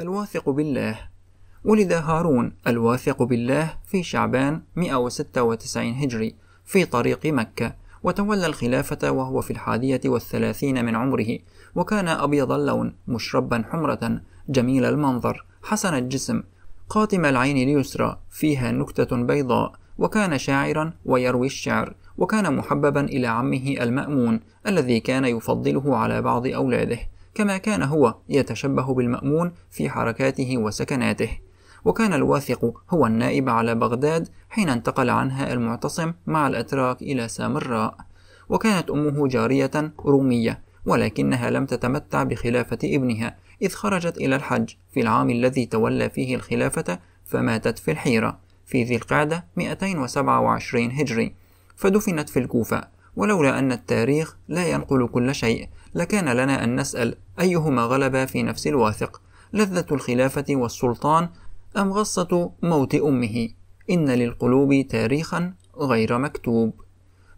الواثق بالله ولد هارون الواثق بالله في شعبان 196 هجري في طريق مكة وتولى الخلافة وهو في الحادية والثلاثين من عمره وكان أبيض اللون مشربا حمرة جميل المنظر حسن الجسم قاتم العين اليسرى فيها نكتة بيضاء وكان شاعرا ويروي الشعر وكان محببا إلى عمه المأمون الذي كان يفضله على بعض أولاده كما كان هو يتشبه بالمأمون في حركاته وسكناته وكان الواثق هو النائب على بغداد حين انتقل عنها المعتصم مع الأتراك إلى سامراء وكانت أمه جارية رومية ولكنها لم تتمتع بخلافة ابنها إذ خرجت إلى الحج في العام الذي تولى فيه الخلافة فماتت في الحيرة في ذي القعدة 227 هجري فدفنت في الكوفة ولولا أن التاريخ لا ينقل كل شيء لكان لنا أن نسأل أيهما غلب في نفس الواثق لذة الخلافة والسلطان أم غصة موت أمه إن للقلوب تاريخا غير مكتوب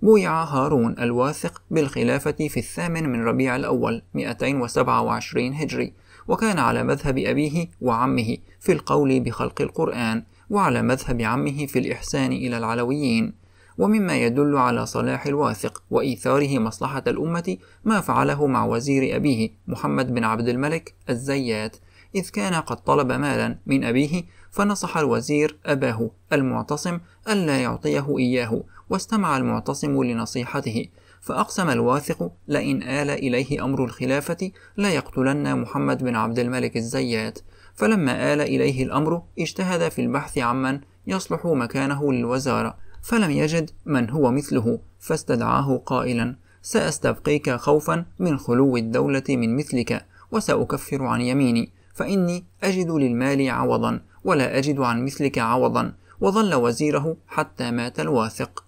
بويع هارون الواثق بالخلافة في الثامن من ربيع الأول 227 هجري وكان على مذهب أبيه وعمه في القول بخلق القرآن وعلى مذهب عمه في الإحسان إلى العلويين ومما يدل على صلاح الواثق وإيثاره مصلحة الأمة ما فعله مع وزير أبيه محمد بن عبد الملك الزيات إذ كان قد طلب مالا من أبيه فنصح الوزير أباه المعتصم ألا يعطيه إياه واستمع المعتصم لنصيحته فأقسم الواثق لئن آل إليه أمر الخلافة ليقتلن محمد بن عبد الملك الزيات فلما آل إليه الأمر اجتهد في البحث عمن يصلح مكانه للوزارة فلم يجد من هو مثله فاستدعاه قائلا سأستبقيك خوفا من خلو الدولة من مثلك وسأكفر عن يميني فإني أجد للمال عوضا ولا أجد عن مثلك عوضا وظل وزيره حتى مات الواثق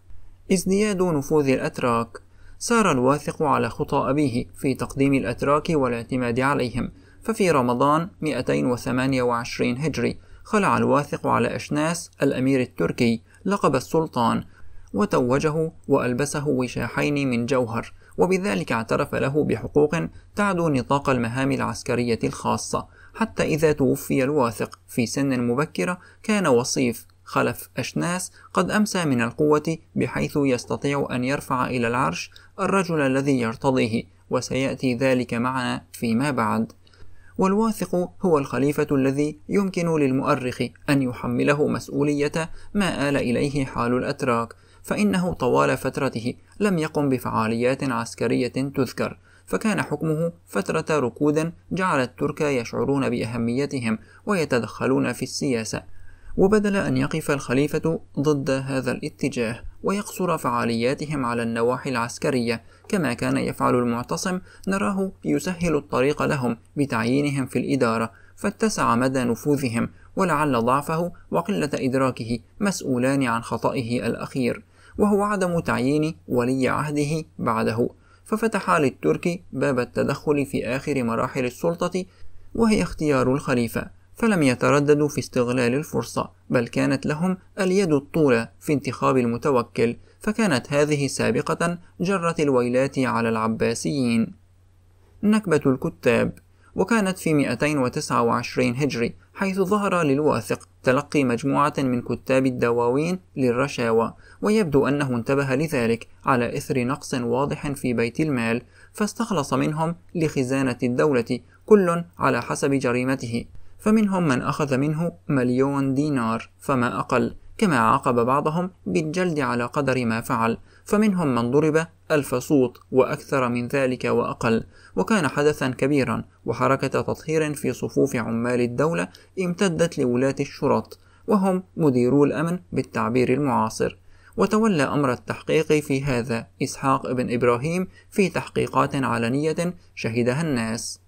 ازدياد نفوذ الأتراك سار الواثق على خطى أبيه في تقديم الأتراك والاعتماد عليهم ففي رمضان 228 هجري خلع الواثق على أشناس الأمير التركي لقب السلطان وتوجه وألبسه وشاحين من جوهر وبذلك اعترف له بحقوق تعدو نطاق المهام العسكرية الخاصة حتى إذا توفي الواثق في سن مبكرة كان وصيف خلف أشناس قد أمسى من القوة بحيث يستطيع أن يرفع إلى العرش الرجل الذي يرتضيه وسيأتي ذلك معنا فيما بعد والواثق هو الخليفة الذي يمكن للمؤرخ أن يحمله مسؤولية ما آل إليه حال الأتراك فإنه طوال فترته لم يقم بفعاليات عسكرية تذكر فكان حكمه فترة ركود جعل الترك يشعرون بأهميتهم ويتدخلون في السياسة وبدل أن يقف الخليفة ضد هذا الاتجاه ويقصر فعالياتهم على النواحي العسكرية كما كان يفعل المعتصم نراه يسهل الطريق لهم بتعيينهم في الإدارة فاتسع مدى نفوذهم ولعل ضعفه وقلة إدراكه مسؤولان عن خطئه الأخير وهو عدم تعيين ولي عهده بعده ففتح للترك باب التدخل في آخر مراحل السلطة وهي اختيار الخليفة فلم يترددوا في استغلال الفرصة بل كانت لهم اليد الطولى في انتخاب المتوكل فكانت هذه سابقة جرت الويلات على العباسيين نكبة الكتاب وكانت في 229 هجري حيث ظهر للواثق تلقي مجموعة من كتاب الدواوين للرشاوى ويبدو أنه انتبه لذلك على إثر نقص واضح في بيت المال فاستخلص منهم لخزانة الدولة كل على حسب جريمته فمنهم من أخذ منه مليون دينار فما أقل كما عاقب بعضهم بالجلد على قدر ما فعل فمنهم من ضرب ألف صوت وأكثر من ذلك وأقل وكان حدثا كبيرا وحركة تطهير في صفوف عمال الدولة امتدت لولاة الشرط وهم مديرو الأمن بالتعبير المعاصر وتولى أمر التحقيق في هذا إسحاق بن إبراهيم في تحقيقات علنية شهدها الناس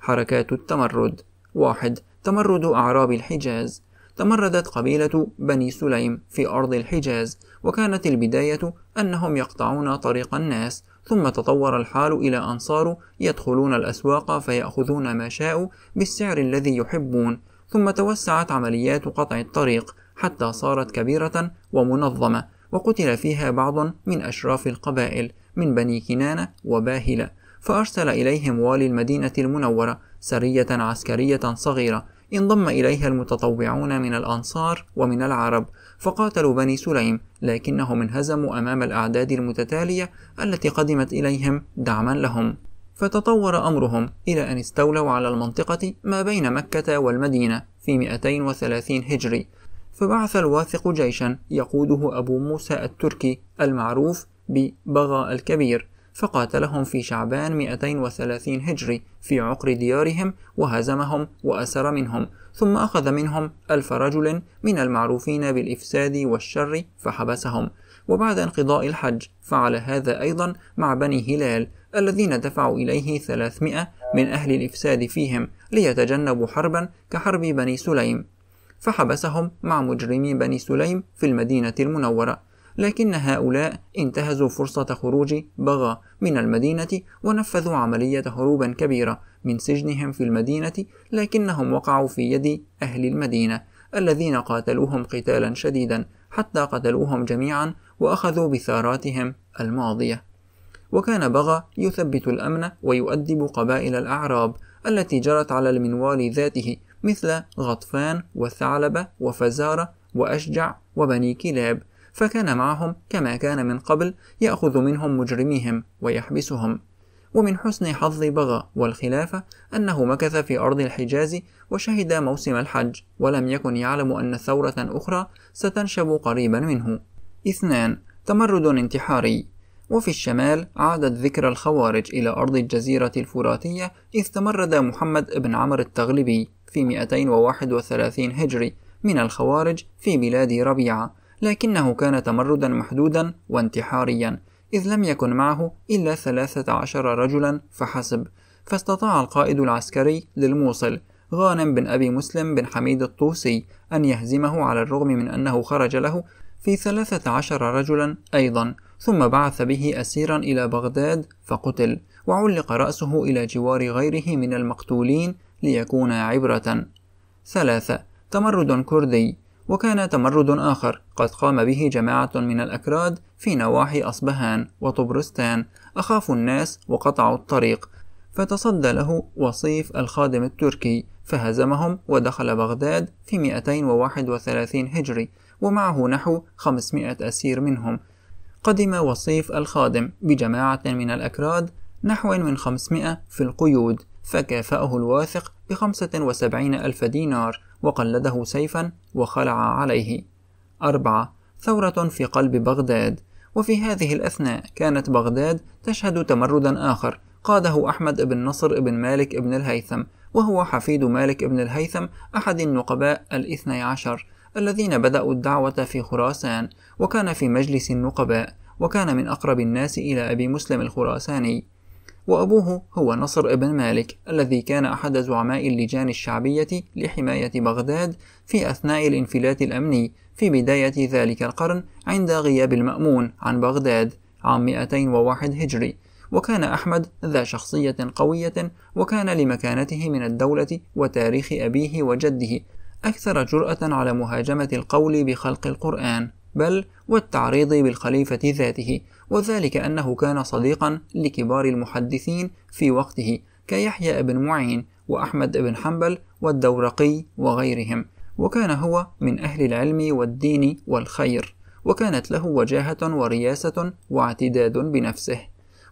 حركات التمرد واحد تمرد أعراب الحجاز تمردت قبيلة بني سليم في أرض الحجاز وكانت البداية أنهم يقطعون طريق الناس ثم تطور الحال إلى أن صاروا يدخلون الأسواق فيأخذون ما شاءوا بالسعر الذي يحبون ثم توسعت عمليات قطع الطريق حتى صارت كبيرة ومنظمة وقتل فيها بعض من أشراف القبائل من بني كنانة وباهلة فأرسل إليهم والي المدينة المنورة سرية عسكرية صغيرة انضم إليها المتطوعون من الأنصار ومن العرب فقاتلوا بني سليم لكنهم انهزموا أمام الأعداد المتتالية التي قدمت إليهم دعما لهم فتطور أمرهم إلى أن استولوا على المنطقة ما بين مكة والمدينة في 230 هجري فبعث الواثق جيشا يقوده أبو موسى التركي المعروف ببغى الكبير فقاتلهم في شعبان 230 هجري في عقر ديارهم وهزمهم وأسر منهم ثم أخذ منهم ألف رجل من المعروفين بالإفساد والشر فحبسهم وبعد انقضاء الحج فعل هذا أيضا مع بني هلال الذين دفعوا إليه 300 من أهل الإفساد فيهم ليتجنبوا حربا كحرب بني سليم فحبسهم مع مجرمي بني سليم في المدينة المنورة لكن هؤلاء انتهزوا فرصة خروج بغا من المدينة ونفذوا عملية هروب كبيرة من سجنهم في المدينة لكنهم وقعوا في يد أهل المدينة الذين قاتلوهم قتالا شديدا حتى قتلوهم جميعا وأخذوا بثاراتهم الماضية وكان بغى يثبت الأمن ويؤدب قبائل الأعراب التي جرت على المنوال ذاته مثل غطفان وثعلبة وفزارة وأشجع وبني كلاب فكان معهم كما كان من قبل يأخذ منهم مجرميهم ويحبسهم ومن حسن حظ بغى والخلافة أنه مكث في أرض الحجاز وشهد موسم الحج ولم يكن يعلم أن ثورة أخرى ستنشب قريبا منه اثنان تمرد انتحاري وفي الشمال عادت ذكر الخوارج إلى أرض الجزيرة الفراتية إذ تمرد محمد بن عمر التغلبي في 231 هجري من الخوارج في بلاد ربيعة لكنه كان تمردا محدودا وانتحاريا إذ لم يكن معه إلا ثلاثة عشر رجلا فحسب فاستطاع القائد العسكري للموصل غانم بن أبي مسلم بن حميد الطوسي أن يهزمه على الرغم من أنه خرج له في ثلاثة عشر رجلا أيضا ثم بعث به أسيرا إلى بغداد فقتل وعلق رأسه إلى جوار غيره من المقتولين ليكون عبرة ثلاثة تمرد كردي وكان تمرد آخر قد قام به جماعة من الأكراد في نواحي أصبهان وطبرستان أخافوا الناس وقطعوا الطريق فتصدى له وصيف الخادم التركي فهزمهم ودخل بغداد في 231 هجري ومعه نحو 500 أسير منهم قدم وصيف الخادم بجماعة من الأكراد نحو من 500 في القيود فكافأه الواثق بخمسة وسبعين ألف دينار وقلده سيفا وخلع عليه أربعة ثورة في قلب بغداد وفي هذه الأثناء كانت بغداد تشهد تمردا آخر قاده أحمد بن نصر بن مالك بن الهيثم وهو حفيد مالك بن الهيثم أحد النقباء الاثني عشر الذين بدأوا الدعوة في خراسان وكان في مجلس النقباء وكان من أقرب الناس إلى أبي مسلم الخراساني وأبوه هو نصر بن مالك الذي كان أحد زعماء اللجان الشعبية لحماية بغداد في أثناء الانفلات الأمني في بداية ذلك القرن عند غياب المأمون عن بغداد عام 201 هجري وكان أحمد ذا شخصية قوية وكان لمكانته من الدولة وتاريخ أبيه وجده أكثر جرأة على مهاجمة القول بخلق القرآن بل والتعريض بالخليفة ذاته وذلك أنه كان صديقا لكبار المحدثين في وقته كيحيى بن معين وأحمد بن حنبل والدورقي وغيرهم وكان هو من أهل العلم والدين والخير وكانت له وجاهة ورياسة واعتداد بنفسه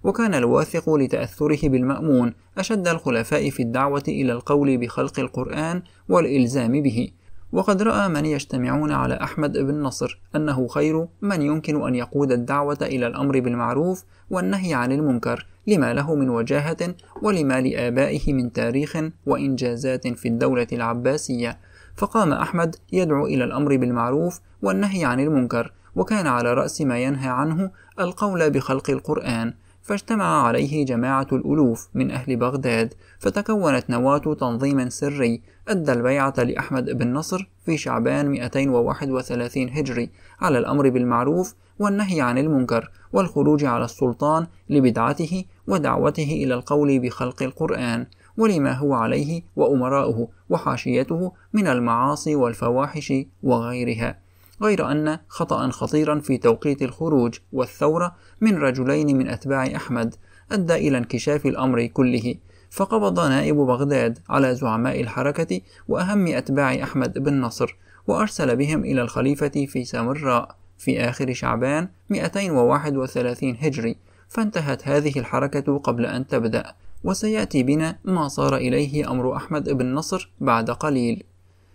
وكان الواثق لتأثره بالمأمون أشد الخلفاء في الدعوة إلى القول بخلق القرآن والإلزام به وقد رأى من يجتمعون على أحمد بن نصر أنه خير من يمكن أن يقود الدعوة إلى الأمر بالمعروف والنهي عن المنكر لما له من وجاهة ولما لآبائه من تاريخ وإنجازات في الدولة العباسية فقام أحمد يدعو إلى الأمر بالمعروف والنهي عن المنكر وكان على رأس ما ينهى عنه القول بخلق القرآن فاجتمع عليه جماعة الألوف من أهل بغداد فتكونت نواة تنظيم سري أدى البيعة لأحمد بن نصر في شعبان 231 هجري على الأمر بالمعروف والنهي عن المنكر والخروج على السلطان لبدعته ودعوته إلى القول بخلق القرآن ولما هو عليه وأمراؤه وحاشيته من المعاصي والفواحش وغيرها غير أن خطأ خطيرا في توقيت الخروج والثورة من رجلين من أتباع أحمد أدى إلى انكشاف الأمر كله فقبض نائب بغداد على زعماء الحركة وأهم أتباع أحمد بن نصر وأرسل بهم إلى الخليفة في سامراء في آخر شعبان 231 هجري فانتهت هذه الحركة قبل أن تبدأ وسيأتي بنا ما صار إليه أمر أحمد بن نصر بعد قليل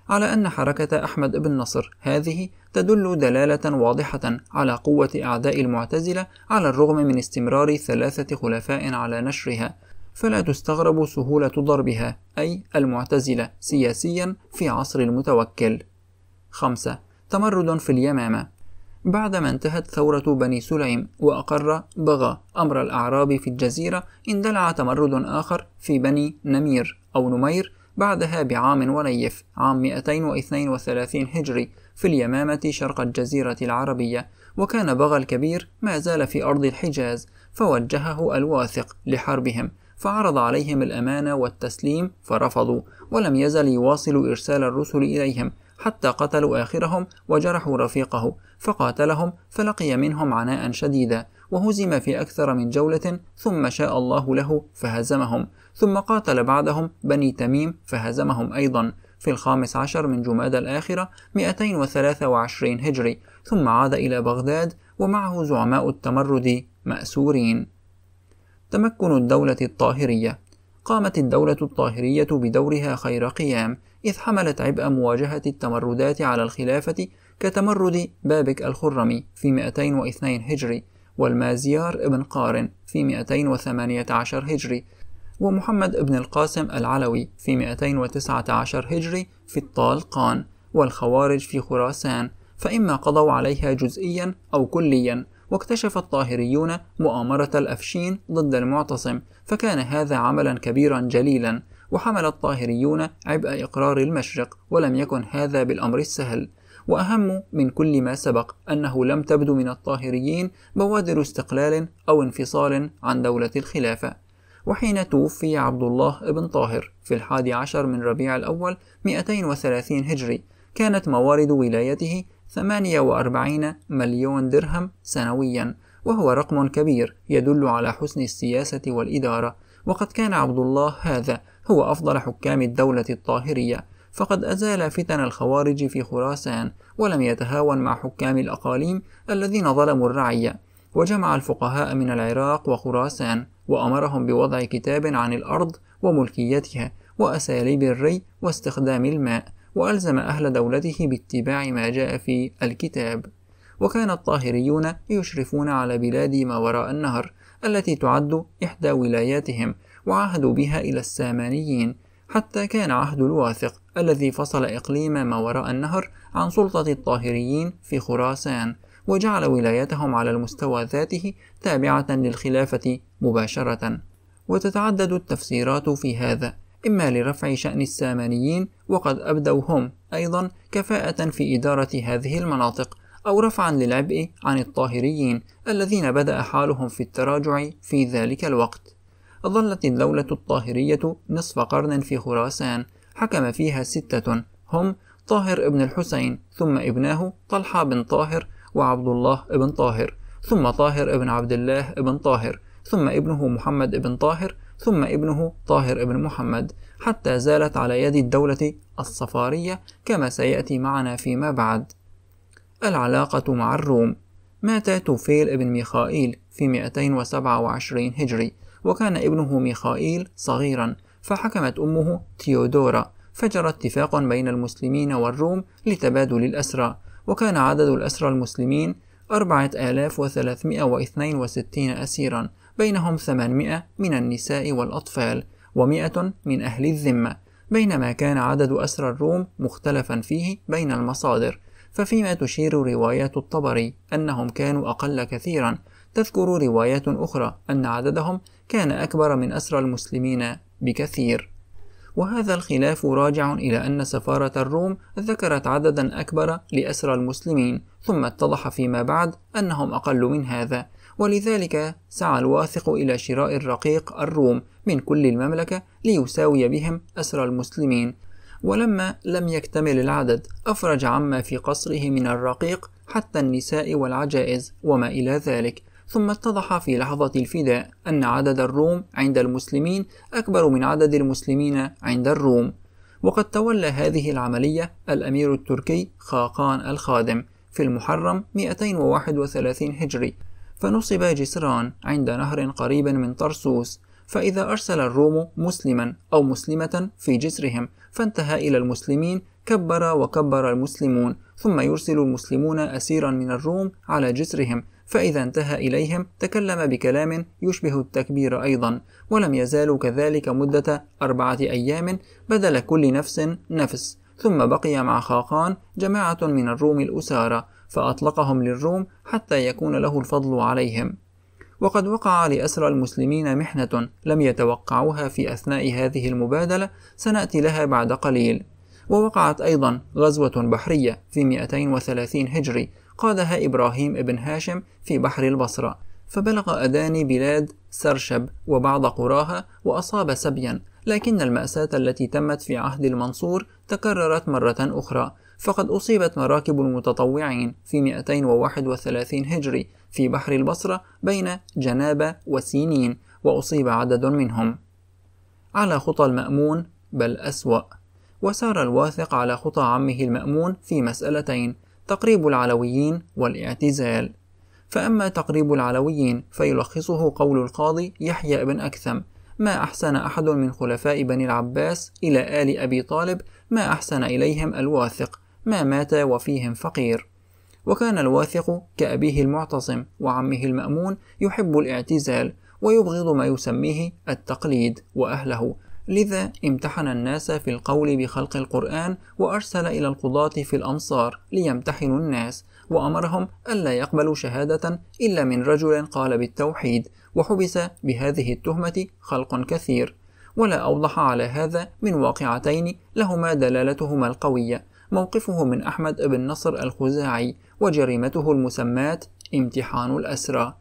على أن حركة أحمد بن نصر هذه تدل دلالة واضحة على قوة أعداء المعتزلة على الرغم من استمرار ثلاثة خلفاء على نشرها فلا تستغرب سهولة ضربها أي المعتزلة سياسيا في عصر المتوكل 5. تمرد في اليمامة بعدما انتهت ثورة بني سليم وأقر بغى أمر الأعراب في الجزيرة اندلع تمرد آخر في بني نمير أو نمير بعدها بعام ونيف عام 232 هجري في اليمامة شرق الجزيرة العربية وكان بغى الكبير ما زال في أرض الحجاز فوجهه الواثق لحربهم فعرض عليهم الأمانة والتسليم فرفضوا ولم يزل يواصل إرسال الرسل إليهم حتى قتلوا آخرهم وجرحوا رفيقه فقاتلهم فلقي منهم عناء شديدا وهزم في أكثر من جولة ثم شاء الله له فهزمهم ثم قاتل بعدهم بني تميم فهزمهم أيضا في الخامس عشر من جماد الآخرة 223 هجري ثم عاد إلى بغداد ومعه زعماء التمرد مأسورين تمكن الدولة الطاهرية قامت الدولة الطاهرية بدورها خير قيام إذ حملت عبء مواجهة التمردات على الخلافة كتمرد بابك الخرمي في 202 هجري والمازيار ابن قارن في 218 هجري ومحمد بن القاسم العلوي في 219 هجري في الطالقان والخوارج في خراسان فإما قضوا عليها جزئيا أو كليا واكتشف الطاهريون مؤامرة الأفشين ضد المعتصم فكان هذا عملا كبيرا جليلا وحمل الطاهريون عبء إقرار المشرق ولم يكن هذا بالأمر السهل وأهم من كل ما سبق أنه لم تبدو من الطاهريين بوادر استقلال أو انفصال عن دولة الخلافة وحين توفي عبد الله بن طاهر في الحادي عشر من ربيع الأول 230 هجري كانت موارد ولايته 48 مليون درهم سنويا وهو رقم كبير يدل على حسن السياسة والإدارة وقد كان عبد الله هذا هو أفضل حكام الدولة الطاهرية فقد أزال فتن الخوارج في خراسان ولم يتهاون مع حكام الأقاليم الذين ظلموا الرعية وجمع الفقهاء من العراق وخراسان وأمرهم بوضع كتاب عن الأرض وملكيتها وأساليب الري واستخدام الماء وألزم أهل دولته باتباع ما جاء في الكتاب وكان الطاهريون يشرفون على بلاد ما وراء النهر التي تعد إحدى ولاياتهم وعهدوا بها إلى السامانيين حتى كان عهد الواثق الذي فصل إقليم ما وراء النهر عن سلطة الطاهريين في خراسان وجعل ولايتهم على المستوى ذاته تابعة للخلافة مباشرة وتتعدد التفسيرات في هذا إما لرفع شأن السامانيين وقد أبدوا هم أيضا كفاءة في إدارة هذه المناطق أو رفعا للعبء عن الطاهريين الذين بدأ حالهم في التراجع في ذلك الوقت ظلت الدولة الطاهرية نصف قرن في خراسان حكم فيها ستة هم طاهر ابن الحسين ثم ابناه طلحة بن طاهر وعبد الله بن طاهر ثم طاهر ابن عبد الله بن طاهر ثم ابنه محمد بن طاهر ثم ابنه طاهر بن محمد حتى زالت على يد الدولة الصفارية كما سيأتي معنا فيما بعد العلاقة مع الروم مات توفيل بن ميخائيل في 227 هجري وكان ابنه ميخائيل صغيرا فحكمت أمه تيودورا فجرى اتفاق بين المسلمين والروم لتبادل الأسرى وكان عدد الأسرى المسلمين 4362 أسيرا بينهم 800 من النساء والأطفال و100 من أهل الذمة بينما كان عدد أسرى الروم مختلفا فيه بين المصادر ففيما تشير روايات الطبري أنهم كانوا أقل كثيرا تذكر روايات أخرى أن عددهم كان أكبر من أسرى المسلمين بكثير وهذا الخلاف راجع إلى أن سفارة الروم ذكرت عددا أكبر لأسرى المسلمين ثم اتضح فيما بعد أنهم أقل من هذا ولذلك سعى الواثق إلى شراء الرقيق الروم من كل المملكة ليساوي بهم أسر المسلمين ولما لم يكتمل العدد أفرج عما في قصره من الرقيق حتى النساء والعجائز وما إلى ذلك ثم اتضح في لحظة الفداء أن عدد الروم عند المسلمين أكبر من عدد المسلمين عند الروم وقد تولى هذه العملية الأمير التركي خاقان الخادم في المحرم 231 هجري فنصب جسران عند نهر قريب من طرسوس فإذا أرسل الروم مسلما أو مسلمة في جسرهم فانتهى إلى المسلمين كبر وكبر المسلمون ثم يرسل المسلمون أسيرا من الروم على جسرهم فإذا انتهى إليهم تكلم بكلام يشبه التكبير أيضا ولم يزالوا كذلك مدة أربعة أيام بدل كل نفس نفس ثم بقي مع خاقان جماعة من الروم الأسارى فأطلقهم للروم حتى يكون له الفضل عليهم وقد وقع لأسرى المسلمين محنة لم يتوقعوها في أثناء هذه المبادلة سنأتي لها بعد قليل ووقعت أيضا غزوة بحرية في 230 هجري قادها إبراهيم ابن هاشم في بحر البصرة فبلغ أداني بلاد سرشب وبعض قراها وأصاب سبيا لكن المأساة التي تمت في عهد المنصور تكررت مرة أخرى فقد أصيبت مراكب المتطوعين في 231 هجري في بحر البصرة بين جنابة وسينين وأصيب عدد منهم على خطى المأمون بل أسوأ وسار الواثق على خطى عمه المأمون في مسألتين تقريب العلويين والاعتزال فأما تقريب العلويين فيلخصه قول القاضي يحيى بن أكثم ما أحسن أحد من خلفاء بني العباس إلى آل أبي طالب ما أحسن إليهم الواثق ما مات وفيهم فقير وكان الواثق كأبيه المعتصم وعمه المأمون يحب الاعتزال ويبغض ما يسميه التقليد وأهله لذا امتحن الناس في القول بخلق القرآن وأرسل إلى القضاة في الأمصار ليمتحنوا الناس وأمرهم ألا يقبلوا شهادة إلا من رجل قال بالتوحيد وحبس بهذه التهمة خلق كثير ولا أوضح على هذا من واقعتين لهما دلالتهما القوية موقفه من أحمد بن نصر الخزاعي وجريمته المسماة امتحان الأسرى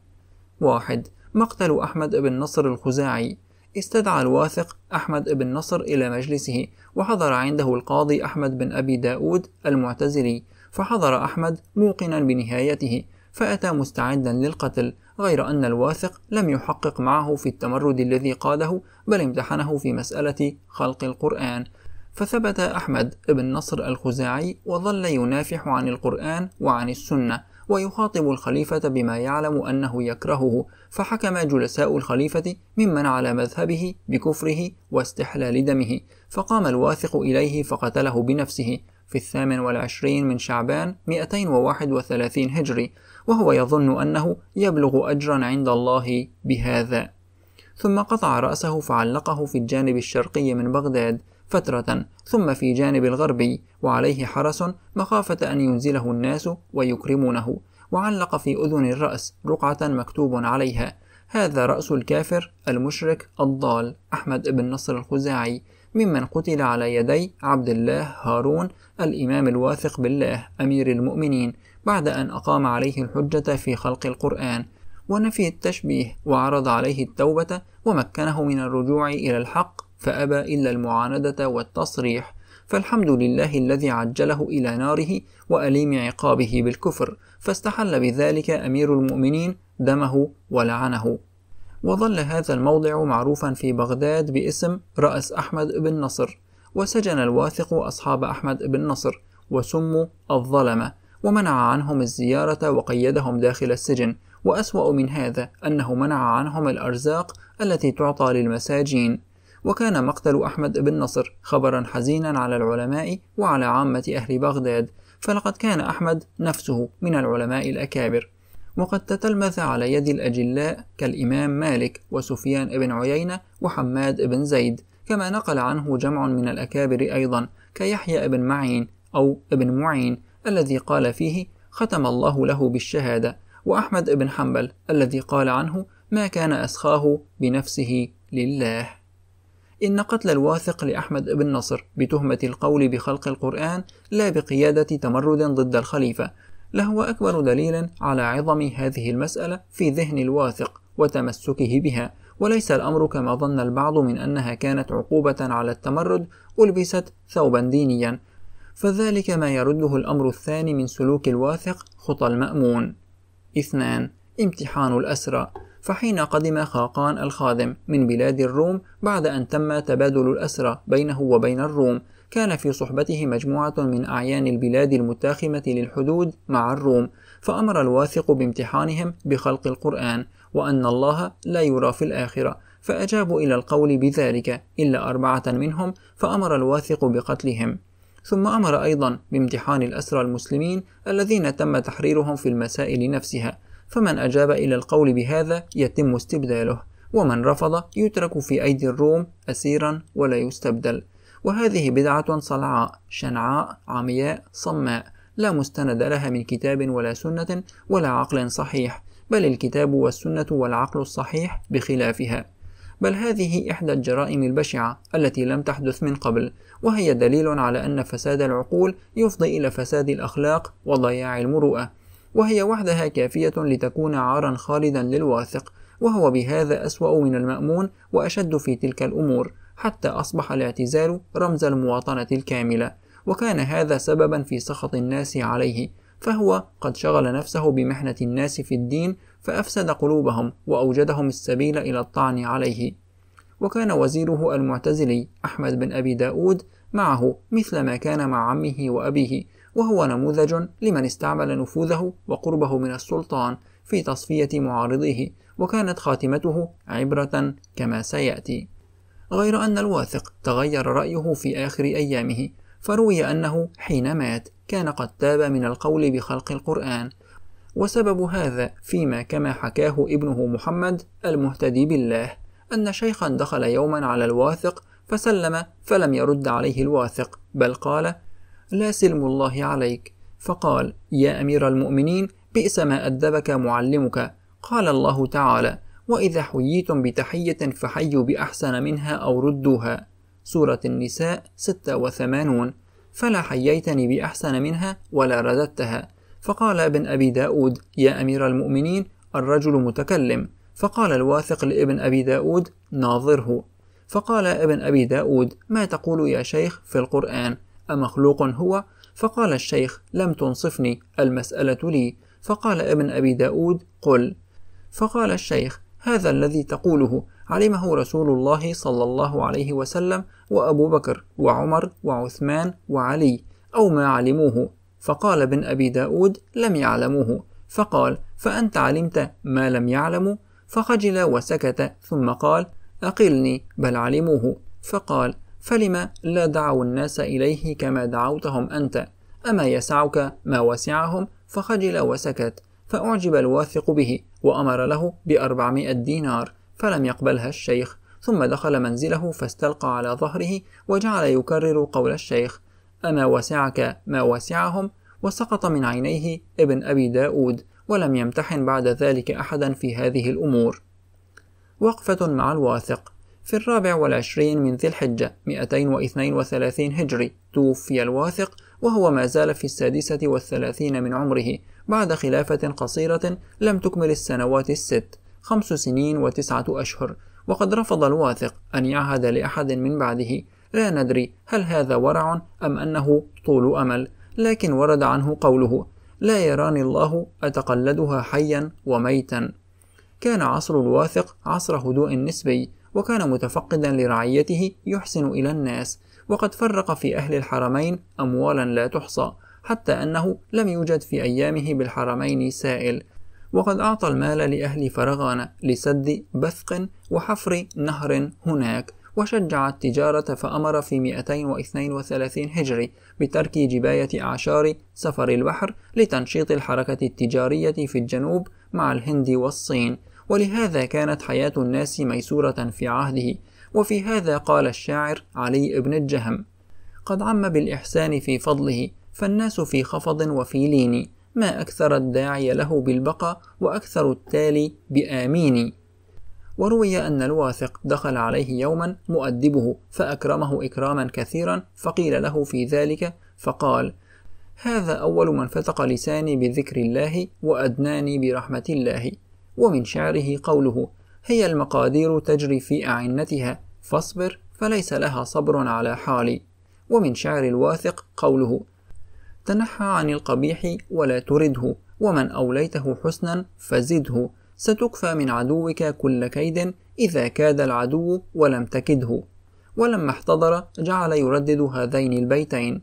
واحد مقتل أحمد بن نصر الخزاعي استدعى الواثق أحمد بن نصر إلى مجلسه وحضر عنده القاضي أحمد بن أبي داود المعتزلي فحضر أحمد موقنا بنهايته فأتى مستعدا للقتل غير أن الواثق لم يحقق معه في التمرد الذي قاده بل امتحنه في مسألة خلق القرآن فثبت أحمد بن نصر الخزاعي وظل ينافح عن القرآن وعن السنة ويخاطب الخليفة بما يعلم أنه يكرهه فحكم جلساء الخليفة ممن على مذهبه بكفره واستحلال دمه فقام الواثق إليه فقتله بنفسه في الثامن والعشرين من شعبان 231 هجري وهو يظن أنه يبلغ أجرا عند الله بهذا ثم قطع رأسه فعلقه في الجانب الشرقي من بغداد فترة ثم في جانب الغربي وعليه حرس مخافة أن ينزله الناس ويكرمونه وعلق في أذن الرأس رقعة مكتوب عليها هذا رأس الكافر المشرك الضال أحمد بن نصر الخزاعي ممن قتل على يدي عبد الله هارون الإمام الواثق بالله أمير المؤمنين بعد أن أقام عليه الحجة في خلق القرآن ونفي التشبيه وعرض عليه التوبة ومكنه من الرجوع إلى الحق فأبى إلا المعاندة والتصريح فالحمد لله الذي عجله إلى ناره وأليم عقابه بالكفر فاستحل بذلك أمير المؤمنين دمه ولعنه وظل هذا الموضع معروفا في بغداد باسم رأس أحمد بن نصر وسجن الواثق أصحاب أحمد بن نصر وسموا الظلمة ومنع عنهم الزيارة وقيدهم داخل السجن وأسوأ من هذا أنه منع عنهم الأرزاق التي تعطى للمساجين وكان مقتل أحمد بن نصر خبرا حزينا على العلماء وعلى عامة أهل بغداد فلقد كان أحمد نفسه من العلماء الأكابر وقد تتلمذ على يد الأجلاء كالإمام مالك وسفيان بن عيينة وحماد بن زيد كما نقل عنه جمع من الأكابر أيضا كيحيى بن معين أو ابن معين الذي قال فيه ختم الله له بالشهادة وأحمد بن حنبل الذي قال عنه ما كان أسخاه بنفسه لله إن قتل الواثق لأحمد بن نصر بتهمة القول بخلق القرآن لا بقيادة تمرد ضد الخليفة لهو أكبر دليل على عظم هذه المسألة في ذهن الواثق وتمسكه بها وليس الأمر كما ظن البعض من أنها كانت عقوبة على التمرد ألبست ثوبا دينيا فذلك ما يرده الأمر الثاني من سلوك الواثق خطى المأمون اثنان امتحان الأسرى فحين قدم خاقان الخادم من بلاد الروم بعد أن تم تبادل الأسرى بينه وبين الروم كان في صحبته مجموعة من أعيان البلاد المتاخمة للحدود مع الروم فأمر الواثق بامتحانهم بخلق القرآن وأن الله لا يرى في الآخرة فأجابوا إلى القول بذلك إلا أربعة منهم فأمر الواثق بقتلهم ثم أمر أيضا بامتحان الأسرى المسلمين الذين تم تحريرهم في المسائل نفسها فمن أجاب إلى القول بهذا يتم استبداله ومن رفض يترك في أيدي الروم أسيرا ولا يستبدل وهذه بدعة صلعاء شنعاء عمياء صماء لا مستند لها من كتاب ولا سنة ولا عقل صحيح بل الكتاب والسنة والعقل الصحيح بخلافها بل هذه إحدى الجرائم البشعة التي لم تحدث من قبل وهي دليل على أن فساد العقول يفضي إلى فساد الأخلاق وضياع المروءة وهي وحدها كافية لتكون عارا خالدا للواثق وهو بهذا أسوأ من المأمون وأشد في تلك الأمور حتى أصبح الاعتزال رمز المواطنة الكاملة وكان هذا سببا في سخط الناس عليه فهو قد شغل نفسه بمحنة الناس في الدين فأفسد قلوبهم وأوجدهم السبيل إلى الطعن عليه وكان وزيره المعتزلي أحمد بن أبي داود معه مثل ما كان مع عمه وأبيه وهو نموذج لمن استعمل نفوذه وقربه من السلطان في تصفية معارضيه وكانت خاتمته عبرة كما سيأتي غير أن الواثق تغير رأيه في آخر أيامه فروي أنه حين مات كان قد تاب من القول بخلق القرآن وسبب هذا فيما كما حكاه ابنه محمد المهتدي بالله أن شيخا دخل يوما على الواثق فسلم فلم يرد عليه الواثق بل قال لا سلم الله عليك فقال يا أمير المؤمنين بئس ما أدبك معلمك قال الله تعالى وإذا حييتم بتحية فحيوا بأحسن منها أو ردوها سورة النساء 86 فلا حييتني بأحسن منها ولا رددتها فقال ابن أبي داود يا أمير المؤمنين الرجل متكلم فقال الواثق لابن أبي داود ناظره فقال ابن أبي داود ما تقول يا شيخ في القرآن أمخلوق هو؟ فقال الشيخ لم تنصفني المسألة لي فقال ابن أبي داود قل فقال الشيخ هذا الذي تقوله علمه رسول الله صلى الله عليه وسلم وأبو بكر وعمر وعثمان وعلي أو ما علموه فقال ابن أبي داود لم يعلموه فقال فأنت علمت ما لم يعلموا فخجل وسكت ثم قال أقلني بل علموه فقال فلم لا دعوا الناس إليه كما دعوتهم أنت أما يسعك ما وسعهم فخجل وسكت فأعجب الواثق به وأمر له بأربعمائة دينار فلم يقبلها الشيخ ثم دخل منزله فاستلقى على ظهره وجعل يكرر قول الشيخ أما وسعك ما وسعهم وسقط من عينيه ابن أبي داود ولم يمتحن بعد ذلك أحدا في هذه الأمور وقفة مع الواثق في الرابع والعشرين من ذي الحجة 232 هجري توفي الواثق وهو ما زال في السادسة والثلاثين من عمره بعد خلافة قصيرة لم تكمل السنوات الست خمس سنين وتسعة أشهر وقد رفض الواثق أن يعهد لأحد من بعده لا ندري هل هذا ورع أم أنه طول أمل لكن ورد عنه قوله لا يراني الله أتقلدها حيا وميتا كان عصر الواثق عصر هدوء نسبي وكان متفقدا لرعيته يحسن إلى الناس وقد فرق في أهل الحرمين أموالا لا تحصى حتى أنه لم يوجد في أيامه بالحرمين سائل وقد أعطى المال لأهل فرغانة لسد بثق وحفر نهر هناك وشجع التجارة فأمر في 232 هجري بترك جباية أعشار سفر البحر لتنشيط الحركة التجارية في الجنوب مع الهند والصين ولهذا كانت حياة الناس ميسورة في عهده وفي هذا قال الشاعر علي بن الجهم قد عم بالإحسان في فضله فالناس في خفض وفي لين ما أكثر الداعي له بالبقى وأكثر التالي بآمين وروي أن الواثق دخل عليه يوما مؤدبه فأكرمه إكراما كثيرا فقيل له في ذلك فقال هذا أول من فتق لساني بذكر الله وأدناني برحمة الله ومن شعره قوله هي المقادير تجري في أعنتها فاصبر فليس لها صبر على حالي ومن شعر الواثق قوله تنحى عن القبيح ولا ترده ومن أوليته حسنا فزده ستكفى من عدوك كل كيد إذا كاد العدو ولم تكده ولما احتضر جعل يردد هذين البيتين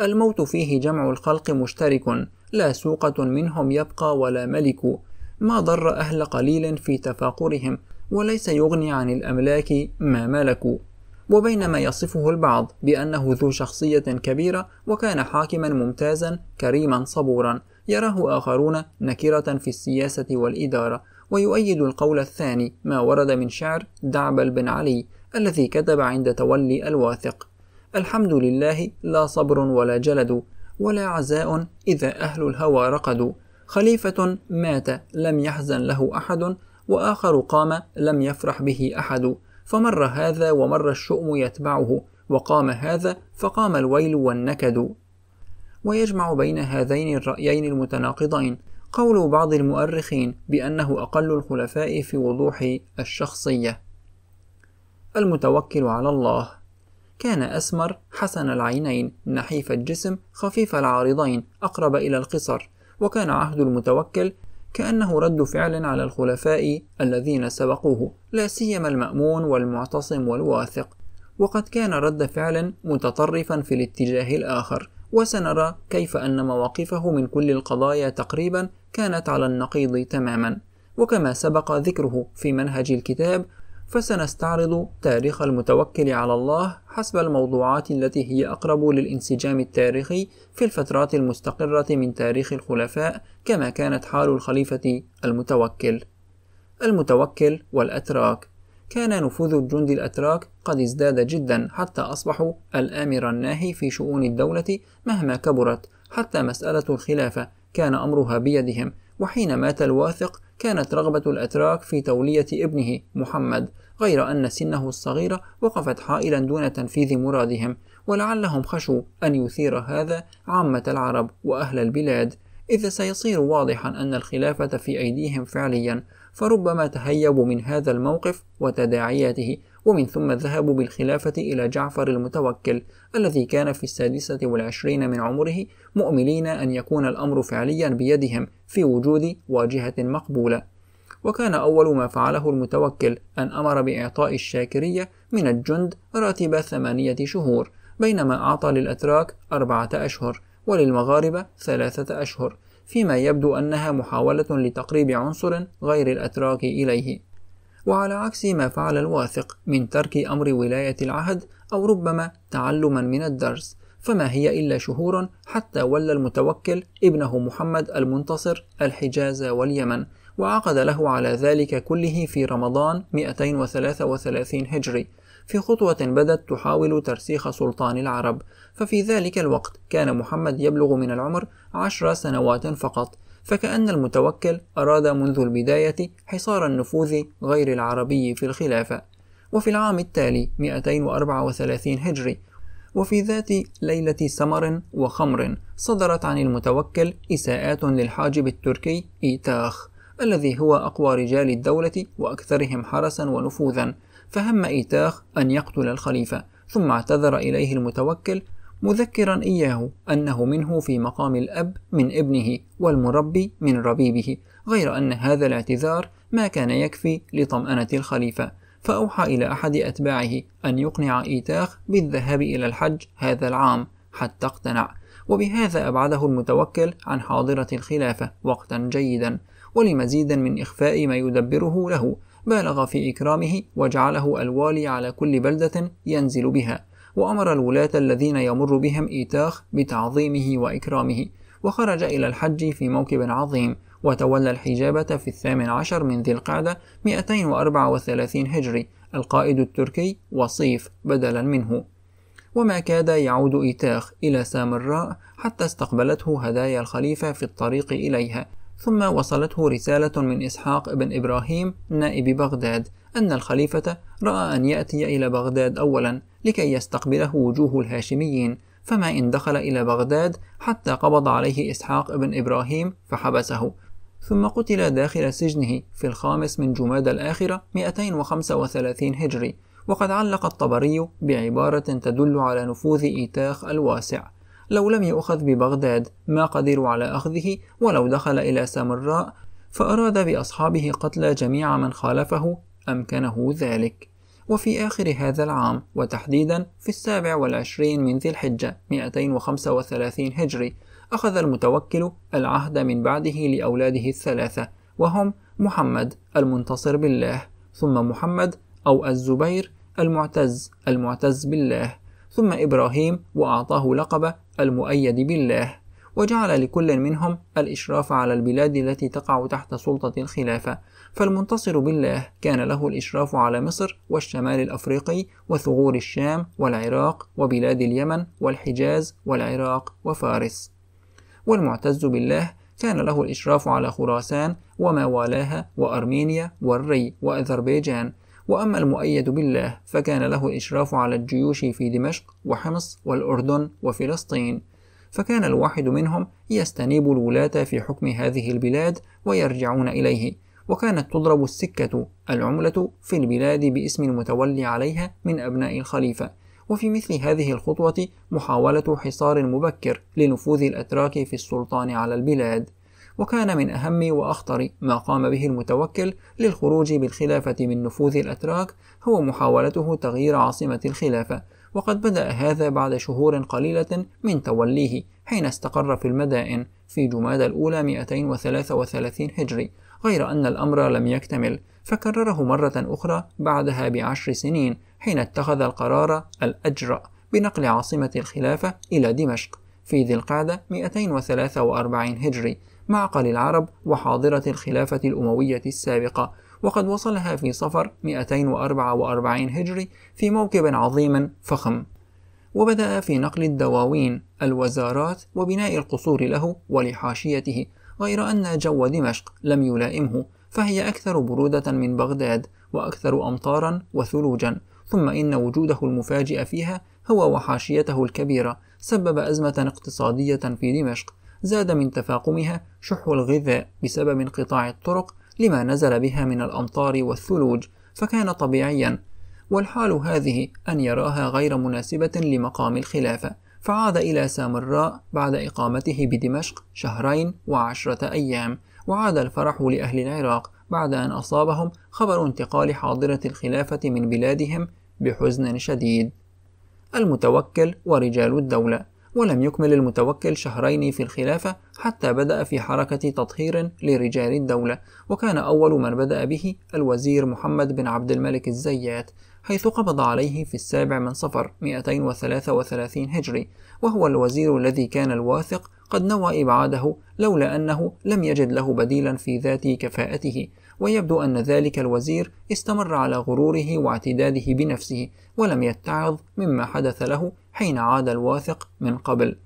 الموت فيه جمع الخلق مشترك لا سوقة منهم يبقى ولا ملك ما ضر أهل قليل في تفاقرهم وليس يغني عن الأملاك ما ملكوا وبينما يصفه البعض بأنه ذو شخصية كبيرة وكان حاكما ممتازا كريما صبورا يراه آخرون نكرة في السياسة والإدارة ويؤيد القول الثاني ما ورد من شعر دعبل بن علي الذي كتب عند تولي الواثق الحمد لله لا صبر ولا جلد ولا عزاء إذا أهل الهوى رقدوا خليفة مات لم يحزن له أحد وآخر قام لم يفرح به أحد فمر هذا ومر الشؤم يتبعه وقام هذا فقام الويل والنكد ويجمع بين هذين الرأيين المتناقضين قول بعض المؤرخين بأنه أقل الخلفاء في وضوح الشخصية المتوكل على الله كان أسمر حسن العينين نحيف الجسم خفيف العارضين أقرب إلى القصر وكان عهد المتوكل كأنه رد فعل على الخلفاء الذين سبقوه لا سيما المأمون والمعتصم والواثق وقد كان رد فعل متطرفا في الاتجاه الآخر وسنرى كيف أن مواقفه من كل القضايا تقريبا كانت على النقيض تماما وكما سبق ذكره في منهج الكتاب فسنستعرض تاريخ المتوكل على الله حسب الموضوعات التي هي أقرب للانسجام التاريخي في الفترات المستقرة من تاريخ الخلفاء كما كانت حال الخليفة المتوكل. المتوكل والأتراك كان نفوذ الجند الأتراك قد ازداد جدا حتى أصبحوا الآمر الناهي في شؤون الدولة مهما كبرت حتى مسألة الخلافة كان أمرها بيدهم وحين مات الواثق كانت رغبة الأتراك في تولية ابنه محمد غير أن سنه الصغيرة وقفت حائلا دون تنفيذ مرادهم ولعلهم خشوا أن يثير هذا عامة العرب وأهل البلاد إذ سيصير واضحا أن الخلافة في أيديهم فعليا فربما تهيبوا من هذا الموقف وتداعياته ومن ثم ذهبوا بالخلافة إلى جعفر المتوكل الذي كان في السادسة والعشرين من عمره مؤملين أن يكون الأمر فعليا بيدهم في وجود واجهة مقبولة وكان أول ما فعله المتوكل أن أمر بإعطاء الشاكرية من الجند راتب ثمانية شهور بينما أعطى للأتراك أربعة أشهر وللمغاربة ثلاثة أشهر فيما يبدو أنها محاولة لتقريب عنصر غير الأتراك إليه وعلى عكس ما فعل الواثق من ترك أمر ولاية العهد أو ربما تعلما من الدرس فما هي إلا شهور حتى ولى المتوكل ابنه محمد المنتصر الحجاز واليمن وعقد له على ذلك كله في رمضان 233 هجري في خطوة بدت تحاول ترسيخ سلطان العرب ففي ذلك الوقت كان محمد يبلغ من العمر عشر سنوات فقط فكأن المتوكل أراد منذ البداية حصار النفوذ غير العربي في الخلافة وفي العام التالي 234 هجري وفي ذات ليلة سمر وخمر صدرت عن المتوكل إساءات للحاجب التركي إيتاخ الذي هو أقوى رجال الدولة وأكثرهم حرسا ونفوذا فهم إيتاخ أن يقتل الخليفة ثم اعتذر إليه المتوكل مذكرا إياه أنه منه في مقام الأب من ابنه والمربي من ربيبه غير أن هذا الاعتذار ما كان يكفي لطمأنة الخليفة فأوحى إلى أحد أتباعه أن يقنع إيتاخ بالذهاب إلى الحج هذا العام حتى اقتنع وبهذا أبعده المتوكل عن حاضرة الخلافة وقتا جيدا ولمزيد من إخفاء ما يدبره له بالغ في إكرامه وجعله الوالي على كل بلدة ينزل بها وأمر الولاة الذين يمر بهم إيتاخ بتعظيمه وإكرامه وخرج إلى الحج في موكب عظيم وتولى الحجابة في الثامن عشر من ذي القعدة 234 هجري القائد التركي وصيف بدلا منه وما كاد يعود إيتاخ إلى سامراء حتى استقبلته هدايا الخليفة في الطريق إليها ثم وصلته رسالة من إسحاق بن إبراهيم نائب بغداد أن الخليفة رأى أن يأتي إلى بغداد أولا لكي يستقبله وجوه الهاشميين فما إن دخل إلى بغداد حتى قبض عليه إسحاق بن إبراهيم فحبسه ثم قتل داخل سجنه في الخامس من جماد الآخرة 235 هجري وقد علق الطبري بعبارة تدل على نفوذ إيتاخ الواسع لو لم يؤخذ ببغداد ما قدروا على أخذه ولو دخل إلى سامراء فأراد بأصحابه قتل جميع من خالفه أمكنه ذلك وفي آخر هذا العام وتحديدا في السابع والعشرين من ذي الحجة 235 هجري أخذ المتوكل العهد من بعده لأولاده الثلاثة وهم محمد المنتصر بالله ثم محمد أو الزبير المعتز المعتز بالله ثم إبراهيم وأعطاه لقب المؤيد بالله وجعل لكل منهم الإشراف على البلاد التي تقع تحت سلطة الخلافة فالمنتصر بالله كان له الإشراف على مصر والشمال الأفريقي وثغور الشام والعراق وبلاد اليمن والحجاز والعراق وفارس والمعتز بالله كان له الإشراف على خراسان وما والاها وأرمينيا والري وأذربيجان وأما المؤيد بالله فكان له الإشراف على الجيوش في دمشق وحمص والأردن وفلسطين فكان الواحد منهم يستنيب الولاة في حكم هذه البلاد ويرجعون إليه وكانت تضرب السكة العملة في البلاد باسم المتولي عليها من أبناء الخليفة وفي مثل هذه الخطوة محاولة حصار مبكر لنفوذ الأتراك في السلطان على البلاد وكان من أهم وأخطر ما قام به المتوكل للخروج بالخلافة من نفوذ الأتراك هو محاولته تغيير عاصمة الخلافة وقد بدأ هذا بعد شهور قليلة من توليه حين استقر في المدائن في جماد الأولى 233 هجري غير أن الأمر لم يكتمل فكرره مرة أخرى بعدها بعشر سنين حين اتخذ القرار الأجرأ بنقل عاصمة الخلافة إلى دمشق في ذي القعدة 243 هجري معقل العرب وحاضرة الخلافة الأموية السابقة وقد وصلها في صفر 244 هجري في موكب عظيم فخم وبدأ في نقل الدواوين الوزارات وبناء القصور له ولحاشيته غير أن جو دمشق لم يلائمه فهي أكثر برودة من بغداد وأكثر أمطارا وثلوجا ثم إن وجوده المفاجئ فيها هو وحاشيته الكبيرة سبب أزمة اقتصادية في دمشق زاد من تفاقمها شح الغذاء بسبب انقطاع الطرق لما نزل بها من الأمطار والثلوج فكان طبيعيا والحال هذه أن يراها غير مناسبة لمقام الخلافة فعاد إلى سامراء بعد إقامته بدمشق شهرين وعشرة أيام وعاد الفرح لأهل العراق بعد أن أصابهم خبر انتقال حاضرة الخلافة من بلادهم بحزن شديد المتوكل ورجال الدولة ولم يكمل المتوكل شهرين في الخلافة حتى بدأ في حركة تطهير لرجال الدولة وكان أول من بدأ به الوزير محمد بن عبد الملك الزيات حيث قبض عليه في السابع من صفر 233 هجري وهو الوزير الذي كان الواثق قد نوى إبعاده لولا أنه لم يجد له بديلا في ذات كفاءته ويبدو أن ذلك الوزير استمر على غروره واعتداده بنفسه ولم يتعظ مما حدث له حين عاد الواثق من قبل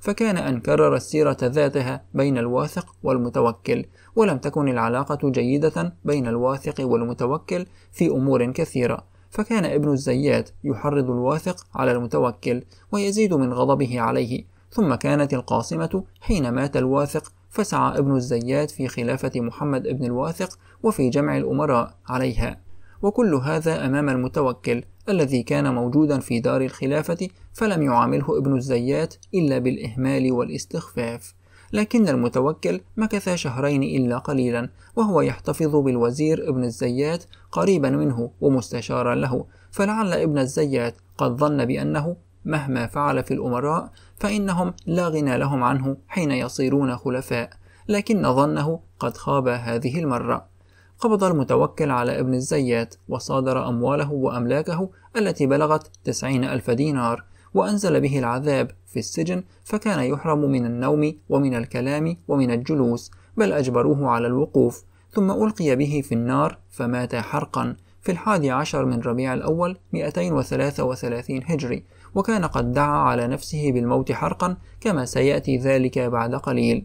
فكان أن كرر السيرة ذاتها بين الواثق والمتوكل ولم تكن العلاقة جيدة بين الواثق والمتوكل في أمور كثيرة فكان ابن الزيات يحرض الواثق على المتوكل ويزيد من غضبه عليه ثم كانت القاصمة حين مات الواثق فسعى ابن الزيات في خلافة محمد ابن الواثق وفي جمع الأمراء عليها وكل هذا أمام المتوكل الذي كان موجودا في دار الخلافة فلم يعامله ابن الزيات إلا بالإهمال والاستخفاف لكن المتوكل مكث شهرين إلا قليلا وهو يحتفظ بالوزير ابن الزيات قريبا منه ومستشارا له فلعل ابن الزيات قد ظن بأنه مهما فعل في الأمراء فإنهم لا غنى لهم عنه حين يصيرون خلفاء لكن ظنه قد خاب هذه المرة قبض المتوكل على ابن الزيات وصادر أمواله وأملاكه التي بلغت تسعين ألف دينار وأنزل به العذاب في السجن فكان يحرم من النوم ومن الكلام ومن الجلوس بل أجبروه على الوقوف ثم ألقي به في النار فمات حرقا في الحادي عشر من ربيع الأول 233 هجري وكان قد دعا على نفسه بالموت حرقا كما سيأتي ذلك بعد قليل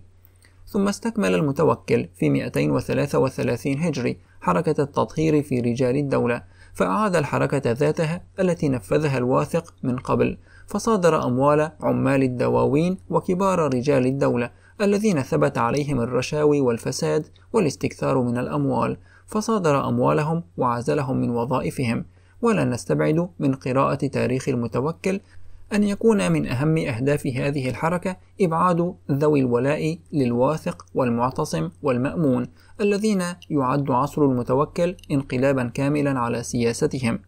ثم استكمل المتوكل في 233 هجري حركة التطهير في رجال الدولة فأعاد الحركة ذاتها التي نفذها الواثق من قبل فصادر أموال عمال الدواوين وكبار رجال الدولة الذين ثبت عليهم الرشاوي والفساد والاستكثار من الأموال فصادر أموالهم وعزلهم من وظائفهم ولا نستبعد من قراءة تاريخ المتوكل أن يكون من أهم أهداف هذه الحركة إبعاد ذوي الولاء للواثق والمعتصم والمأمون الذين يعد عصر المتوكل انقلابا كاملا على سياستهم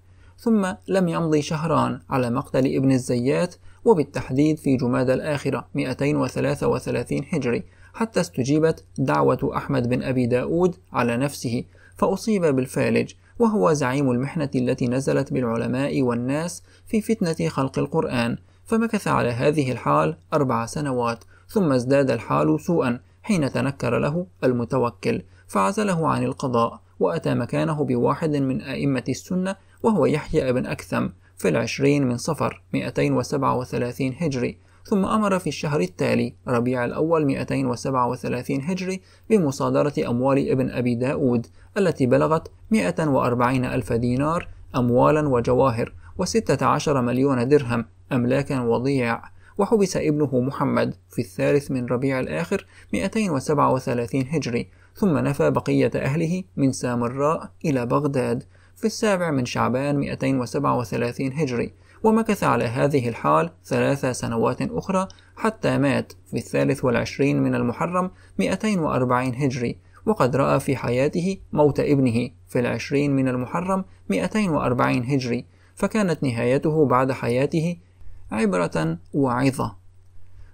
ثم لم يمضي شهران على مقتل ابن الزيات وبالتحديد في جمادى الآخرة 233 هجري حتى استجيبت دعوة أحمد بن أبي داود على نفسه فأصيب بالفالج وهو زعيم المحنة التي نزلت بالعلماء والناس في فتنة خلق القرآن فمكث على هذه الحال أربع سنوات ثم ازداد الحال سوءا حين تنكر له المتوكل فعزله عن القضاء وأتى مكانه بواحد من أئمة السنة وهو يحيى بن أكثم في العشرين من صفر 237 هجري ثم أمر في الشهر التالي ربيع الأول 237 هجري بمصادرة أموال ابن أبي داود التي بلغت 140 ألف دينار أموالا وجواهر و16 مليون درهم أملاكا وضياع وحبس ابنه محمد في الثالث من ربيع الآخر 237 هجري ثم نفى بقية أهله من سامراء إلى بغداد في السابع من شعبان 237 هجري ومكث على هذه الحال ثلاث سنوات أخرى حتى مات في الثالث والعشرين من المحرم 240 هجري وقد رأى في حياته موت ابنه في العشرين من المحرم 240 هجري فكانت نهايته بعد حياته عبرة وعظة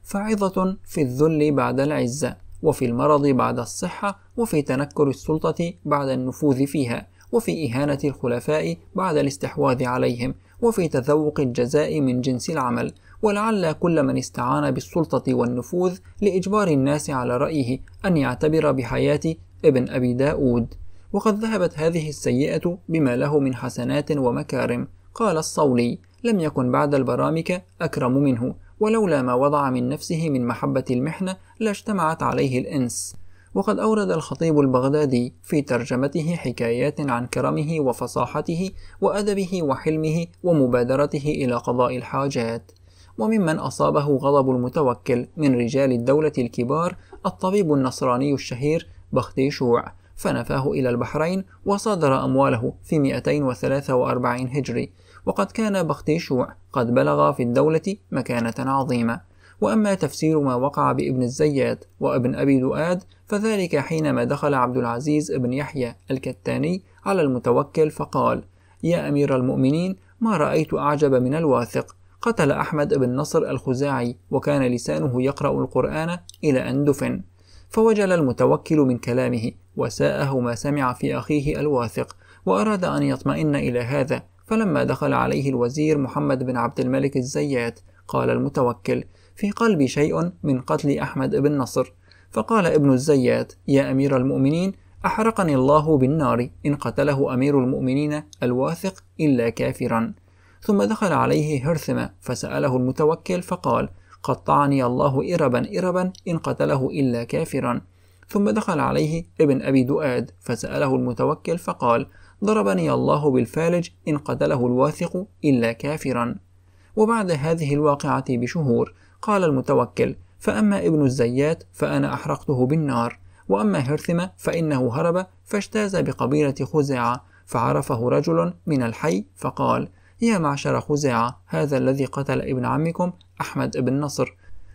فعظة في الذل بعد العزة وفي المرض بعد الصحة وفي تنكر السلطة بعد النفوذ فيها وفي إهانة الخلفاء بعد الاستحواذ عليهم وفي تذوق الجزاء من جنس العمل ولعل كل من استعان بالسلطة والنفوذ لإجبار الناس على رأيه أن يعتبر بحياة ابن أبي داود وقد ذهبت هذه السيئة بما له من حسنات ومكارم قال الصولي لم يكن بعد البرامكة أكرم منه ولولا ما وضع من نفسه من محبة المحنة لاجتمعت عليه الإنس وقد أورد الخطيب البغدادي في ترجمته حكايات عن كرمه وفصاحته وأدبه وحلمه ومبادرته إلى قضاء الحاجات وممن أصابه غضب المتوكل من رجال الدولة الكبار الطبيب النصراني الشهير بختيشوع فنفاه إلى البحرين وصادر أمواله في 243 هجري وقد كان بختيشوع قد بلغ في الدولة مكانة عظيمة وأما تفسير ما وقع بابن الزيات وابن أبي دؤاد فذلك حينما دخل عبد العزيز بن يحيى الكتاني على المتوكل فقال يا أمير المؤمنين ما رأيت أعجب من الواثق قتل أحمد بن نصر الخزاعي وكان لسانه يقرأ القرآن إلى أن دفن فوجل المتوكل من كلامه وساءه ما سمع في أخيه الواثق وأراد أن يطمئن إلى هذا فلما دخل عليه الوزير محمد بن عبد الملك الزيات قال المتوكل في قلبي شيء من قتل أحمد بن نصر فقال ابن الزيات يا أمير المؤمنين أحرقني الله بالنار إن قتله أمير المؤمنين الواثق إلا كافرا ثم دخل عليه هرثمة فسأله المتوكل فقال قطعني الله إربا إربا إن قتله إلا كافرا ثم دخل عليه ابن أبي دؤاد فسأله المتوكل فقال ضربني الله بالفالج إن قتله الواثق إلا كافرا وبعد هذه الواقعة بشهور قال المتوكل فأما ابن الزيات فأنا أحرقته بالنار وأما هرثمة فإنه هرب فاجتاز بقبيلة خزاعة فعرفه رجل من الحي فقال يا معشر خزاعة هذا الذي قتل ابن عمكم أحمد بن نصر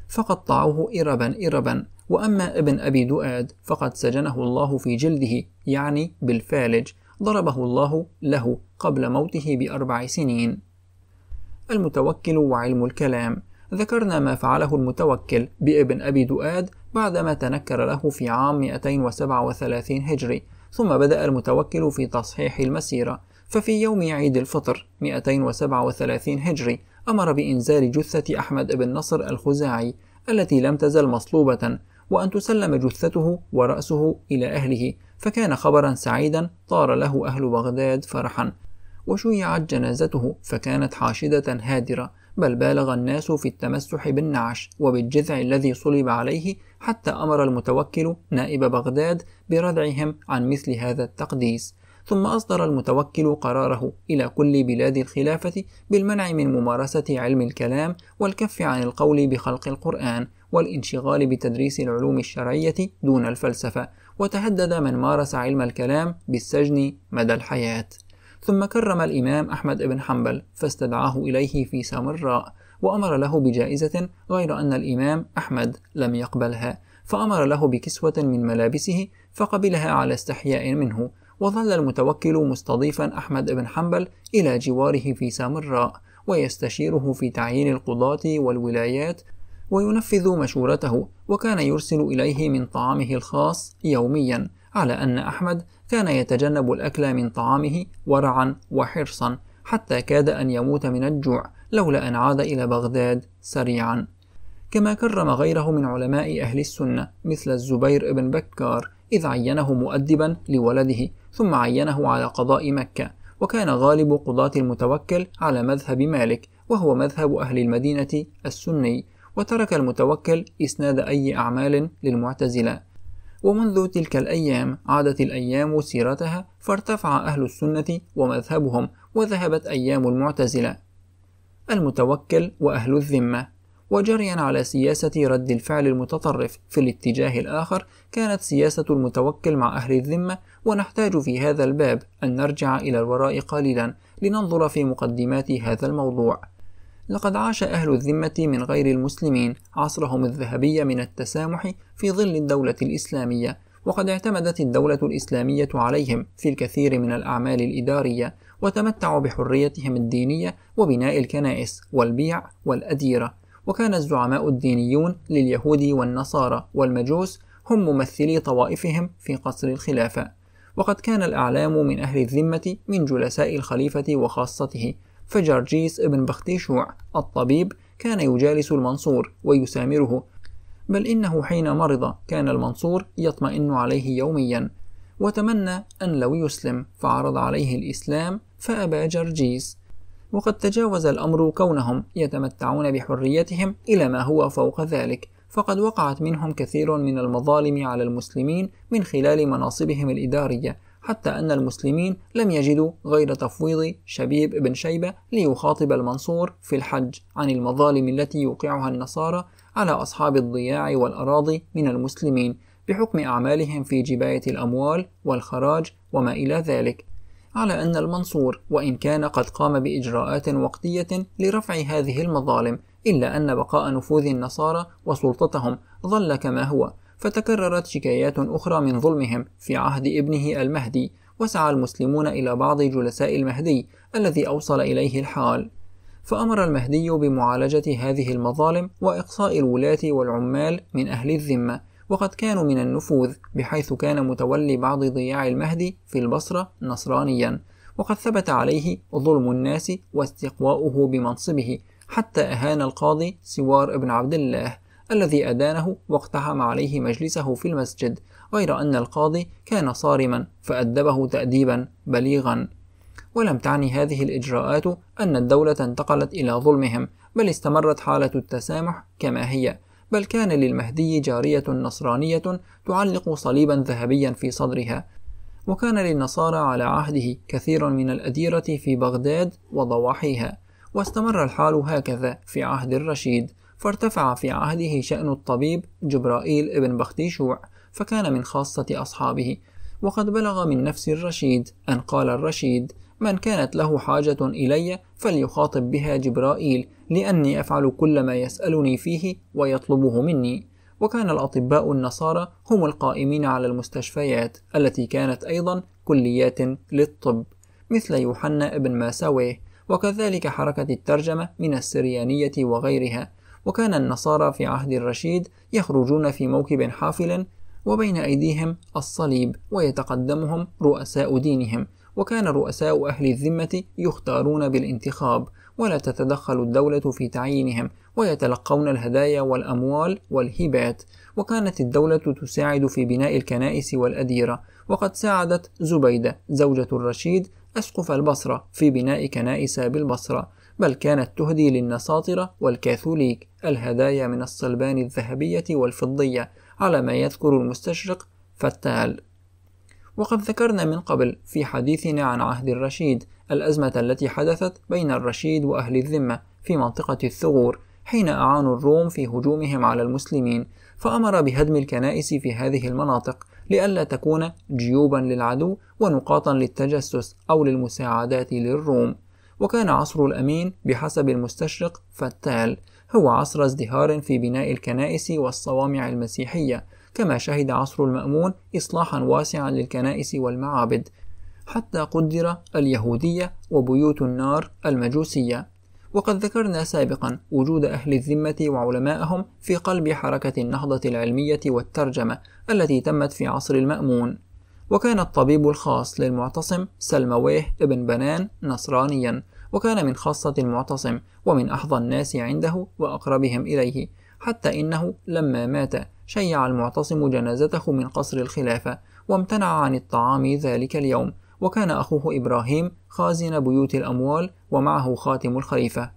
فقطعوه إربا إربا وأما ابن أبي دؤاد فقد سجنه الله في جلده يعني بالفالج ضربه الله له قبل موته بأربع سنين المتوكل وعلم الكلام ذكرنا ما فعله المتوكل بابن أبي دؤاد بعدما تنكر له في عام 237 هجري ثم بدأ المتوكل في تصحيح المسيرة ففي يوم عيد الفطر 237 هجري أمر بإنزال جثة أحمد بن نصر الخزاعي التي لم تزل مصلوبة وأن تسلم جثته ورأسه إلى أهله فكان خبرا سعيدا طار له أهل بغداد فرحا وشيعت جنازته فكانت حاشدة هادرة بل بالغ الناس في التمسح بالنعش وبالجذع الذي صلب عليه حتى أمر المتوكل نائب بغداد بردعهم عن مثل هذا التقديس ثم أصدر المتوكل قراره إلى كل بلاد الخلافة بالمنع من ممارسة علم الكلام والكف عن القول بخلق القرآن والانشغال بتدريس العلوم الشرعية دون الفلسفة وتهدد من مارس علم الكلام بالسجن مدى الحياة ثم كرم الإمام أحمد بن حنبل فاستدعاه إليه في سامراء وأمر له بجائزة غير أن الإمام أحمد لم يقبلها فأمر له بكسوة من ملابسه فقبلها على استحياء منه وظل المتوكل مستضيفا أحمد بن حنبل إلى جواره في سامراء ويستشيره في تعيين القضاة والولايات وينفذ مشورته وكان يرسل إليه من طعامه الخاص يوميا على أن أحمد كان يتجنب الأكل من طعامه ورعا وحرصا حتى كاد أن يموت من الجوع لولا أن عاد إلى بغداد سريعا كما كرم غيره من علماء أهل السنة مثل الزبير بن بكار إذ عينه مؤدبا لولده ثم عينه على قضاء مكة وكان غالب قضاة المتوكل على مذهب مالك وهو مذهب أهل المدينة السني وترك المتوكل إسناد أي أعمال للمعتزلة ومنذ تلك الأيام عادت الأيام سيرتها فارتفع أهل السنة ومذهبهم وذهبت أيام المعتزلة المتوكل وأهل الذمة وجريا على سياسة رد الفعل المتطرف في الاتجاه الآخر كانت سياسة المتوكل مع أهل الذمة ونحتاج في هذا الباب أن نرجع إلى الوراء قليلا لننظر في مقدمات هذا الموضوع لقد عاش أهل الذمة من غير المسلمين عصرهم الذهبي من التسامح في ظل الدولة الإسلامية، وقد اعتمدت الدولة الإسلامية عليهم في الكثير من الأعمال الإدارية، وتمتعوا بحريتهم الدينية وبناء الكنائس والبيع والأديرة، وكان الزعماء الدينيون لليهود والنصارى والمجوس هم ممثلي طوائفهم في قصر الخلافة، وقد كان الأعلام من أهل الذمة من جلساء الخليفة وخاصته، فجرجيس بن بختيشوع الطبيب كان يجالس المنصور ويسامره بل إنه حين مرض كان المنصور يطمئن عليه يوميا وتمنى أن لو يسلم فعرض عليه الإسلام فأبى جرجيس وقد تجاوز الأمر كونهم يتمتعون بحريتهم إلى ما هو فوق ذلك فقد وقعت منهم كثير من المظالم على المسلمين من خلال مناصبهم الإدارية حتى أن المسلمين لم يجدوا غير تفويض شبيب بن شيبة ليخاطب المنصور في الحج عن المظالم التي يوقعها النصارى على أصحاب الضياع والأراضي من المسلمين بحكم أعمالهم في جباية الأموال والخراج وما إلى ذلك على أن المنصور وإن كان قد قام بإجراءات وقتية لرفع هذه المظالم إلا أن بقاء نفوذ النصارى وسلطتهم ظل كما هو فتكررت شكايات أخرى من ظلمهم في عهد ابنه المهدي وسعى المسلمون إلى بعض جلساء المهدي الذي أوصل إليه الحال فأمر المهدي بمعالجة هذه المظالم وإقصاء الولاة والعمال من أهل الذمة وقد كانوا من النفوذ بحيث كان متولي بعض ضياع المهدي في البصرة نصرانيا وقد ثبت عليه ظلم الناس واستقواؤه بمنصبه حتى أهان القاضي سوار بن عبد الله الذي أدانه واقتحم عليه مجلسه في المسجد غير أن القاضي كان صارما فأدبه تأديبا بليغا ولم تعني هذه الإجراءات أن الدولة انتقلت إلى ظلمهم بل استمرت حالة التسامح كما هي بل كان للمهدي جارية نصرانية تعلق صليبا ذهبيا في صدرها وكان للنصارى على عهده كثير من الأديرة في بغداد وضواحيها واستمر الحال هكذا في عهد الرشيد فارتفع في عهده شأن الطبيب جبرائيل ابن بختيشوع فكان من خاصة أصحابه وقد بلغ من نفس الرشيد أن قال الرشيد من كانت له حاجة إلي فليخاطب بها جبرائيل لأني أفعل كل ما يسألني فيه ويطلبه مني وكان الأطباء النصارى هم القائمين على المستشفيات التي كانت أيضا كليات للطب مثل يوحنا ابن ماساويه وكذلك حركة الترجمة من السريانية وغيرها وكان النصارى في عهد الرشيد يخرجون في موكب حافل وبين أيديهم الصليب ويتقدمهم رؤساء دينهم وكان رؤساء أهل الذمة يختارون بالانتخاب ولا تتدخل الدولة في تعيينهم ويتلقون الهدايا والأموال والهبات وكانت الدولة تساعد في بناء الكنائس والأديرة وقد ساعدت زبيدة زوجة الرشيد أسقف البصرة في بناء كنائس بالبصرة بل كانت تهدي للنساطرة والكاثوليك الهدايا من الصلبان الذهبية والفضية على ما يذكر المستشرق فتال وقد ذكرنا من قبل في حديثنا عن عهد الرشيد الأزمة التي حدثت بين الرشيد وأهل الذمة في منطقة الثغور حين أعانوا الروم في هجومهم على المسلمين فأمر بهدم الكنائس في هذه المناطق لئلا تكون جيوبا للعدو ونقاطا للتجسس أو للمساعدات للروم وكان عصر الأمين بحسب المستشرق فتال هو عصر ازدهار في بناء الكنائس والصوامع المسيحية كما شهد عصر المأمون إصلاحا واسعا للكنائس والمعابد حتى قدر اليهودية وبيوت النار المجوسية وقد ذكرنا سابقا وجود أهل الذمة وعلمائهم في قلب حركة النهضة العلمية والترجمة التي تمت في عصر المأمون وكان الطبيب الخاص للمعتصم سلمويه ابن بنان نصرانيا وكان من خاصة المعتصم ومن أحظى الناس عنده وأقربهم إليه حتى إنه لما مات شيع المعتصم جنازته من قصر الخلافة وامتنع عن الطعام ذلك اليوم وكان أخوه إبراهيم خازن بيوت الأموال ومعه خاتم الخليفة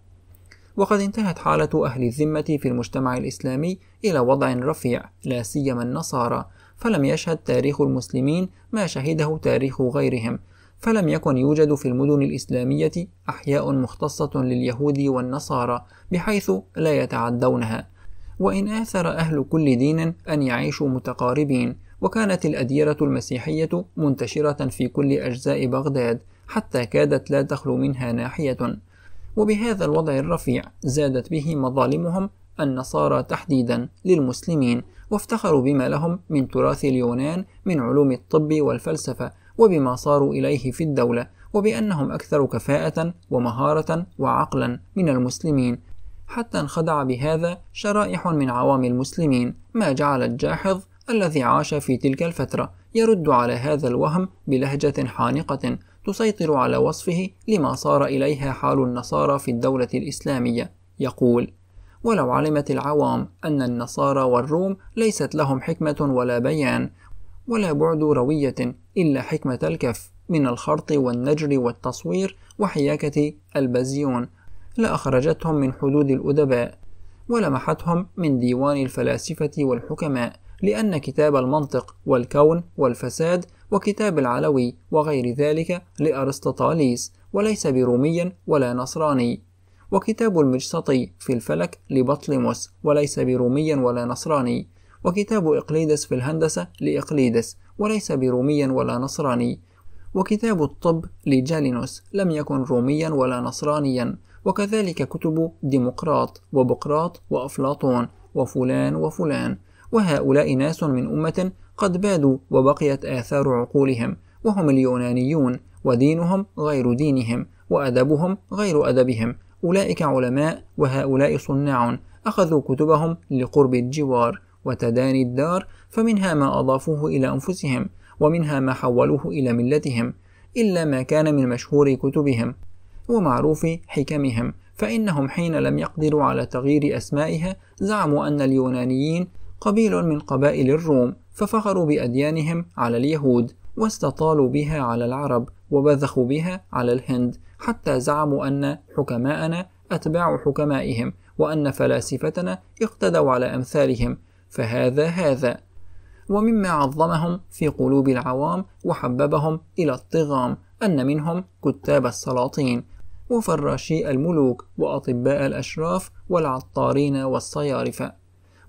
وقد انتهت حالة أهل الذمة في المجتمع الإسلامي إلى وضع رفيع لا سيما النصارى فلم يشهد تاريخ المسلمين ما شهده تاريخ غيرهم فلم يكن يوجد في المدن الإسلامية أحياء مختصة لليهود والنصارى بحيث لا يتعدونها وإن آثر أهل كل دين أن يعيشوا متقاربين وكانت الأديرة المسيحية منتشرة في كل أجزاء بغداد حتى كادت لا تخلو منها ناحية وبهذا الوضع الرفيع زادت به مظالمهم النصارى تحديدا للمسلمين وافتخروا بما لهم من تراث اليونان من علوم الطب والفلسفة وبما صاروا إليه في الدولة وبأنهم أكثر كفاءة ومهارة وعقلا من المسلمين حتى انخدع بهذا شرائح من عوام المسلمين ما جعل الجاحظ الذي عاش في تلك الفترة يرد على هذا الوهم بلهجة حانقة تسيطر على وصفه لما صار إليها حال النصارى في الدولة الإسلامية يقول ولو علمت العوام أن النصارى والروم ليست لهم حكمة ولا بيان ولا بعد روية إلا حكمة الكف من الخرط والنجر والتصوير وحياكة البزيون لأخرجتهم من حدود الأدباء ولمحتهم من ديوان الفلاسفة والحكماء لأن كتاب المنطق والكون والفساد وكتاب العلوي وغير ذلك لأرسطاليس وليس برومي ولا نصراني وكتاب المجسطي في الفلك لبطلموس وليس برومي ولا نصراني وكتاب إقليدس في الهندسة لإقليدس وليس بروميا ولا نصراني وكتاب الطب لجالينوس لم يكن روميا ولا نصرانيا وكذلك كتب ديمقراط وبقراط وأفلاطون وفلان وفلان وهؤلاء ناس من أمة قد بادوا وبقيت آثار عقولهم وهم اليونانيون ودينهم غير دينهم وأدبهم غير أدبهم أولئك علماء وهؤلاء صناع أخذوا كتبهم لقرب الجوار وتداني الدار فمنها ما أضافوه إلى أنفسهم ومنها ما حولوه إلى ملتهم إلا ما كان من مشهور كتبهم ومعروف حكمهم فإنهم حين لم يقدروا على تغيير أسمائها زعموا أن اليونانيين قبيل من قبائل الروم ففخروا بأديانهم على اليهود واستطالوا بها على العرب وبذخوا بها على الهند حتى زعموا أن حكماءنا أتباع حكمائهم وأن فلاسفتنا اقتدوا على أمثالهم فهذا هذا ومما عظمهم في قلوب العوام وحببهم إلى الطغام أن منهم كتاب السلاطين وفراشي الملوك وأطباء الأشراف والعطارين والصيارفة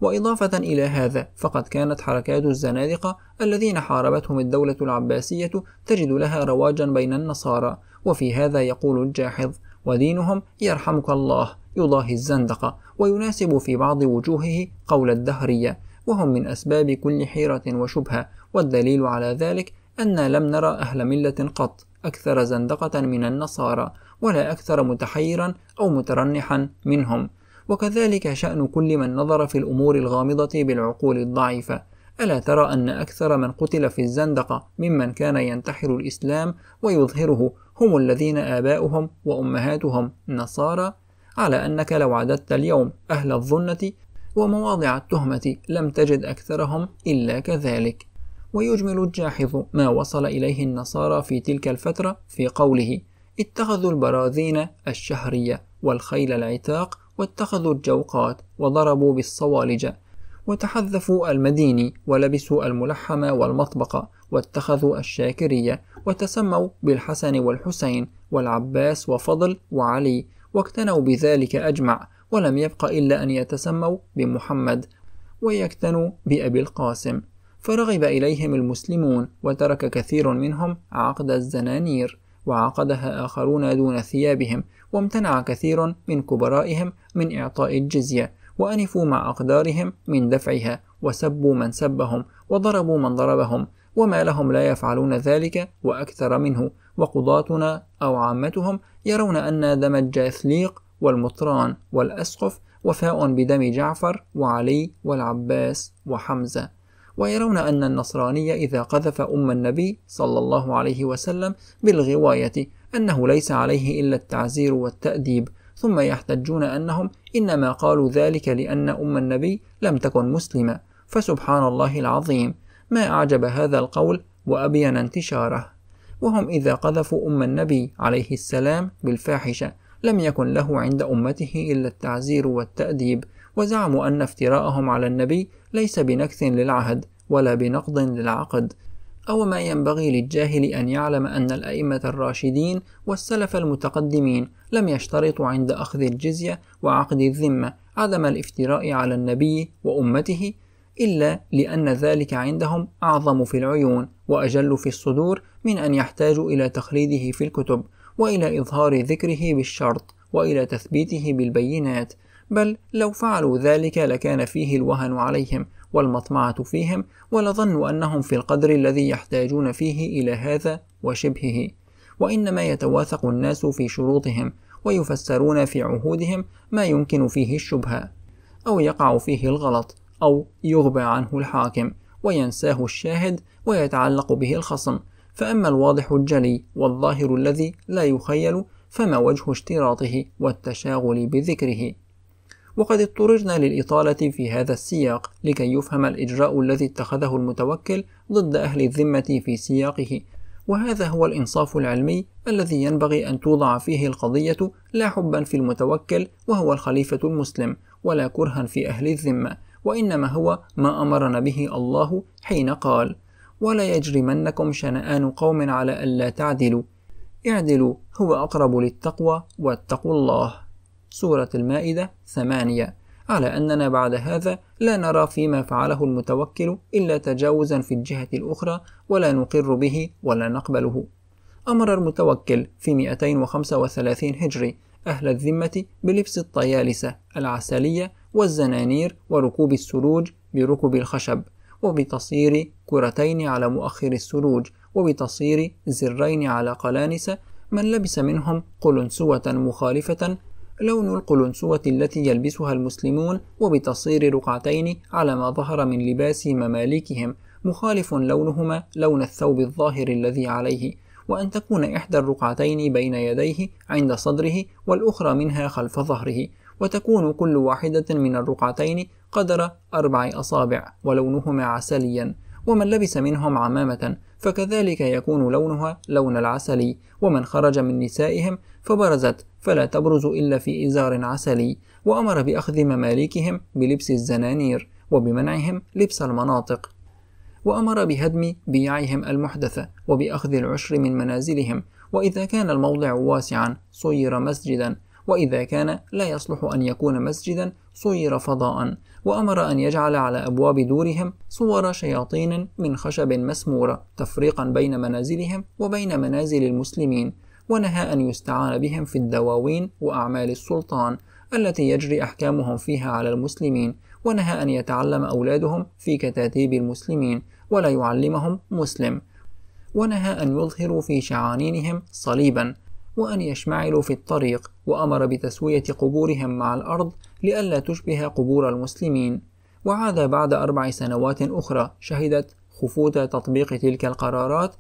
وإضافة إلى هذا فقد كانت حركات الزنادقة الذين حاربتهم الدولة العباسية تجد لها رواجا بين النصارى وفي هذا يقول الجاحظ ودينهم يرحمك الله يضاهي الزندقة ويناسب في بعض وجوهه قول الدهرية وهم من أسباب كل حيرة وشبهة والدليل على ذلك أن لم نرى أهل ملة قط أكثر زندقة من النصارى ولا أكثر متحيرا أو مترنحا منهم وكذلك شأن كل من نظر في الأمور الغامضة بالعقول الضعيفة ألا ترى أن أكثر من قتل في الزندقة ممن كان ينتحر الإسلام ويظهره هم الذين آباؤهم وأمهاتهم نصارى على أنك لو عددت اليوم أهل الظنة ومواضع التهمة لم تجد أكثرهم إلا كذلك ويجمل الجاحظ ما وصل إليه النصارى في تلك الفترة في قوله اتخذوا البراذين الشهرية والخيل العتاق واتخذوا الجوقات وضربوا بالصوالج وتحذفوا المديني ولبسوا الملحمة والمطبقة واتخذوا الشاكرية وتسموا بالحسن والحسين والعباس وفضل وعلي واكتنوا بذلك أجمع ولم يبق إلا أن يتسموا بمحمد ويكتنوا بأبي القاسم فرغب إليهم المسلمون وترك كثير منهم عقد الزنانير وعقدها آخرون دون ثيابهم وامتنع كثير من كبرائهم من إعطاء الجزية وأنفوا مع أقدارهم من دفعها وسبوا من سبهم وضربوا من ضربهم وما لهم لا يفعلون ذلك وأكثر منه وقضاتنا أو عامتهم يرون أن دم الجاثليق والمطران والأسقف وفاء بدم جعفر وعلي والعباس وحمزة ويرون أن النصراني إذا قذف أم النبي صلى الله عليه وسلم بالغواية أنه ليس عليه إلا التعزير والتأديب ثم يحتجون أنهم إنما قالوا ذلك لأن أم النبي لم تكن مسلمة فسبحان الله العظيم ما أعجب هذا القول وأبين انتشاره وهم إذا قذفوا أم النبي عليه السلام بالفاحشة لم يكن له عند أمته إلا التعزير والتأديب وزعموا أن افتراءهم على النبي ليس بنكث للعهد ولا بنقض للعقد أو ما ينبغي للجاهل أن يعلم أن الأئمة الراشدين والسلف المتقدمين لم يشترطوا عند أخذ الجزية وعقد الذمة عدم الافتراء على النبي وأمته إلا لأن ذلك عندهم أعظم في العيون وأجل في الصدور من أن يحتاجوا إلى تخليده في الكتب وإلى إظهار ذكره بالشرط وإلى تثبيته بالبينات بل لو فعلوا ذلك لكان فيه الوهن عليهم والمطمعة فيهم ولظنوا أنهم في القدر الذي يحتاجون فيه إلى هذا وشبهه وإنما يتواثق الناس في شروطهم ويفسرون في عهودهم ما يمكن فيه الشبهة أو يقع فيه الغلط أو يغبى عنه الحاكم وينساه الشاهد ويتعلق به الخصم فأما الواضح الجلي والظاهر الذي لا يخيل فما وجه اشتراطه والتشاغل بذكره وقد اضطررنا للإطالة في هذا السياق لكي يفهم الإجراء الذي اتخذه المتوكل ضد أهل الذمة في سياقه وهذا هو الإنصاف العلمي الذي ينبغي أن توضع فيه القضية لا حبا في المتوكل وهو الخليفة المسلم ولا كرها في أهل الذمة وإنما هو ما أمرنا به الله حين قال ولا يجرمنكم شنآن قوم على ألا تعدلوا اعدلوا هو أقرب للتقوى واتقوا الله سورة المائدة ثمانية على أننا بعد هذا لا نرى فيما فعله المتوكل إلا تجاوزا في الجهة الأخرى ولا نقر به ولا نقبله أمر المتوكل في 235 هجري أهل الذمة بلبس الطيالسة العسلية والزنانير وركوب السروج بركب الخشب وبتصير كرتين على مؤخر السروج وبتصير زرين على قلانسة من لبس منهم قلنسوة مخالفة لون القلنسوة التي يلبسها المسلمون وبتصير رقعتين على ما ظهر من لباس مماليكهم مخالف لونهما لون الثوب الظاهر الذي عليه وأن تكون إحدى الرقعتين بين يديه عند صدره والأخرى منها خلف ظهره وتكون كل واحدة من الرقعتين قدر أربع أصابع ولونهما عسليا ومن لبس منهم عمامة فكذلك يكون لونها لون العسلي ومن خرج من نسائهم فبرزت فلا تبرز إلا في إزار عسلي وأمر بأخذ مماليكهم بلبس الزنانير وبمنعهم لبس المناطق وأمر بهدم بيعهم المحدثة وبأخذ العشر من منازلهم وإذا كان الموضع واسعا صير مسجدا وإذا كان لا يصلح أن يكون مسجدا صير فضاء وأمر أن يجعل على أبواب دورهم صور شياطين من خشب مسمورة تفريقا بين منازلهم وبين منازل المسلمين ونهى أن يستعان بهم في الدواوين وأعمال السلطان التي يجري أحكامهم فيها على المسلمين ونهى أن يتعلم أولادهم في كتاتيب المسلمين ولا يعلمهم مسلم ونهى أن يظهروا في شعانينهم صليبا وأن يشمعلوا في الطريق وأمر بتسوية قبورهم مع الأرض لئلا تشبه قبور المسلمين وعاد بعد أربع سنوات أخرى شهدت خفوت تطبيق تلك القرارات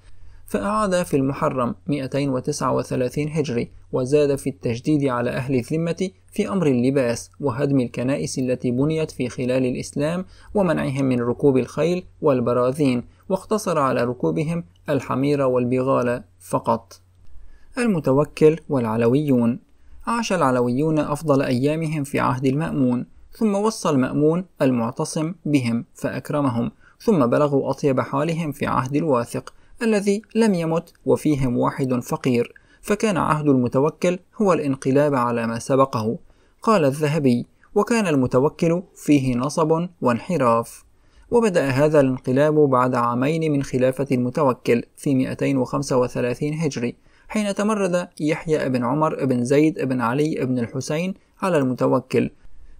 فأعاد في المحرم 239 هجري وزاد في التجديد على أهل الذمة في أمر اللباس وهدم الكنائس التي بنيت في خلال الإسلام ومنعهم من ركوب الخيل والبراذين واقتصر على ركوبهم الحمير والبغال فقط المتوكل والعلويون عاش العلويون أفضل أيامهم في عهد المأمون ثم وصى المأمون المعتصم بهم فأكرمهم ثم بلغوا أطيب حالهم في عهد الواثق الذي لم يمت وفيهم واحد فقير فكان عهد المتوكل هو الانقلاب على ما سبقه قال الذهبي وكان المتوكل فيه نصب وانحراف وبدأ هذا الانقلاب بعد عامين من خلافة المتوكل في 235 هجري حين تمرد يحيى بن عمر بن زيد بن علي بن الحسين على المتوكل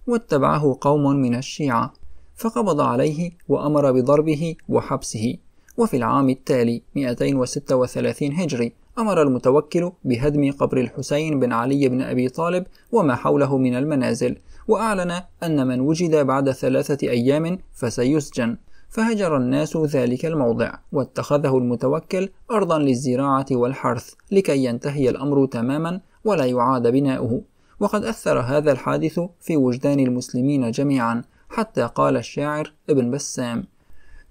واتبعه قوم من الشيعة فقبض عليه وأمر بضربه وحبسه وفي العام التالي 236 هجري أمر المتوكل بهدم قبر الحسين بن علي بن أبي طالب وما حوله من المنازل وأعلن أن من وجد بعد ثلاثة أيام فسيسجن فهجر الناس ذلك الموضع واتخذه المتوكل أرضا للزراعة والحرث لكي ينتهي الأمر تماما ولا يعاد بناؤه وقد أثر هذا الحادث في وجدان المسلمين جميعا حتى قال الشاعر ابن بسام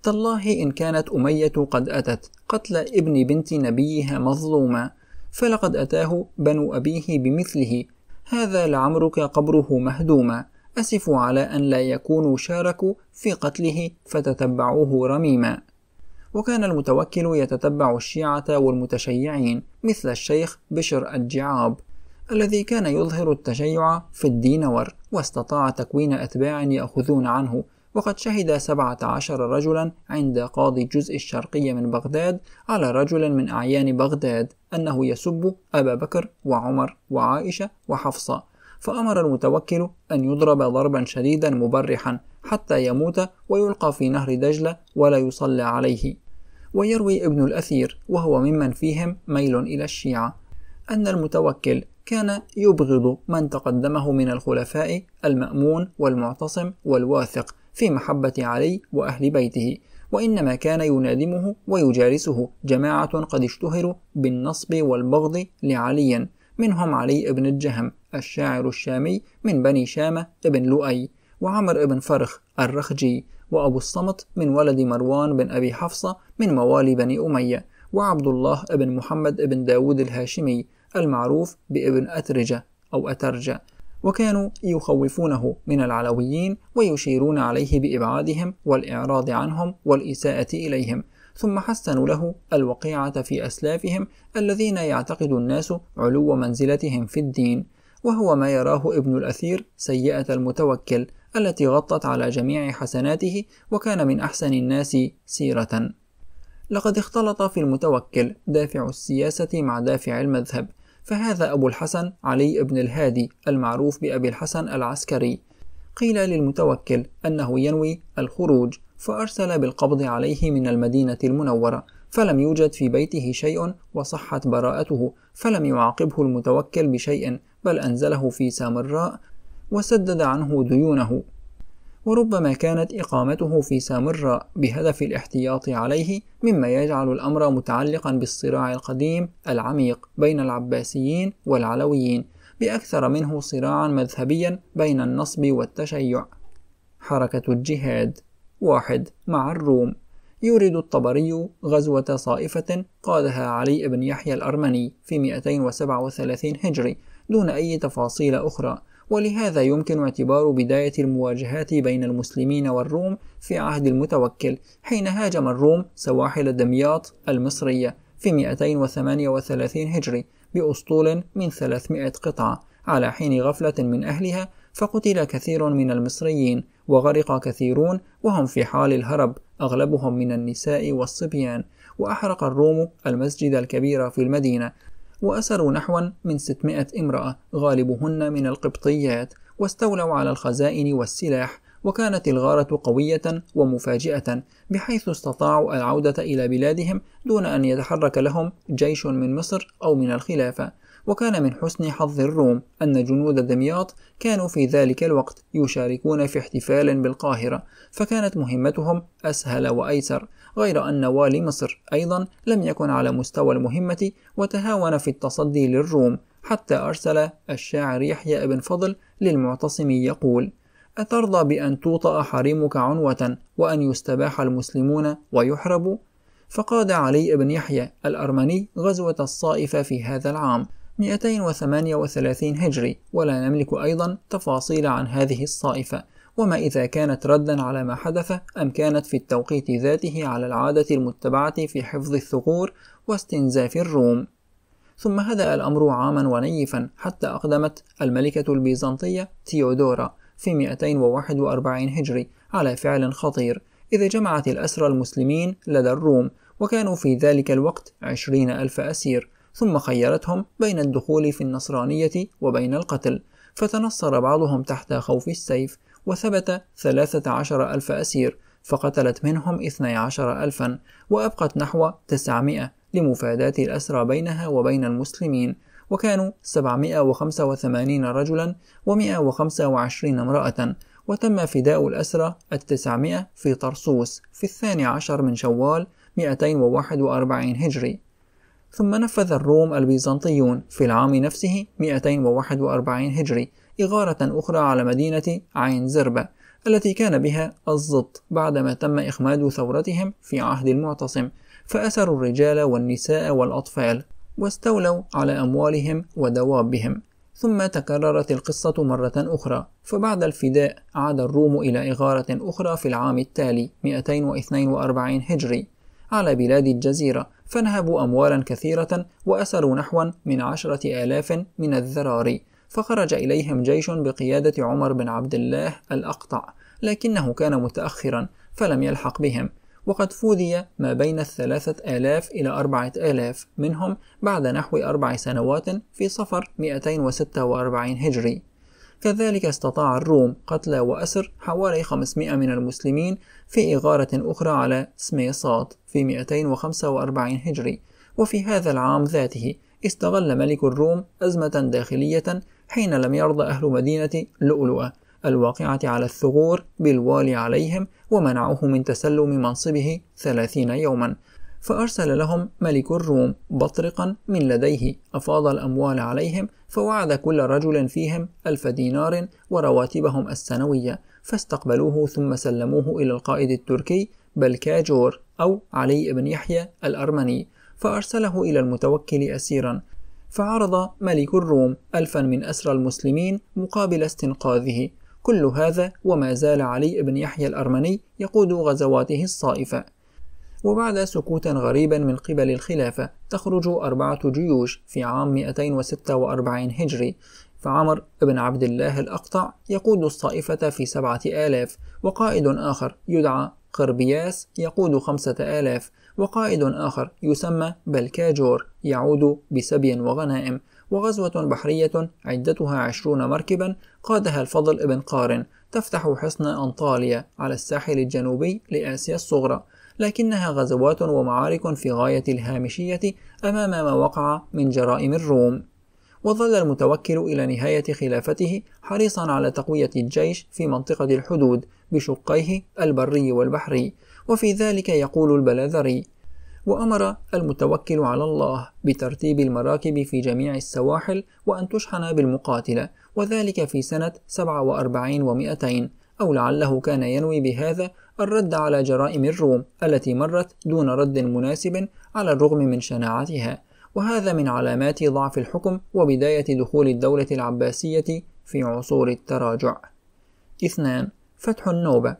تالله إن كانت أمية قد أتت قتل ابن بنت نبيها مظلوما فلقد أتاه بنو أبيه بمثله هذا لعمرك قبره مهدوما أسفوا على أن لا يكونوا شاركوا في قتله فتتبعوه رميما وكان المتوكل يتتبع الشيعة والمتشيعين مثل الشيخ بشر الجعاب الذي كان يظهر التشيع في الدينور واستطاع تكوين أتباع يأخذون عنه وقد شهد 17 رجلا عند قاضي الجزء الشرقي من بغداد على رجل من أعيان بغداد أنه يسب أبا بكر وعمر وعائشة وحفصة فأمر المتوكل أن يضرب ضربا شديدا مبرحا حتى يموت ويلقى في نهر دجلة ولا يصلى عليه ويروي ابن الأثير وهو ممن فيهم ميل إلى الشيعة أن المتوكل كان يبغض من تقدمه من الخلفاء المأمون والمعتصم والواثق في محبة علي وأهل بيته وإنما كان ينادمه ويجالسه جماعة قد اشتهروا بالنصب والبغض لعلي منهم علي بن الجهم الشاعر الشامي من بني شامة بن لؤي وعمر بن فرخ الرخجي وأبو الصمت من ولد مروان بن أبي حفصة من موالي بني أمية وعبد الله بن محمد بن داود الهاشمي المعروف بابن أترجة أو أترجة وكانوا يخوفونه من العلويين ويشيرون عليه بإبعادهم والإعراض عنهم والإساءة إليهم ثم حسنوا له الوقيعة في أسلافهم الذين يعتقد الناس علو منزلتهم في الدين وهو ما يراه ابن الأثير سيئة المتوكل التي غطت على جميع حسناته وكان من أحسن الناس سيرة لقد اختلط في المتوكل دافع السياسة مع دافع المذهب فهذا أبو الحسن علي بن الهادي المعروف بأبي الحسن العسكري قيل للمتوكل أنه ينوي الخروج فأرسل بالقبض عليه من المدينة المنورة فلم يوجد في بيته شيء وصحت براءته فلم يعاقبه المتوكل بشيء بل أنزله في سامراء وسدد عنه ديونه وربما كانت إقامته في سامراء بهدف الاحتياط عليه مما يجعل الأمر متعلقا بالصراع القديم العميق بين العباسيين والعلويين بأكثر منه صراعا مذهبيا بين النصب والتشيع حركة الجهاد واحد مع الروم يريد الطبري غزوة صائفة قادها علي بن يحيى الأرمني في 237 هجري دون أي تفاصيل أخرى ولهذا يمكن اعتبار بداية المواجهات بين المسلمين والروم في عهد المتوكل حين هاجم الروم سواحل دمياط المصرية في 238 هجري بأسطول من 300 قطعة على حين غفلة من أهلها فقتل كثير من المصريين وغرق كثيرون وهم في حال الهرب أغلبهم من النساء والصبيان وأحرق الروم المسجد الكبير في المدينة وأسروا نحوا من 600 امرأة غالبهن من القبطيات واستولوا على الخزائن والسلاح وكانت الغارة قوية ومفاجئة بحيث استطاعوا العودة إلى بلادهم دون أن يتحرك لهم جيش من مصر أو من الخلافة وكان من حسن حظ الروم أن جنود دمياط كانوا في ذلك الوقت يشاركون في احتفال بالقاهرة فكانت مهمتهم أسهل وأيسر غير أن والي مصر أيضا لم يكن على مستوى المهمة وتهاون في التصدي للروم حتى أرسل الشاعر يحيى بن فضل للمعتصم يقول أترضى بأن توطأ حريمك عنوة وأن يستباح المسلمون ويحربوا؟ فقاد علي بن يحيى الأرمني غزوة الصائفة في هذا العام 238 هجري ولا نملك أيضا تفاصيل عن هذه الصائفة وما إذا كانت ردا على ما حدث أم كانت في التوقيت ذاته على العادة المتبعة في حفظ الثغور واستنزاف الروم ثم هدأ الأمر عاما ونيفا حتى أقدمت الملكة البيزنطية تيودورا في 241 هجري على فعل خطير إذ جمعت الأسرى المسلمين لدى الروم وكانوا في ذلك الوقت عشرين ألف أسير ثم خيرتهم بين الدخول في النصرانية وبين القتل فتنصر بعضهم تحت خوف السيف وثبت ثلاثة عشر ألف أسير فقتلت منهم اثني عشر ألفا وأبقت نحو تسعمائة لمفاداة الأسرى بينها وبين المسلمين وكانوا 785 رجلا و125 امرأة وتم فداء الأسرى التسعمائة في طرسوس في الثاني عشر من شوال 241 هجري ثم نفذ الروم البيزنطيون في العام نفسه 241 هجري إغارة أخرى على مدينة عين زربة التي كان بها الزط بعدما تم إخماد ثورتهم في عهد المعتصم فأسروا الرجال والنساء والأطفال واستولوا على أموالهم ودوابهم ثم تكررت القصة مرة أخرى فبعد الفداء عاد الروم إلى إغارة أخرى في العام التالي 242 هجري على بلاد الجزيرة فنهبوا أموالا كثيرة وأسروا نحوا من عشرة آلاف من الذراري فخرج إليهم جيش بقيادة عمر بن عبد الله الأقطع لكنه كان متأخرا فلم يلحق بهم وقد فوذي ما بين الثلاثة آلاف إلى أربعة آلاف منهم بعد نحو أربع سنوات في صفر 246 هجري كذلك استطاع الروم قتل وأسر حوالي 500 من المسلمين في إغارة أخرى على سميصات في 245 هجري وفي هذا العام ذاته استغل ملك الروم أزمة داخلية حين لم يرضى أهل مدينة لؤلؤة الواقعة على الثغور بالوالي عليهم ومنعوه من تسلم منصبه ثلاثين يوما فأرسل لهم ملك الروم بطرقا من لديه أفاض الأموال عليهم فوعد كل رجل فيهم ألف دينار ورواتبهم السنوية فاستقبلوه ثم سلموه إلى القائد التركي بلكاجور أو علي بن يحيى الأرمني فأرسله إلى المتوكل أسيرا فعرض ملك الروم ألفا من أسرى المسلمين مقابل استنقاذه كل هذا وما زال علي بن يحيى الأرمني يقود غزواته الصائفة وبعد سكوت غريبا من قبل الخلافة تخرج أربعة جيوش في عام 246 هجري فعمر بن عبد الله الأقطع يقود الصائفة في سبعة آلاف وقائد آخر يدعى قربياس يقود خمسة آلاف وقائد آخر يسمى بلكاجور يعود بسبي وغنائم وغزوة بحرية عدتها عشرون مركبا قادها الفضل بن قارن تفتح حصن أنطاليا على الساحل الجنوبي لآسيا الصغرى لكنها غزوات ومعارك في غاية الهامشية أمام ما وقع من جرائم الروم وظل المتوكل إلى نهاية خلافته حريصا على تقوية الجيش في منطقة الحدود بشقيه البري والبحري وفي ذلك يقول البلاذري وأمر المتوكل على الله بترتيب المراكب في جميع السواحل وأن تشحن بالمقاتلة وذلك في سنة 47 و200 أو لعله كان ينوي بهذا الرد على جرائم الروم التي مرت دون رد مناسب على الرغم من شناعتها وهذا من علامات ضعف الحكم وبداية دخول الدولة العباسية في عصور التراجع. اثنان فتح النوبة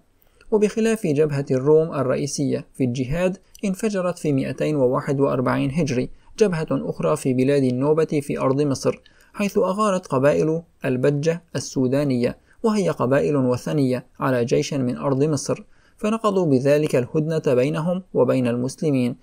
وبخلاف جبهة الروم الرئيسية في الجهاد انفجرت في 241 هجري جبهة أخرى في بلاد النوبة في أرض مصر حيث أغارت قبائل البجة السودانية وهي قبائل وثنية على جيش من أرض مصر فنقضوا بذلك الهدنة بينهم وبين المسلمين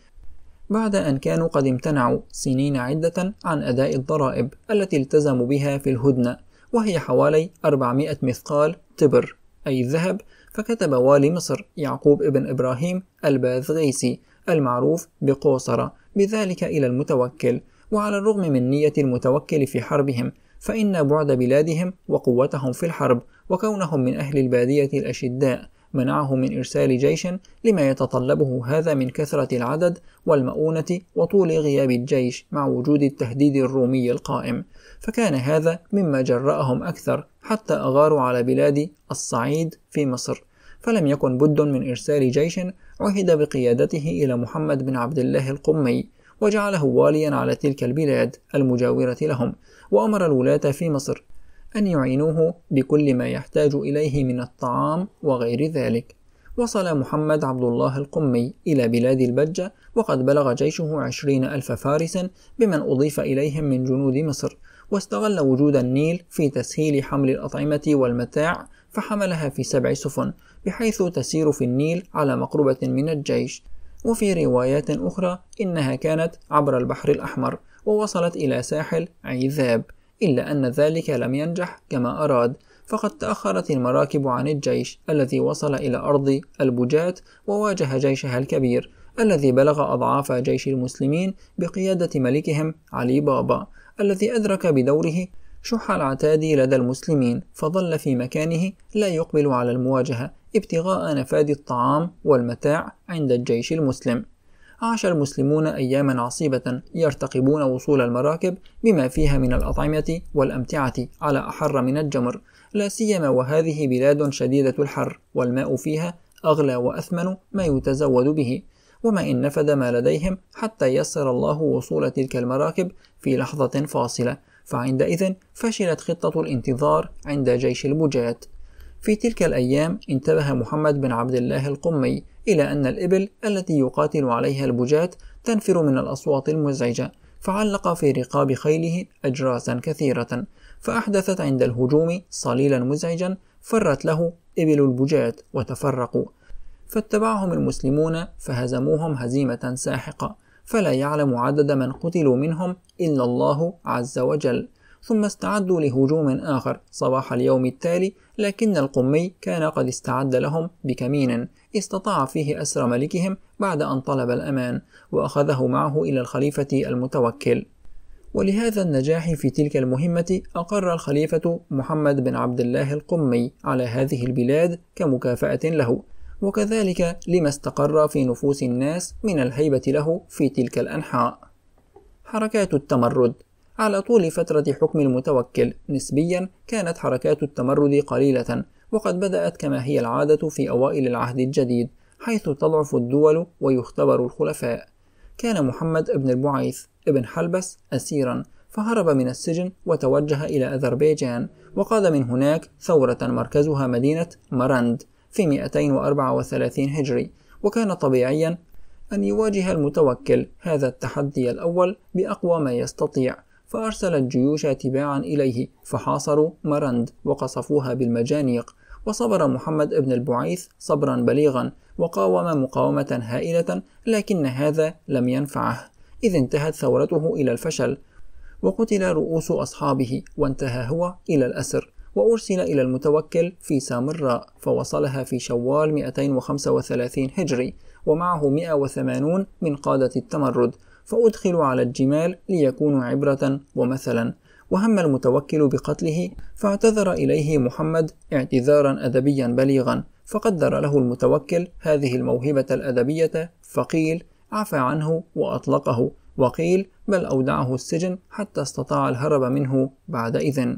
بعد أن كانوا قد امتنعوا سنين عدة عن أداء الضرائب التي التزموا بها في الهدنة وهي حوالي 400 مثقال تبر أي ذهب، فكتب والي مصر يعقوب ابن إبراهيم الباذغيسي المعروف بقوصرة بذلك إلى المتوكل وعلى الرغم من نية المتوكل في حربهم فإن بعد بلادهم وقوتهم في الحرب وكونهم من أهل البادية الأشداء منعهم من إرسال جيش لما يتطلبه هذا من كثرة العدد والمؤونة وطول غياب الجيش مع وجود التهديد الرومي القائم، فكان هذا مما جرأهم أكثر حتى أغاروا على بلاد الصعيد في مصر، فلم يكن بد من إرسال جيش عهد بقيادته إلى محمد بن عبد الله القمي، وجعله واليا على تلك البلاد المجاورة لهم، وأمر الولاة في مصر أن يعينوه بكل ما يحتاج إليه من الطعام وغير ذلك وصل محمد عبد الله القمي إلى بلاد البجة وقد بلغ جيشه عشرين ألف فارسا بمن أضيف إليهم من جنود مصر واستغل وجود النيل في تسهيل حمل الأطعمة والمتاع فحملها في سبع سفن بحيث تسير في النيل على مقربة من الجيش وفي روايات أخرى إنها كانت عبر البحر الأحمر ووصلت إلى ساحل عذاب إلا أن ذلك لم ينجح كما أراد فقد تأخرت المراكب عن الجيش الذي وصل إلى أرض البجات وواجه جيشها الكبير الذي بلغ أضعاف جيش المسلمين بقيادة ملكهم علي بابا الذي أدرك بدوره شح العتادي لدى المسلمين فظل في مكانه لا يقبل على المواجهة ابتغاء نفاد الطعام والمتاع عند الجيش المسلم عاش المسلمون أياما عصيبة يرتقبون وصول المراكب بما فيها من الأطعمة والأمتعة على أحر من الجمر لا سيما وهذه بلاد شديدة الحر والماء فيها أغلى وأثمن ما يتزود به وما إن نفد ما لديهم حتى يسر الله وصول تلك المراكب في لحظة فاصلة فعندئذ فشلت خطة الانتظار عند جيش البجات في تلك الأيام انتبه محمد بن عبد الله القمي إلى أن الإبل التي يقاتل عليها البجاة تنفر من الأصوات المزعجة فعلق في رقاب خيله أجراسا كثيرة فأحدثت عند الهجوم صليلا مزعجا فرت له إبل البجاة وتفرقوا فاتبعهم المسلمون فهزموهم هزيمة ساحقة فلا يعلم عدد من قتلوا منهم إلا الله عز وجل ثم استعدوا لهجوم آخر صباح اليوم التالي لكن القمي كان قد استعد لهم بكمين استطاع فيه أسر ملكهم بعد أن طلب الأمان وأخذه معه إلى الخليفة المتوكل ولهذا النجاح في تلك المهمة أقر الخليفة محمد بن عبد الله القمي على هذه البلاد كمكافأة له وكذلك لما استقر في نفوس الناس من الهيبة له في تلك الأنحاء حركات التمرد على طول فترة حكم المتوكل نسبيا كانت حركات التمرد قليلة وقد بدأت كما هي العادة في أوائل العهد الجديد حيث تضعف الدول ويختبر الخلفاء كان محمد بن البعيث بن حلبس أسيرا فهرب من السجن وتوجه إلى أذربيجان وقاد من هناك ثورة مركزها مدينة مرند في 234 هجري وكان طبيعيا أن يواجه المتوكل هذا التحدي الأول بأقوى ما يستطيع فأرسل الجيوش تباعا إليه فحاصروا مرند وقصفوها بالمجانيق وصبر محمد بن البعيث صبرا بليغا وقاوم مقاومة هائلة لكن هذا لم ينفعه إذ انتهت ثورته إلى الفشل وقتل رؤوس أصحابه وانتهى هو إلى الأسر وأرسل إلى المتوكل في سامراء فوصلها في شوال 235 هجري ومعه 180 من قادة التمرد فأدخلوا على الجمال ليكونوا عبرة ومثلا وهم المتوكل بقتله فاعتذر إليه محمد اعتذارا أدبيا بليغا فقدر له المتوكل هذه الموهبة الأدبية فقيل عفى عنه وأطلقه وقيل بل أودعه السجن حتى استطاع الهرب منه بعد إذن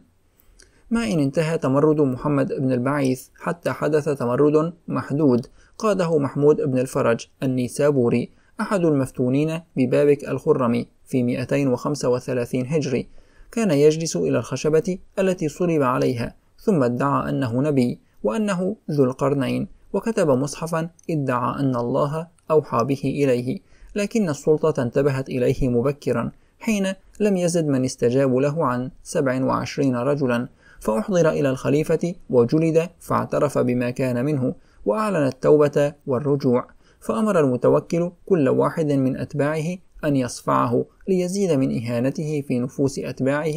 ما إن انتهى تمرد محمد بن البعيث حتى حدث تمرد محدود قاده محمود بن الفرج النيسابوري أحد المفتونين ببابك الخرمي في 235 هجري كان يجلس إلى الخشبة التي صلب عليها ثم ادعى أنه نبي وأنه ذو القرنين وكتب مصحفا ادعى أن الله أوحى به إليه لكن السلطة انتبهت إليه مبكرا حين لم يزد من استجاب له عن 27 رجلا فأحضر إلى الخليفة وجلد فاعترف بما كان منه وأعلن التوبة والرجوع فأمر المتوكل كل واحد من أتباعه أن يصفعه ليزيد من إهانته في نفوس أتباعه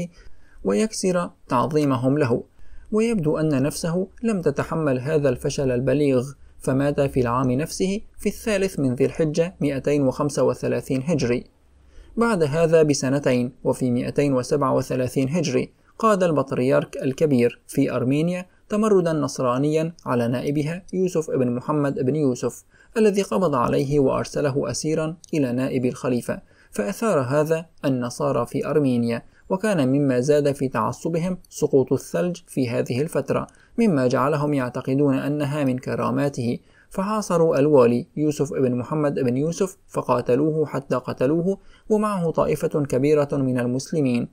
ويكسر تعظيمهم له ويبدو أن نفسه لم تتحمل هذا الفشل البليغ فمات في العام نفسه في الثالث من ذي الحجة 235 هجري بعد هذا بسنتين وفي 237 هجري قاد البطريرك الكبير في أرمينيا تمردا نصرانيا على نائبها يوسف بن محمد بن يوسف الذي قبض عليه وأرسله أسيرا إلى نائب الخليفة فأثار هذا النصارى في أرمينيا وكان مما زاد في تعصبهم سقوط الثلج في هذه الفترة مما جعلهم يعتقدون أنها من كراماته فحاصروا الوالي يوسف بن محمد بن يوسف فقاتلوه حتى قتلوه ومعه طائفة كبيرة من المسلمين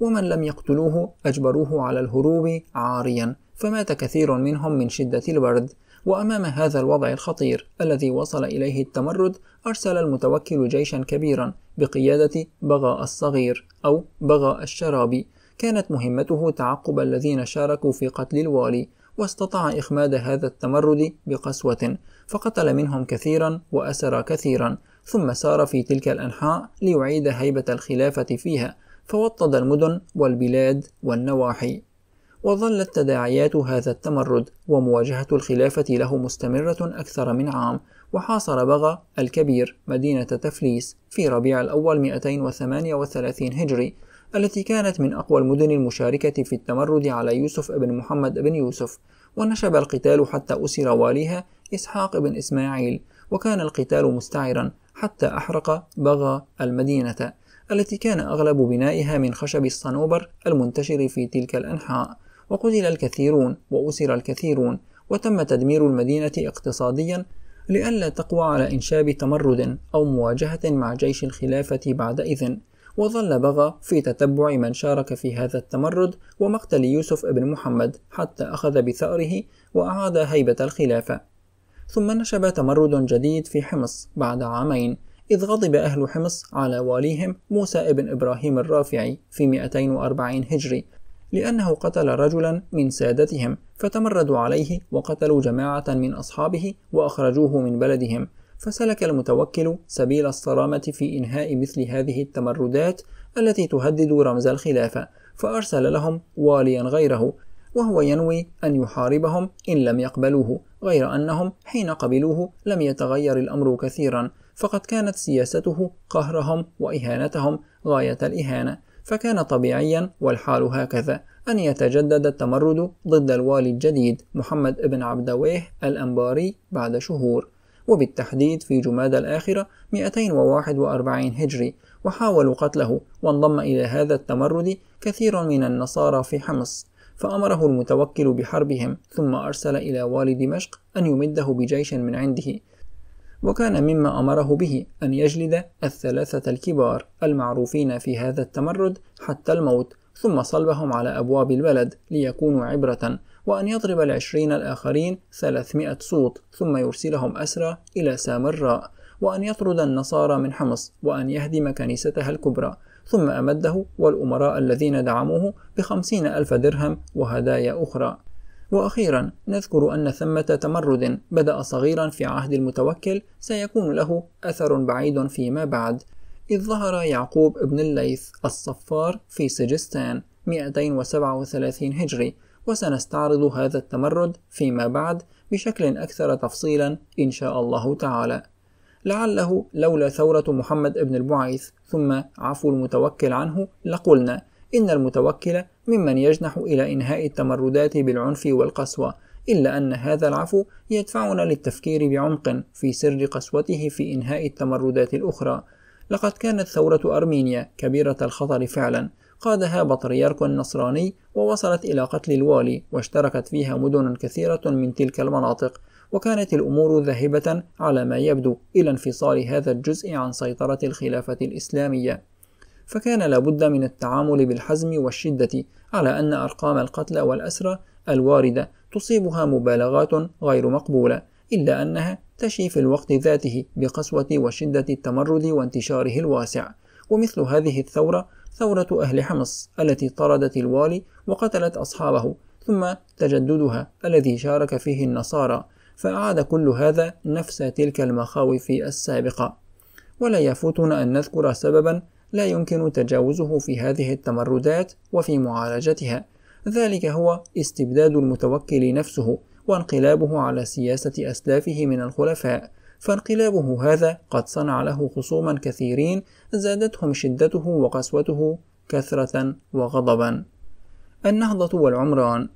ومن لم يقتلوه أجبروه على الهروب عاريا فمات كثير منهم من شدة البرد وأمام هذا الوضع الخطير الذي وصل إليه التمرد أرسل المتوكل جيشا كبيرا بقيادة بغاء الصغير أو بغاء الشرابي كانت مهمته تعقب الذين شاركوا في قتل الوالي واستطاع إخماد هذا التمرد بقسوة فقتل منهم كثيرا وأسر كثيرا ثم سار في تلك الأنحاء ليعيد هيبة الخلافة فيها فوطد المدن والبلاد والنواحي وظلت تداعيات هذا التمرد ومواجهة الخلافة له مستمرة أكثر من عام وحاصر بغى الكبير مدينة تفليس في ربيع الأول 238 هجري التي كانت من أقوى المدن المشاركة في التمرد على يوسف بن محمد بن يوسف ونشب القتال حتى أسر واليها إسحاق بن إسماعيل وكان القتال مستعرا حتى أحرق بغى المدينة التي كان أغلب بنائها من خشب الصنوبر المنتشر في تلك الأنحاء وقتل الكثيرون وأسر الكثيرون وتم تدمير المدينة اقتصاديا لئلا تقوى على إنشاب تمرد أو مواجهة مع جيش الخلافة بعد إذن وظل بغى في تتبع من شارك في هذا التمرد ومقتل يوسف بن محمد حتى أخذ بثأره وأعاد هيبة الخلافة ثم نشب تمرد جديد في حمص بعد عامين إذ غضب أهل حمص على واليهم موسى بن إبراهيم الرافعي في 240 هجري لأنه قتل رجلا من سادتهم فتمردوا عليه وقتلوا جماعة من أصحابه وأخرجوه من بلدهم فسلك المتوكل سبيل الصرامة في إنهاء مثل هذه التمردات التي تهدد رمز الخلافة فأرسل لهم واليا غيره وهو ينوي أن يحاربهم إن لم يقبلوه غير أنهم حين قبلوه لم يتغير الأمر كثيرا فقد كانت سياسته قهرهم وإهانتهم غاية الإهانة فكان طبيعيا والحال هكذا أن يتجدد التمرد ضد الوالي الجديد محمد بن عبدويه الأنباري بعد شهور وبالتحديد في جماد الآخرة 241 هجري وحاولوا قتله وانضم إلى هذا التمرد كثير من النصارى في حمص فأمره المتوكل بحربهم ثم أرسل إلى والي دمشق أن يمده بجيش من عنده وكان مما أمره به أن يجلد الثلاثة الكبار المعروفين في هذا التمرد حتى الموت ثم صلبهم على أبواب البلد ليكونوا عبرة وأن يضرب العشرين الآخرين ثلاثمائة صوت ثم يرسلهم أسرى إلى سامراء وأن يطرد النصارى من حمص وأن يهدم كنيستها الكبرى ثم أمده والأمراء الذين دعموه بخمسين ألف درهم وهدايا أخرى وأخيرا نذكر أن ثمة تمرد بدأ صغيرا في عهد المتوكل سيكون له أثر بعيد فيما بعد إذ ظهر يعقوب ابن الليث الصفار في سجستان 237 هجري وسنستعرض هذا التمرد فيما بعد بشكل أكثر تفصيلا إن شاء الله تعالى لعله لولا ثورة محمد بن البعيث ثم عفو المتوكل عنه لقلنا إن المتوكل ممن يجنح إلى إنهاء التمردات بالعنف والقسوة إلا أن هذا العفو يدفعنا للتفكير بعمق في سر قسوته في إنهاء التمردات الأخرى لقد كانت ثورة أرمينيا كبيرة الخطر فعلا قادها بطريرك النصراني ووصلت إلى قتل الوالي واشتركت فيها مدن كثيرة من تلك المناطق وكانت الأمور ذاهبة على ما يبدو إلى انفصال هذا الجزء عن سيطرة الخلافة الإسلامية فكان لابد من التعامل بالحزم والشدة على أن أرقام القتلى والأسرى الواردة تصيبها مبالغات غير مقبولة إلا أنها تشي في الوقت ذاته بقسوة وشدة التمرد وانتشاره الواسع ومثل هذه الثورة ثورة أهل حمص التي طردت الوالي وقتلت أصحابه ثم تجددها الذي شارك فيه النصارى فأعاد كل هذا نفس تلك المخاوف السابقة ولا يفوتنا أن نذكر سببا لا يمكن تجاوزه في هذه التمردات وفي معالجتها ذلك هو استبداد المتوكل نفسه وانقلابه على سياسة أسلافه من الخلفاء فانقلابه هذا قد صنع له خصوما كثيرين زادتهم شدته وقسوته كثرة وغضبا النهضة والعمران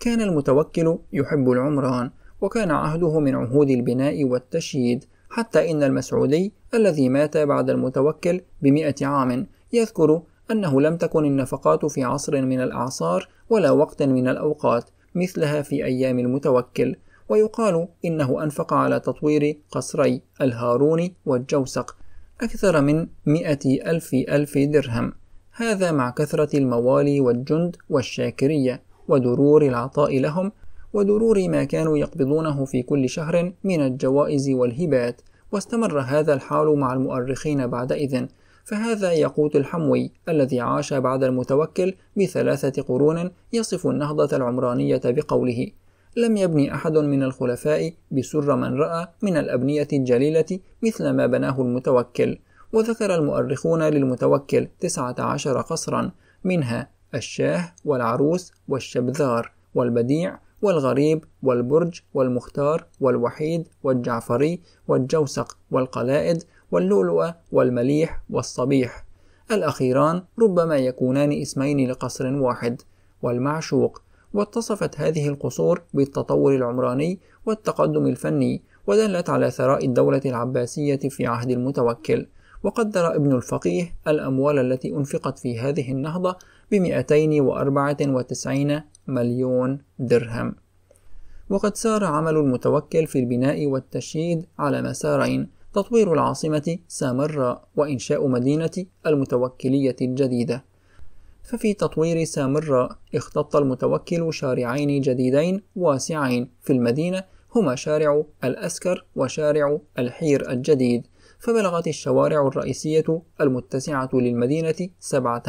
كان المتوكل يحب العمران وكان عهده من عهود البناء والتشييد حتى إن المسعودي الذي مات بعد المتوكل بمئة عام يذكر أنه لم تكن النفقات في عصر من الأعصار ولا وقت من الأوقات مثلها في أيام المتوكل ويقال إنه أنفق على تطوير قصري الهارون والجوسق أكثر من مئة ألف ألف درهم هذا مع كثرة الموالي والجند والشاكرية ودرور العطاء لهم ودرور ما كانوا يقبضونه في كل شهر من الجوائز والهبات واستمر هذا الحال مع المؤرخين بعدئذ فهذا ياقوت الحموي الذي عاش بعد المتوكل بثلاثة قرون يصف النهضة العمرانية بقوله لم يبني أحد من الخلفاء بسر من رأى من الأبنية الجليلة مثل ما بناه المتوكل وذكر المؤرخون للمتوكل تسعة عشر قصرا منها الشاه والعروس والشبذار والبديع والغريب والبرج والمختار والوحيد والجعفري والجوسق والقلائد واللؤلؤة والمليح والصبيح الأخيران ربما يكونان اسمين لقصر واحد والمعشوق واتصفت هذه القصور بالتطور العمراني والتقدم الفني ودلت على ثراء الدولة العباسية في عهد المتوكل وقدر ابن الفقيه الأموال التي أنفقت في هذه النهضة ب 294 مليون درهم وقد سار عمل المتوكل في البناء والتشييد على مسارين تطوير العاصمة سامراء وإنشاء مدينة المتوكلية الجديدة ففي تطوير سامراء اختط المتوكل شارعين جديدين واسعين في المدينة هما شارع الأسكر وشارع الحير الجديد فبلغت الشوارع الرئيسية المتسعة للمدينة سبعة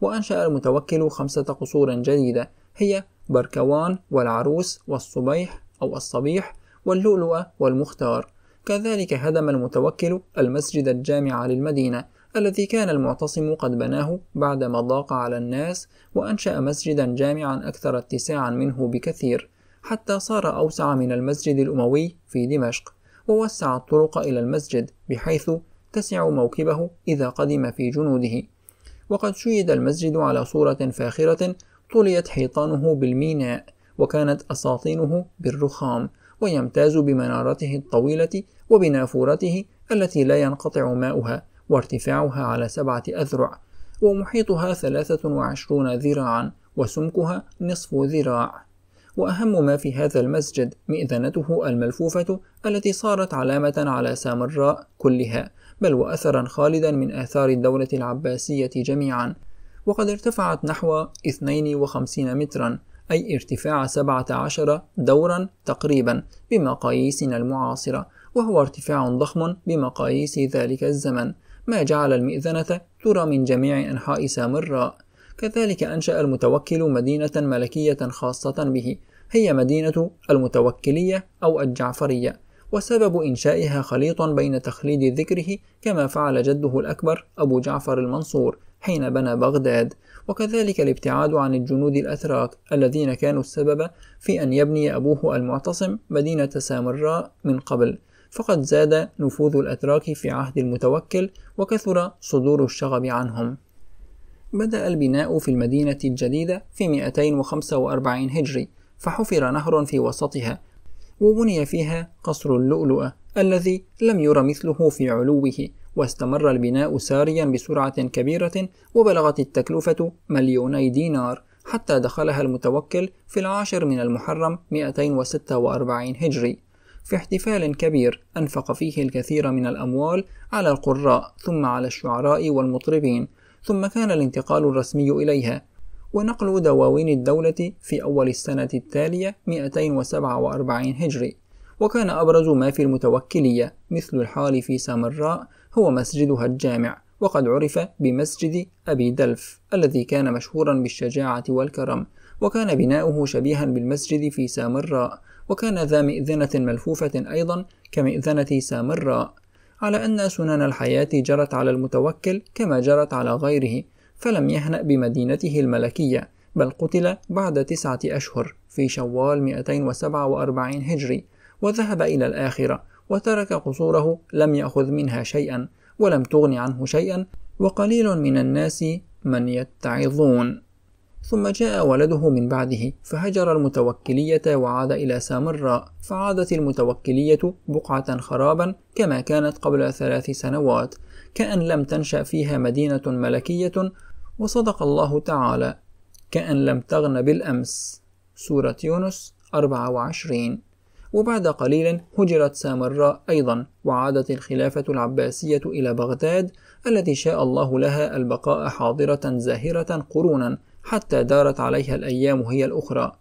وأنشأ المتوكل خمسة قصور جديدة هي بركوان والعروس والصبيح أو الصبيح واللؤلؤة والمختار كذلك هدم المتوكل المسجد الجامع للمدينة الذي كان المعتصم قد بناه بعدما ضاق على الناس وأنشأ مسجدا جامعا أكثر اتساعا منه بكثير حتى صار أوسع من المسجد الأموي في دمشق ووسع الطرق إلى المسجد بحيث تسع موكبه إذا قدم في جنوده وقد شيد المسجد على صورة فاخرة طليت حيطانه بالميناء وكانت أساطينه بالرخام ويمتاز بمنارته الطويلة وبنافورته التي لا ينقطع ماؤها وارتفاعها على سبعة أذرع ومحيطها ثلاثة وعشرون ذراعا وسمكها نصف ذراع وأهم ما في هذا المسجد مئذنته الملفوفة التي صارت علامة على سامراء كلها بل وأثرا خالدا من آثار الدولة العباسية جميعا وقد ارتفعت نحو 52 مترا أي ارتفاع 17 دورا تقريبا بمقاييسنا المعاصرة وهو ارتفاع ضخم بمقاييس ذلك الزمن ما جعل المئذنة ترى من جميع أنحاء سامراء كذلك أنشأ المتوكل مدينة ملكية خاصة به هي مدينة المتوكلية أو الجعفرية وسبب إنشائها خليط بين تخليد ذكره كما فعل جده الأكبر أبو جعفر المنصور حين بنى بغداد وكذلك الابتعاد عن الجنود الأتراك الذين كانوا السبب في أن يبني أبوه المعتصم مدينة سامراء من قبل فقد زاد نفوذ الأتراك في عهد المتوكل وكثر صدور الشغب عنهم بدأ البناء في المدينة الجديدة في 245 هجري فحفر نهر في وسطها وبني فيها قصر اللؤلؤة الذي لم ير مثله في علوه واستمر البناء ساريا بسرعة كبيرة وبلغت التكلفة مليوني دينار حتى دخلها المتوكل في العاشر من المحرم 246 هجري في احتفال كبير أنفق فيه الكثير من الأموال على القراء ثم على الشعراء والمطربين ثم كان الانتقال الرسمي إليها ونقل دواوين الدولة في أول السنة التالية 247 هجري وكان أبرز ما في المتوكلية مثل الحال في سامراء هو مسجدها الجامع وقد عرف بمسجد أبي دلف الذي كان مشهورا بالشجاعة والكرم وكان بناؤه شبيها بالمسجد في سامراء وكان ذا مئذنة ملفوفة أيضا كمئذنة سامراء على أن سنن الحياة جرت على المتوكل كما جرت على غيره فلم يهنأ بمدينته الملكية بل قتل بعد تسعة أشهر في شوال 247 هجري وذهب إلى الآخرة وترك قصوره لم يأخذ منها شيئا ولم تغن عنه شيئا وقليل من الناس من يتعظون ثم جاء ولده من بعده فهجر المتوكلية وعاد إلى سامراء فعادت المتوكلية بقعة خرابا كما كانت قبل ثلاث سنوات كأن لم تنشأ فيها مدينة ملكية وصدق الله تعالى كأن لم تغن بالأمس سورة يونس 24 وبعد قليل هجرت سامراء أيضا وعادت الخلافة العباسية إلى بغداد التي شاء الله لها البقاء حاضرة زاهرة قرونا حتى دارت عليها الأيام هي الأخرى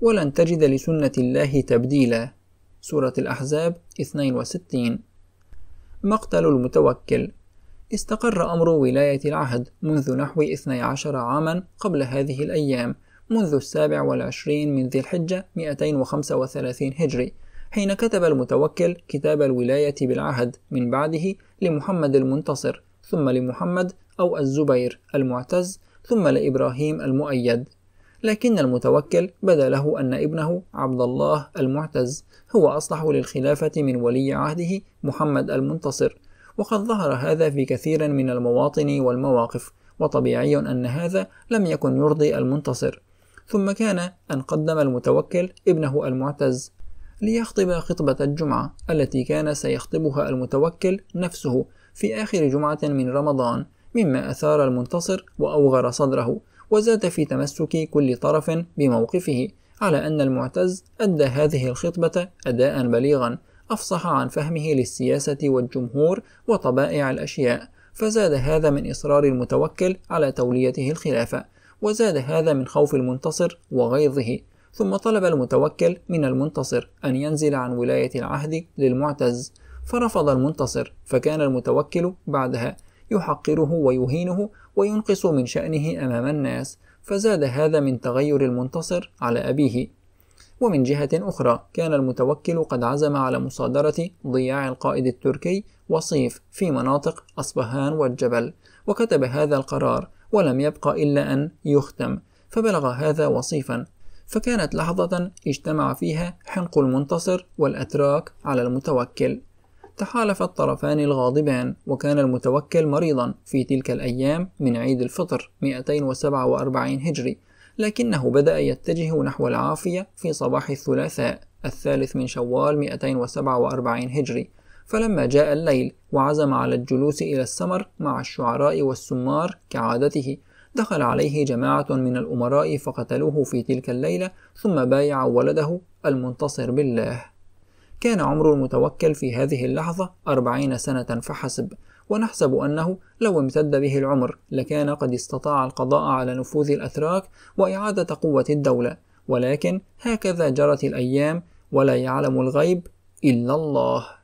ولن تجد لسنة الله تبديلا سورة الأحزاب 62 مقتل المتوكل استقر أمر ولاية العهد منذ نحو 12 عاما قبل هذه الأيام منذ السابع والعشرين من ذي الحجة 235 هجري حين كتب المتوكل كتاب الولاية بالعهد من بعده لمحمد المنتصر ثم لمحمد أو الزبير المعتز ثم لإبراهيم المؤيد لكن المتوكل بدا له أن ابنه عبد الله المعتز هو أصلح للخلافة من ولي عهده محمد المنتصر وقد ظهر هذا في كثير من المواطن والمواقف وطبيعي أن هذا لم يكن يرضي المنتصر ثم كان أن قدم المتوكل ابنه المعتز ليخطب خطبة الجمعة التي كان سيخطبها المتوكل نفسه في آخر جمعة من رمضان مما أثار المنتصر وأوغر صدره وزاد في تمسك كل طرف بموقفه على أن المعتز أدى هذه الخطبة أداء بليغا أفصح عن فهمه للسياسة والجمهور وطبائع الأشياء فزاد هذا من إصرار المتوكل على توليته الخلافة وزاد هذا من خوف المنتصر وغيظه ثم طلب المتوكل من المنتصر أن ينزل عن ولاية العهد للمعتز فرفض المنتصر فكان المتوكل بعدها يحقره ويهينه وينقص من شأنه أمام الناس فزاد هذا من تغير المنتصر على أبيه ومن جهة أخرى كان المتوكل قد عزم على مصادرة ضياع القائد التركي وصيف في مناطق أصبهان والجبل وكتب هذا القرار ولم يبق إلا أن يختم فبلغ هذا وصيفا فكانت لحظة اجتمع فيها حنق المنتصر والأتراك على المتوكل تحالف الطرفان الغاضبان وكان المتوكل مريضا في تلك الأيام من عيد الفطر 247 هجري لكنه بدأ يتجه نحو العافية في صباح الثلاثاء الثالث من شوال 247 هجري فلما جاء الليل وعزم على الجلوس إلى السمر مع الشعراء والسمار كعادته دخل عليه جماعة من الأمراء فقتلوه في تلك الليلة ثم بايع ولده المنتصر بالله كان عمر المتوكل في هذه اللحظة أربعين سنة فحسب ونحسب أنه لو امتد به العمر لكان قد استطاع القضاء على نفوذ الأتراك وإعادة قوة الدولة ولكن هكذا جرت الأيام ولا يعلم الغيب إلا الله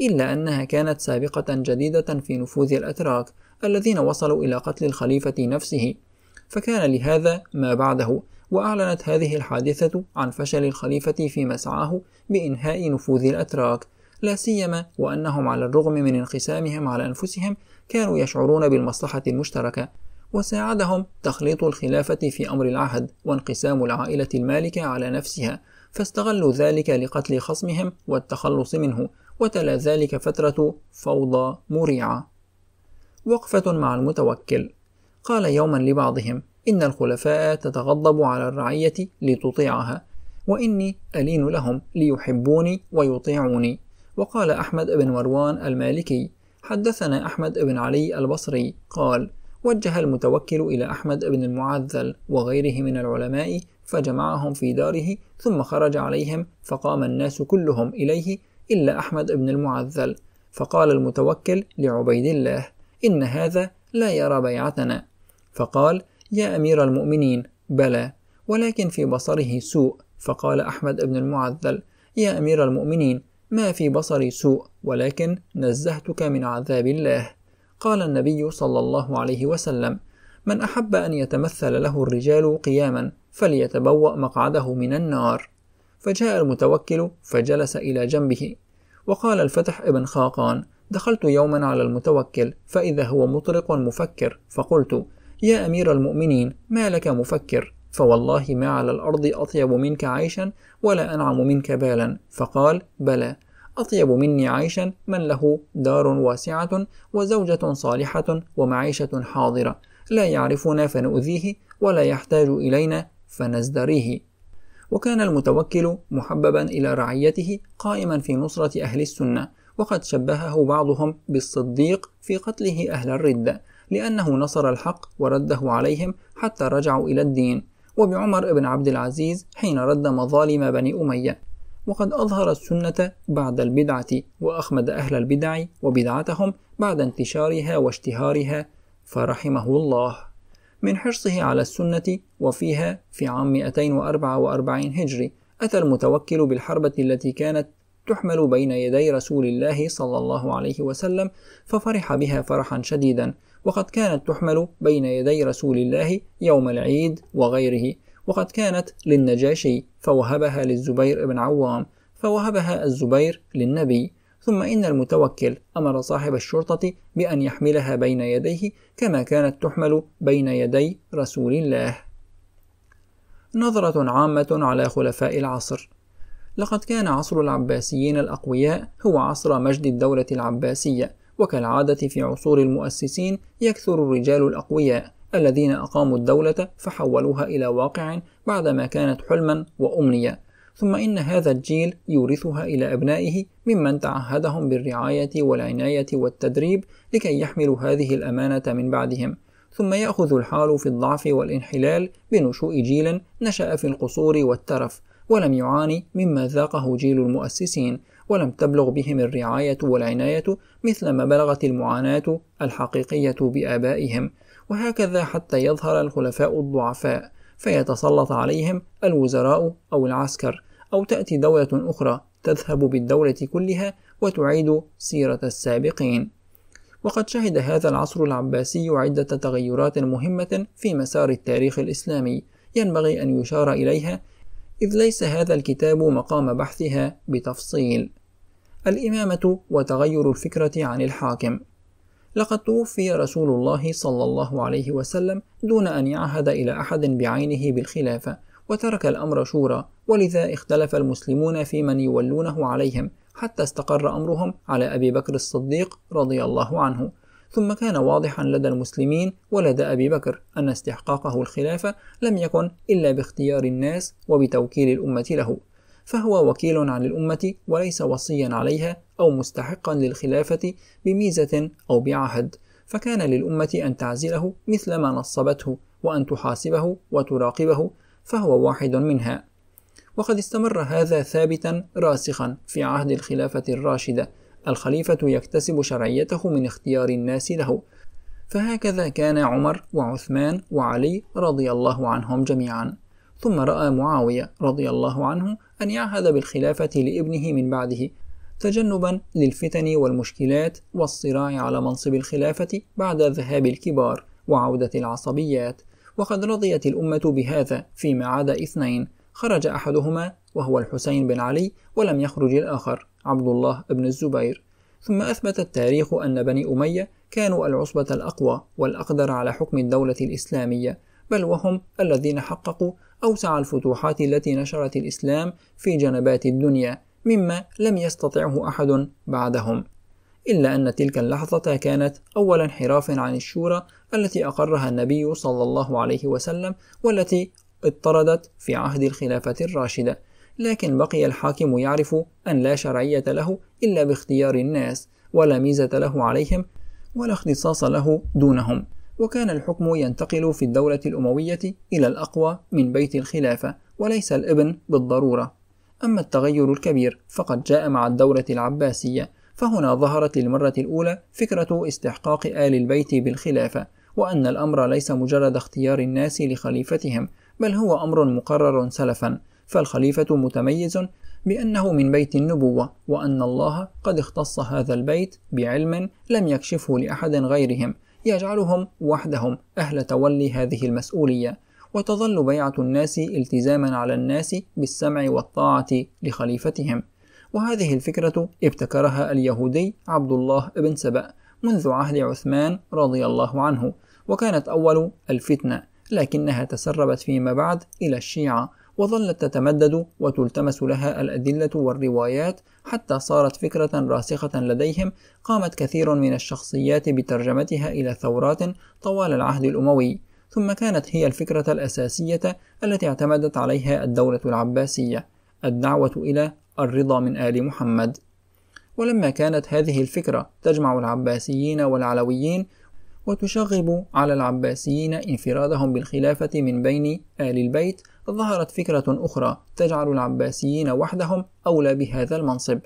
إلا أنها كانت سابقة جديدة في نفوذ الأتراك الذين وصلوا إلى قتل الخليفة نفسه فكان لهذا ما بعده وأعلنت هذه الحادثة عن فشل الخليفة في مسعاه بإنهاء نفوذ الأتراك لا سيما وأنهم على الرغم من انقسامهم على أنفسهم كانوا يشعرون بالمصلحة المشتركة وساعدهم تخليط الخلافة في أمر العهد وانقسام العائلة المالكة على نفسها فاستغلوا ذلك لقتل خصمهم والتخلص منه وتلا ذلك فترة فوضى مريعة وقفة مع المتوكل قال يوما لبعضهم إن الخلفاء تتغضب على الرعية لتطيعها وإني ألين لهم ليحبوني ويطيعوني وقال أحمد بن مروان المالكي حدثنا أحمد بن علي البصري قال وجه المتوكل إلى أحمد بن المعذل وغيره من العلماء فجمعهم في داره ثم خرج عليهم فقام الناس كلهم إليه إلا أحمد بن المعذل فقال المتوكل لعبيد الله إن هذا لا يرى بيعتنا فقال يا أمير المؤمنين بلى ولكن في بصره سوء فقال أحمد بن المعذل يا أمير المؤمنين ما في بصري سوء ولكن نزهتك من عذاب الله قال النبي صلى الله عليه وسلم من أحب أن يتمثل له الرجال قياما فليتبوأ مقعده من النار فجاء المتوكل فجلس إلى جنبه وقال الفتح ابن خاقان دخلت يوما على المتوكل فإذا هو مطرق مفكر فقلت يا أمير المؤمنين ما لك مفكر فوالله ما على الأرض أطيب منك عيشا ولا أنعم منك بالا فقال بلى أطيب مني عيشا من له دار واسعة وزوجة صالحة ومعيشة حاضرة لا يعرفنا فنؤذيه ولا يحتاج إلينا فنزدريه وكان المتوكل محببا إلى رعيته قائما في نصرة أهل السنة وقد شبهه بعضهم بالصديق في قتله أهل الردة لأنه نصر الحق ورده عليهم حتى رجعوا إلى الدين وبعمر بن عبد العزيز حين رد مظالم بني أمية وقد أظهر السنة بعد البدعة وأخمد أهل البدع وبدعتهم بعد انتشارها واشتهارها فرحمه الله من حرصه على السنة وفيها في عام 244 هجري أتى المتوكل بالحربة التي كانت تحمل بين يدي رسول الله صلى الله عليه وسلم ففرح بها فرحا شديدا وقد كانت تحمل بين يدي رسول الله يوم العيد وغيره وقد كانت للنجاشي فوهبها للزبير بن عوام فوهبها الزبير للنبي ثم إن المتوكل أمر صاحب الشرطة بأن يحملها بين يديه كما كانت تحمل بين يدي رسول الله. نظرة عامة على خلفاء العصر لقد كان عصر العباسيين الأقوياء هو عصر مجد الدولة العباسية، وكالعادة في عصور المؤسسين يكثر الرجال الأقوياء الذين أقاموا الدولة فحولوها إلى واقع بعدما كانت حلما وأمنية، ثم إن هذا الجيل يورثها إلى أبنائه ممن تعهدهم بالرعاية والعناية والتدريب لكي يحملوا هذه الأمانة من بعدهم ثم يأخذ الحال في الضعف والانحلال بنشوء جيل نشأ في القصور والترف ولم يعاني مما ذاقه جيل المؤسسين ولم تبلغ بهم الرعاية والعناية مثل ما بلغت المعاناة الحقيقية بآبائهم وهكذا حتى يظهر الخلفاء الضعفاء فيتسلط عليهم الوزراء أو العسكر أو تأتي دولة أخرى تذهب بالدولة كلها وتعيد سيرة السابقين وقد شهد هذا العصر العباسي عدة تغيرات مهمة في مسار التاريخ الإسلامي ينبغي أن يشار إليها إذ ليس هذا الكتاب مقام بحثها بتفصيل الإمامة وتغير الفكرة عن الحاكم لقد توفي رسول الله صلى الله عليه وسلم دون أن يعهد إلى أحد بعينه بالخلافة وترك الأمر شورى ولذا اختلف المسلمون في من يولونه عليهم حتى استقر أمرهم على أبي بكر الصديق رضي الله عنه ثم كان واضحا لدى المسلمين ولدى أبي بكر أن استحقاقه الخلافة لم يكن إلا باختيار الناس وبتوكيل الأمة له فهو وكيل عن الأمة وليس وصيا عليها أو مستحقا للخلافة بميزة أو بعهد فكان للأمة أن تعزله مثلما نصبته وأن تحاسبه وتراقبه فهو واحد منها وقد استمر هذا ثابتا راسخا في عهد الخلافة الراشدة الخليفة يكتسب شرعيته من اختيار الناس له فهكذا كان عمر وعثمان وعلي رضي الله عنهم جميعا ثم رأى معاوية رضي الله عنه أن يعهد بالخلافة لابنه من بعده تجنبا للفتن والمشكلات والصراع على منصب الخلافة بعد ذهاب الكبار وعودة العصبيات وقد رضيت الأمة بهذا فيما عدا اثنين خرج أحدهما وهو الحسين بن علي ولم يخرج الآخر عبد الله بن الزبير ثم أثبت التاريخ أن بني أمية كانوا العصبة الأقوى والأقدر على حكم الدولة الإسلامية بل وهم الذين حققوا أوسع الفتوحات التي نشرت الإسلام في جنبات الدنيا مما لم يستطعه أحد بعدهم إلا أن تلك اللحظة كانت أول انحراف عن الشورى التي أقرها النبي صلى الله عليه وسلم والتي اضطردت في عهد الخلافة الراشدة لكن بقي الحاكم يعرف أن لا شرعية له إلا باختيار الناس ولا ميزة له عليهم ولا اختصاص له دونهم وكان الحكم ينتقل في الدولة الأموية إلى الأقوى من بيت الخلافة وليس الابن بالضرورة أما التغير الكبير فقد جاء مع الدولة العباسية فهنا ظهرت للمرة الأولى فكرة استحقاق آل البيت بالخلافة وأن الأمر ليس مجرد اختيار الناس لخليفتهم بل هو أمر مقرر سلفا فالخليفة متميز بأنه من بيت النبوة وأن الله قد اختص هذا البيت بعلم لم يكشفه لأحد غيرهم يجعلهم وحدهم أهل تولي هذه المسؤولية وتظل بيعة الناس التزاما على الناس بالسمع والطاعة لخليفتهم وهذه الفكرة ابتكرها اليهودي عبد الله بن سبأ منذ عهد عثمان رضي الله عنه وكانت أول الفتنة لكنها تسربت فيما بعد إلى الشيعة وظلت تتمدد وتلتمس لها الأدلة والروايات حتى صارت فكرة راسخة لديهم قامت كثير من الشخصيات بترجمتها إلى ثورات طوال العهد الأموي ثم كانت هي الفكرة الأساسية التي اعتمدت عليها الدولة العباسية الدعوة إلى الرضا من آل محمد ولما كانت هذه الفكرة تجمع العباسيين والعلويين وتشغب على العباسيين انفرادهم بالخلافة من بين آل البيت ظهرت فكرة أخرى تجعل العباسيين وحدهم أولى بهذا المنصب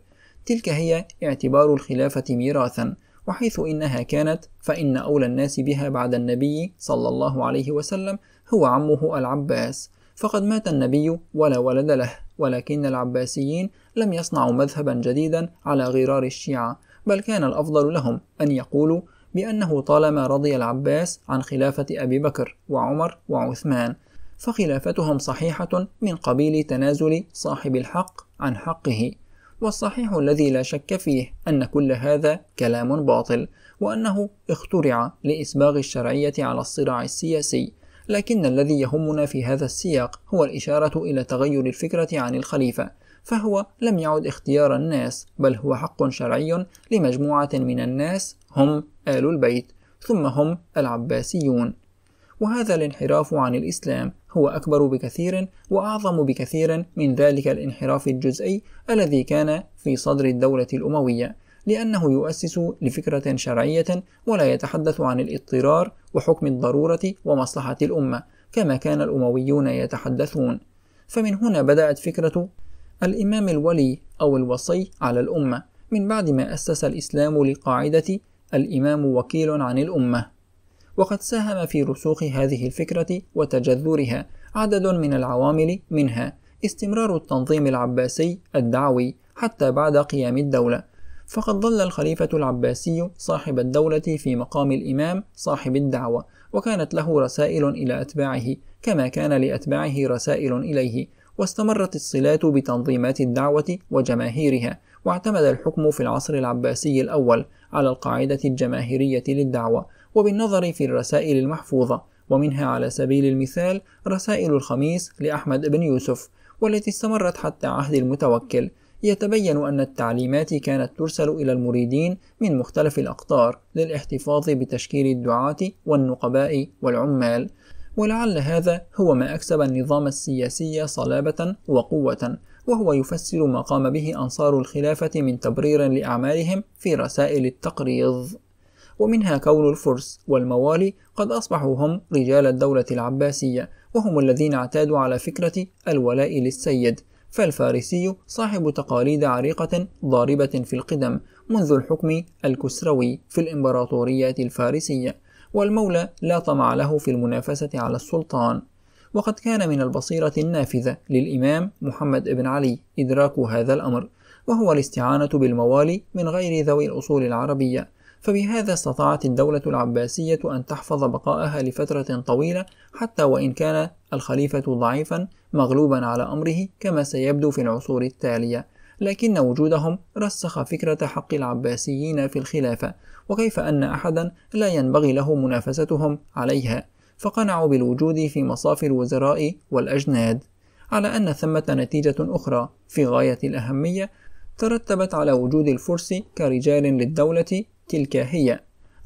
تلك هي اعتبار الخلافة ميراثا وحيث إنها كانت فإن أولى الناس بها بعد النبي صلى الله عليه وسلم هو عمه العباس فقد مات النبي ولا ولد له ولكن العباسيين لم يصنعوا مذهبا جديدا على غرار الشيعة بل كان الأفضل لهم أن يقولوا بأنه طالما رضي العباس عن خلافة أبي بكر وعمر وعثمان فخلافتهم صحيحة من قبيل تنازل صاحب الحق عن حقه والصحيح الذي لا شك فيه أن كل هذا كلام باطل وأنه اخترع لإسباغ الشرعية على الصراع السياسي لكن الذي يهمنا في هذا السياق هو الإشارة إلى تغير الفكرة عن الخليفة فهو لم يعد اختيار الناس بل هو حق شرعي لمجموعة من الناس هم آل البيت ثم هم العباسيون وهذا الانحراف عن الإسلام هو أكبر بكثير وأعظم بكثير من ذلك الانحراف الجزئي الذي كان في صدر الدولة الأموية لأنه يؤسس لفكرة شرعية ولا يتحدث عن الاضطرار وحكم الضرورة ومصلحة الأمة كما كان الأمويون يتحدثون فمن هنا بدأت فكرة الإمام الولي أو الوصي على الأمة من بعد ما أسس الإسلام لقاعدة الإمام وكيل عن الأمة وقد ساهم في رسوخ هذه الفكرة وتجذرها عدد من العوامل منها استمرار التنظيم العباسي الدعوي حتى بعد قيام الدولة فقد ظل الخليفة العباسي صاحب الدولة في مقام الإمام صاحب الدعوة وكانت له رسائل إلى أتباعه كما كان لأتباعه رسائل إليه واستمرت الصلات بتنظيمات الدعوة وجماهيرها واعتمد الحكم في العصر العباسي الأول على القاعدة الجماهيرية للدعوة وبالنظر في الرسائل المحفوظة ومنها على سبيل المثال رسائل الخميس لأحمد بن يوسف والتي استمرت حتى عهد المتوكل يتبين أن التعليمات كانت ترسل إلى المريدين من مختلف الأقطار للاحتفاظ بتشكيل الدعاة والنقباء والعمال ولعل هذا هو ما أكسب النظام السياسي صلابة وقوة وهو يفسر ما قام به أنصار الخلافة من تبرير لأعمالهم في رسائل التقريض ومنها كون الفرس والموالي قد أصبحوا هم رجال الدولة العباسية وهم الذين اعتادوا على فكرة الولاء للسيد فالفارسي صاحب تقاليد عريقة ضاربة في القدم منذ الحكم الكسروي في الإمبراطورية الفارسية والمولى لا طمع له في المنافسة على السلطان وقد كان من البصيرة النافذة للإمام محمد بن علي إدراك هذا الأمر وهو الاستعانة بالموالي من غير ذوي الأصول العربية فبهذا استطاعت الدولة العباسية أن تحفظ بقاءها لفترة طويلة حتى وإن كان الخليفة ضعيفا مغلوبا على أمره كما سيبدو في العصور التالية لكن وجودهم رسخ فكرة حق العباسيين في الخلافة وكيف أن أحدا لا ينبغي له منافستهم عليها فقنعوا بالوجود في مصاف الوزراء والأجناد على أن ثمة نتيجة أخرى في غاية الأهمية ترتبت على وجود الفرس كرجال للدولة تلك هي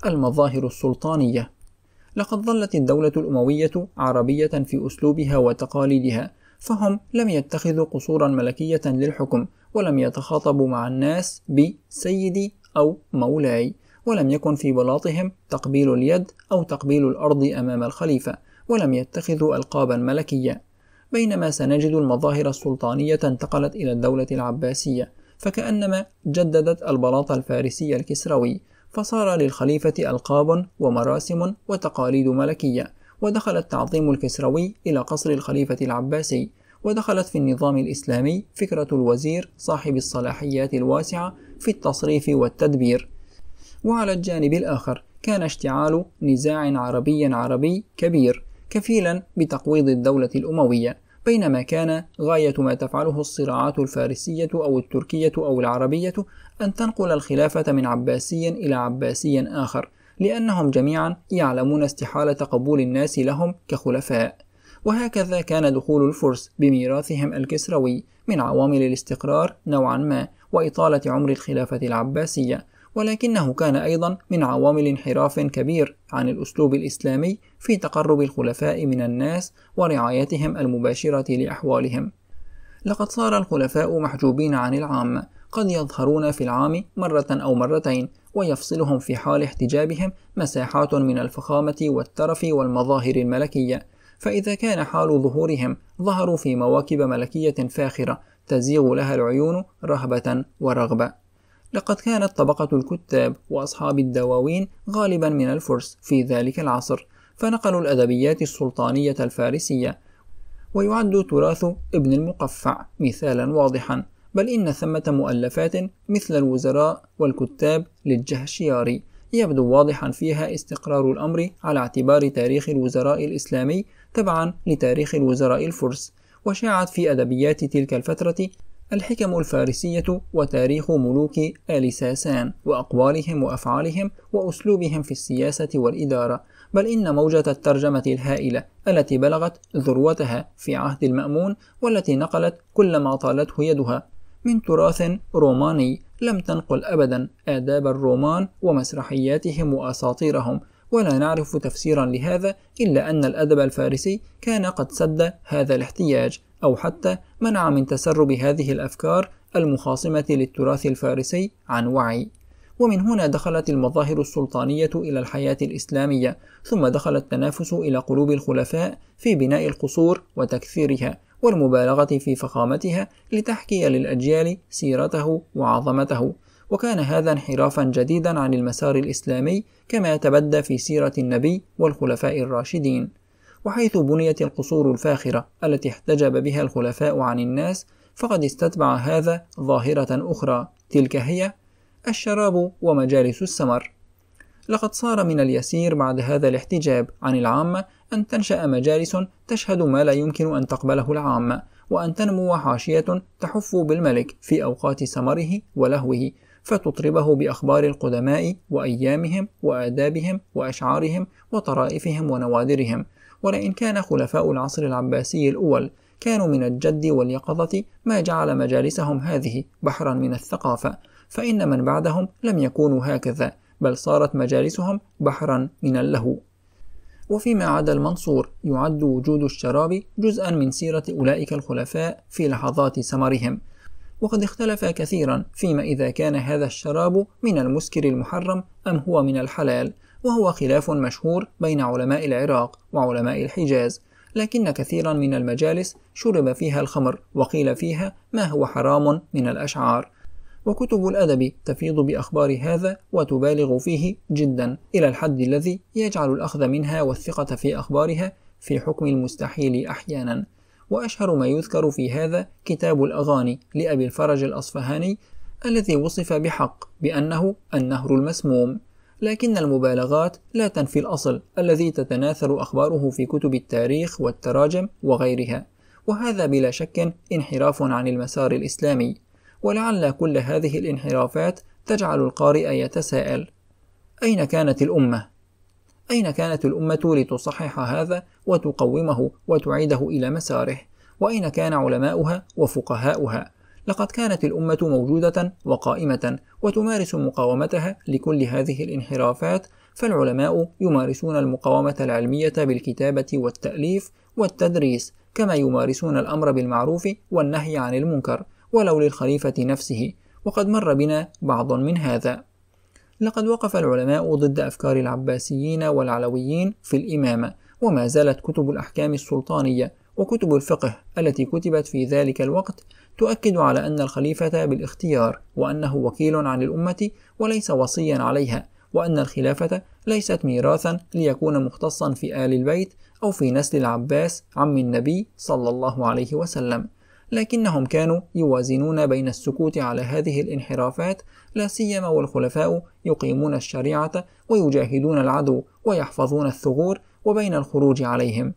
المظاهر السلطانية لقد ظلت الدولة الأموية عربية في أسلوبها وتقاليدها فهم لم يتخذوا قصورا ملكية للحكم ولم يتخاطبوا مع الناس بسيدي أو مولاي ولم يكن في بلاطهم تقبيل اليد أو تقبيل الأرض أمام الخليفة ولم يتخذوا ألقابا ملكية بينما سنجد المظاهر السلطانية انتقلت إلى الدولة العباسية فكأنما جددت البلاط الفارسي الكسروي فصار للخليفة ألقاب ومراسم وتقاليد ملكية ودخل التعظيم الكسروي إلى قصر الخليفة العباسي ودخلت في النظام الإسلامي فكرة الوزير صاحب الصلاحيات الواسعة في التصريف والتدبير وعلى الجانب الآخر كان اشتعال نزاع عربي عربي كبير كفيلا بتقويض الدولة الأموية بينما كان غاية ما تفعله الصراعات الفارسية أو التركية أو العربية أن تنقل الخلافة من عباسي إلى عباسي آخر لأنهم جميعا يعلمون استحالة قبول الناس لهم كخلفاء وهكذا كان دخول الفرس بميراثهم الكسروي من عوامل الاستقرار نوعا ما وإطالة عمر الخلافة العباسية ولكنه كان أيضا من عوامل انحراف كبير عن الأسلوب الإسلامي في تقرب الخلفاء من الناس ورعايتهم المباشرة لأحوالهم. لقد صار الخلفاء محجوبين عن العامة، قد يظهرون في العام مرة أو مرتين، ويفصلهم في حال احتجابهم مساحات من الفخامة والترف والمظاهر الملكية، فإذا كان حال ظهورهم ظهروا في مواكب ملكية فاخرة تزيغ لها العيون رهبة ورغبة. لقد كانت طبقة الكتاب وأصحاب الدواوين غالبا من الفرس في ذلك العصر فنقلوا الأدبيات السلطانية الفارسية ويعد تراث ابن المقفع مثالا واضحا بل إن ثمة مؤلفات مثل الوزراء والكتاب للجهشياري يبدو واضحا فيها استقرار الأمر على اعتبار تاريخ الوزراء الإسلامي تبعا لتاريخ الوزراء الفرس وشاعت في أدبيات تلك الفترة الحكم الفارسية وتاريخ ملوك آل ساسان وأقوالهم وأفعالهم وأسلوبهم في السياسة والإدارة بل إن موجة الترجمة الهائلة التي بلغت ذروتها في عهد المأمون والتي نقلت كل ما طالته يدها من تراث روماني لم تنقل أبدا آداب الرومان ومسرحياتهم وأساطيرهم ولا نعرف تفسيرا لهذا إلا أن الأدب الفارسي كان قد سد هذا الاحتياج أو حتى منع من تسرب هذه الأفكار المخاصمة للتراث الفارسي عن وعي ومن هنا دخلت المظاهر السلطانية إلى الحياة الإسلامية، ثم دخل التنافس إلى قلوب الخلفاء في بناء القصور وتكثيرها، والمبالغة في فخامتها لتحكي للأجيال سيرته وعظمته، وكان هذا انحرافا جديدا عن المسار الإسلامي كما تبدى في سيرة النبي والخلفاء الراشدين. وحيث بنيت القصور الفاخرة التي احتجب بها الخلفاء عن الناس فقد استتبع هذا ظاهرة أخرى تلك هي الشراب ومجالس السمر لقد صار من اليسير بعد هذا الاحتجاب عن العامة أن تنشأ مجالس تشهد ما لا يمكن أن تقبله العامة وأن تنمو حاشية تحف بالملك في أوقات سمره ولهوه فتطربه بأخبار القدماء وأيامهم وآدابهم وأشعارهم وطرائفهم ونوادرهم ولئن كان خلفاء العصر العباسي الأول كانوا من الجد واليقظة ما جعل مجالسهم هذه بحرا من الثقافة فإن من بعدهم لم يكونوا هكذا بل صارت مجالسهم بحرا من اللهو وفيما عدا المنصور يعد وجود الشراب جزءا من سيرة أولئك الخلفاء في لحظات سمرهم وقد اختلف كثيرا فيما إذا كان هذا الشراب من المسكر المحرم أم هو من الحلال وهو خلاف مشهور بين علماء العراق وعلماء الحجاز لكن كثيرا من المجالس شرب فيها الخمر وقيل فيها ما هو حرام من الأشعار وكتب الأدب تفيض بأخبار هذا وتبالغ فيه جدا إلى الحد الذي يجعل الأخذ منها والثقة في أخبارها في حكم المستحيل أحيانا وأشهر ما يذكر في هذا كتاب الأغاني لأبي الفرج الأصفهاني الذي وصف بحق بأنه النهر المسموم لكن المبالغات لا تنفي الأصل الذي تتناثر أخباره في كتب التاريخ والتراجم وغيرها وهذا بلا شك انحراف عن المسار الإسلامي ولعل كل هذه الانحرافات تجعل القارئ يتساءل أين كانت الأمة؟ أين كانت الأمة لتصحح هذا وتقومه وتعيده إلى مساره؟ وأين كان علماؤها وفقهاؤها؟ لقد كانت الأمة موجودة وقائمة وتمارس مقاومتها لكل هذه الانحرافات فالعلماء يمارسون المقاومة العلمية بالكتابة والتأليف والتدريس كما يمارسون الأمر بالمعروف والنهي عن المنكر ولو للخليفة نفسه وقد مر بنا بعض من هذا لقد وقف العلماء ضد أفكار العباسيين والعلويين في الإمامة وما زالت كتب الأحكام السلطانية وكتب الفقه التي كتبت في ذلك الوقت تؤكد على أن الخليفة بالاختيار وأنه وكيل عن الأمة وليس وصيا عليها وأن الخلافة ليست ميراثا ليكون مختصا في آل البيت أو في نسل العباس عم النبي صلى الله عليه وسلم لكنهم كانوا يوازنون بين السكوت على هذه الانحرافات لا سيما والخلفاء يقيمون الشريعة ويجاهدون العدو ويحفظون الثغور وبين الخروج عليهم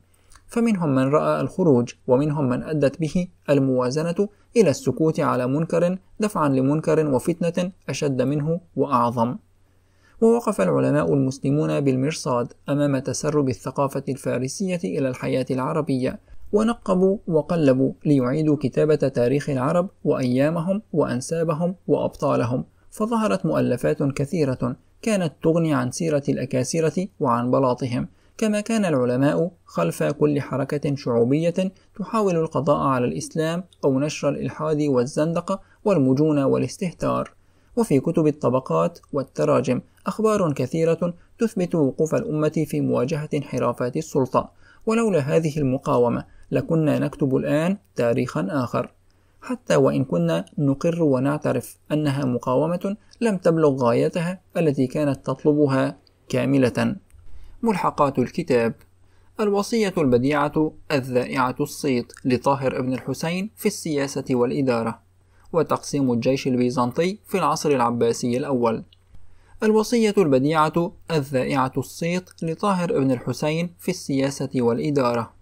فمنهم من رأى الخروج ومنهم من أدت به الموازنة إلى السكوت على منكر دفعا لمنكر وفتنة أشد منه وأعظم ووقف العلماء المسلمون بالمرصاد أمام تسرب الثقافة الفارسية إلى الحياة العربية ونقبوا وقلبوا ليعيدوا كتابة تاريخ العرب وأيامهم وأنسابهم وأبطالهم فظهرت مؤلفات كثيرة كانت تغني عن سيرة الأكاسرة وعن بلاطهم كما كان العلماء خلف كل حركة شعوبية تحاول القضاء على الإسلام أو نشر الإلحاد والزندقة والمجون والاستهتار وفي كتب الطبقات والتراجم أخبار كثيرة تثبت وقوف الأمة في مواجهة انحرافات السلطة ولولا هذه المقاومة لكنا نكتب الآن تاريخا آخر حتى وإن كنا نقر ونعترف أنها مقاومة لم تبلغ غايتها التي كانت تطلبها كاملة ملحقات الكتاب الوصية البديعة الذائعة الصيت لطاهر ابن الحسين في السياسة والإدارة وتقسيم الجيش البيزنطي في العصر العباسي الأول الوصية البديعة الذائعة الصيت لطاهر ابن الحسين في السياسة والإدارة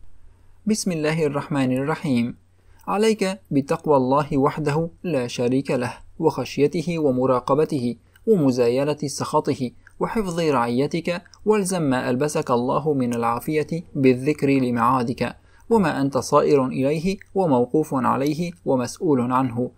بسم الله الرحمن الرحيم عليك بتقوى الله وحده لا شريك له وخشيته ومراقبته ومزايلة سخطه وحفظ رعيتك والزم ما ألبسك الله من العافية بالذكر لمعادك وما أنت صائر إليه وموقوف عليه ومسؤول عنه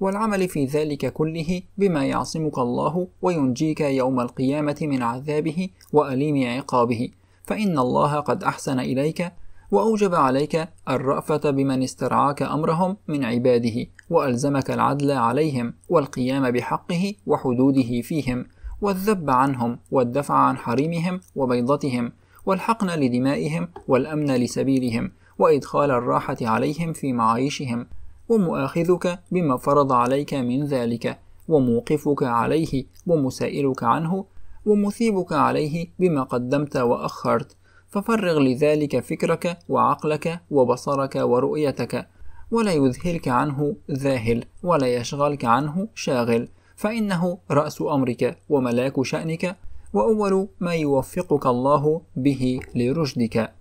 والعمل في ذلك كله بما يعصمك الله وينجيك يوم القيامة من عذابه وأليم عقابه فإن الله قد أحسن إليك وأوجب عليك الرأفة بمن استرعاك أمرهم من عباده وألزمك العدل عليهم والقيام بحقه وحدوده فيهم والذب عنهم والدفع عن حريمهم وبيضتهم والحقن لدمائهم والأمن لسبيلهم وإدخال الراحة عليهم في معايشهم ومؤاخذك بما فرض عليك من ذلك وموقفك عليه ومسائلك عنه ومثيبك عليه بما قدمت وأخرت ففرغ لذلك فكرك وعقلك وبصرك ورؤيتك ولا يذهلك عنه ذاهل ولا يشغلك عنه شاغل فإنه رأس أمرك وملاك شأنك وأول ما يوفقك الله به لرشدك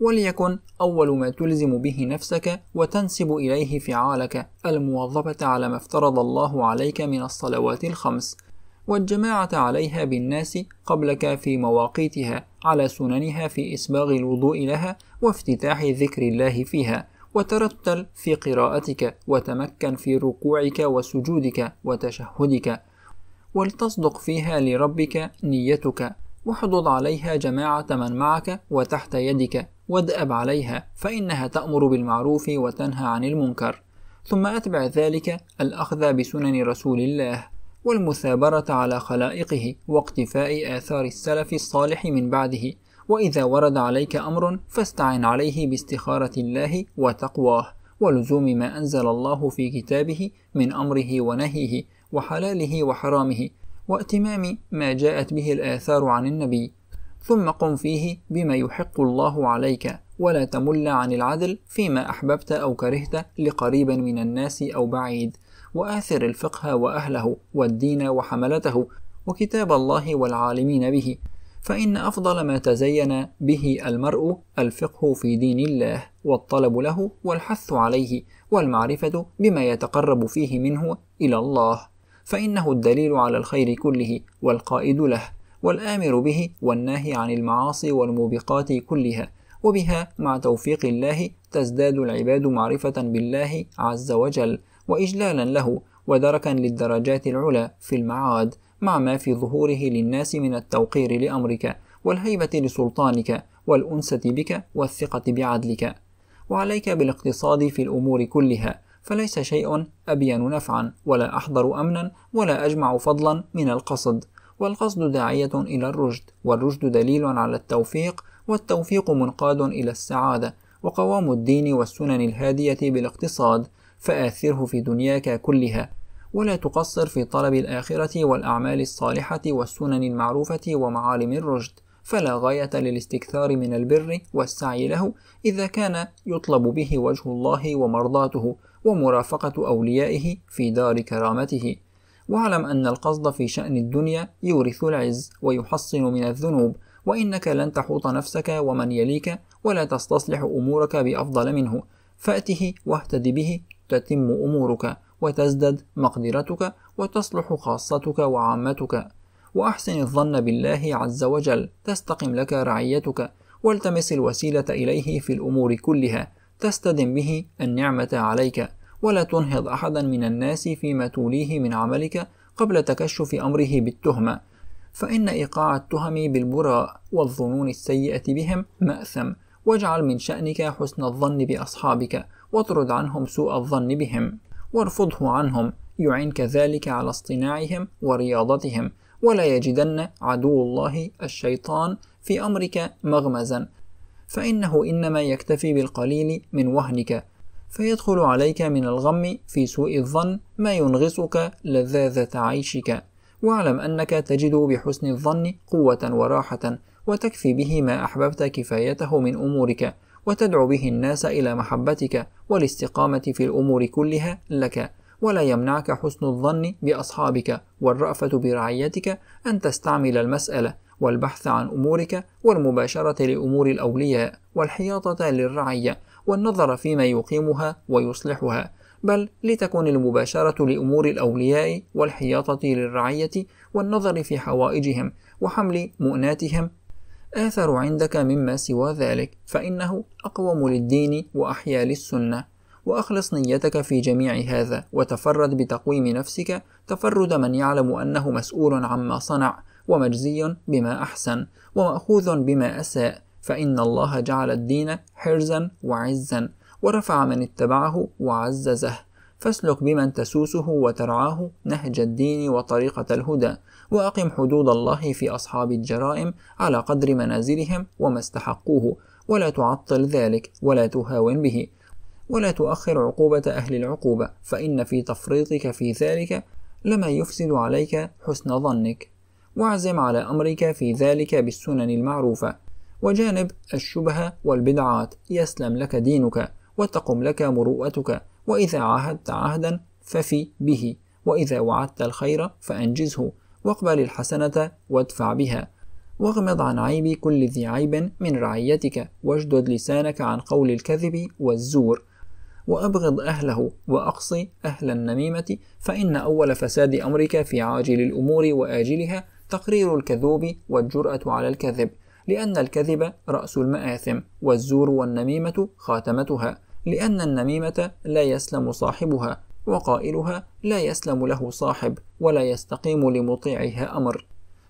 وليكن أول ما تلزم به نفسك وتنسب إليه فعالك المواظبة على ما افترض الله عليك من الصلوات الخمس والجماعة عليها بالناس قبلك في مواقيتها على سننها في إسباغ الوضوء لها وافتتاح ذكر الله فيها وترتل في قراءتك وتمكن في ركوعك وسجودك وتشهدك ولتصدق فيها لربك نيتك واحضض عليها جماعة من معك وتحت يدك وادأب عليها فإنها تأمر بالمعروف وتنهى عن المنكر ثم أتبع ذلك الأخذ بسنن رسول الله والمثابرة على خلائقه واقتفاء آثار السلف الصالح من بعده وإذا ورد عليك أمر فاستعن عليه باستخارة الله وتقواه ولزوم ما أنزل الله في كتابه من أمره ونهيه وحلاله وحرامه واتمام ما جاءت به الآثار عن النبي ثم قم فيه بما يحق الله عليك ولا تمل عن العدل فيما أحببت أو كرهت لقريب من الناس أو بعيد وآثر الفقه وأهله والدين وحملته وكتاب الله والعالمين به فإن أفضل ما تزين به المرء الفقه في دين الله والطلب له والحث عليه والمعرفة بما يتقرب فيه منه إلى الله فإنه الدليل على الخير كله والقائد له والآمر به والناهي عن المعاصي والموبقات كلها وبها مع توفيق الله تزداد العباد معرفة بالله عز وجل وإجلالا له ودركا للدرجات العلى في المعاد مع ما في ظهوره للناس من التوقير لأمرك والهيبة لسلطانك والأنسة بك والثقة بعدلك وعليك بالاقتصاد في الأمور كلها فليس شيء أبين نفعا ولا أحضر أمنا ولا أجمع فضلا من القصد والقصد داعية إلى الرشد والرشد دليل على التوفيق والتوفيق منقاد إلى السعادة وقوام الدين والسنن الهادية بالاقتصاد فآثره في دنياك كلها ولا تقصر في طلب الآخرة والأعمال الصالحة والسنن المعروفة ومعالم الرشد فلا غاية للاستكثار من البر والسعي له إذا كان يطلب به وجه الله ومرضاته ومرافقة أوليائه في دار كرامته واعلم أن القصد في شأن الدنيا يورث العز ويحصن من الذنوب وإنك لن تحوط نفسك ومن يليك ولا تستصلح أمورك بأفضل منه فأته واهتد به تتم أمورك وتزدد مقدرتك وتصلح خاصتك وعامتك وأحسن الظن بالله عز وجل تستقم لك رعيتك والتمس الوسيلة إليه في الأمور كلها تستدم به النعمة عليك ولا تنهض أحدا من الناس فيما توليه من عملك قبل تكشف أمره بالتهمة فإن إيقاع التهم بالبراء والظنون السيئة بهم مأثم واجعل من شأنك حسن الظن بأصحابك واطرد عنهم سوء الظن بهم وارفضه عنهم يعين ذلك على اصطناعهم ورياضتهم ولا يجدن عدو الله الشيطان في أمرك مغمزا فإنه إنما يكتفي بالقليل من وهنك فيدخل عليك من الغم في سوء الظن ما ينغصك لذاذة عيشك واعلم أنك تجد بحسن الظن قوة وراحة وتكفي به ما أحببت كفايته من أمورك وتدعو به الناس إلى محبتك والاستقامة في الأمور كلها لك ولا يمنعك حسن الظن بأصحابك والرأفة برعيتك أن تستعمل المسألة والبحث عن أمورك والمباشرة لأمور الأولياء والحياطة للرعية والنظر فيما يقيمها ويصلحها بل لتكن المباشرة لأمور الأولياء والحياطة للرعية والنظر في حوائجهم وحمل مؤناتهم آثر عندك مما سوى ذلك فإنه أقوم للدين وأحيا للسنة وأخلص نيتك في جميع هذا وتفرد بتقويم نفسك تفرد من يعلم أنه مسؤول عما صنع ومجزي بما أحسن ومأخوذ بما أساء فإن الله جعل الدين حرزا وعزا ورفع من اتبعه وعززه فاسلك بمن تسوسه وترعاه نهج الدين وطريقة الهدى وأقم حدود الله في أصحاب الجرائم على قدر منازلهم وما استحقوه ولا تعطل ذلك ولا تهاون به ولا تؤخر عقوبة أهل العقوبة فإن في تفريطك في ذلك لما يفسد عليك حسن ظنك واعزم على أمرك في ذلك بالسنن المعروفة وجانب الشبهة والبدعات يسلم لك دينك وتقم لك مروءتك وإذا عاهدت عهدا ففي به وإذا وعدت الخير فأنجزه واقبل الحسنة وادفع بها واغمض عن عيب كل ذي عيب من رعيتك واشدد لسانك عن قول الكذب والزور وأبغض أهله وأقصي أهل النميمة فإن أول فساد أمرك في عاجل الأمور وآجلها تقرير الكذوب والجرأة على الكذب لأن الكذب رأس المآثم والزور والنميمة خاتمتها لأن النميمة لا يسلم صاحبها وقائلها لا يسلم له صاحب ولا يستقيم لمطيعها أمر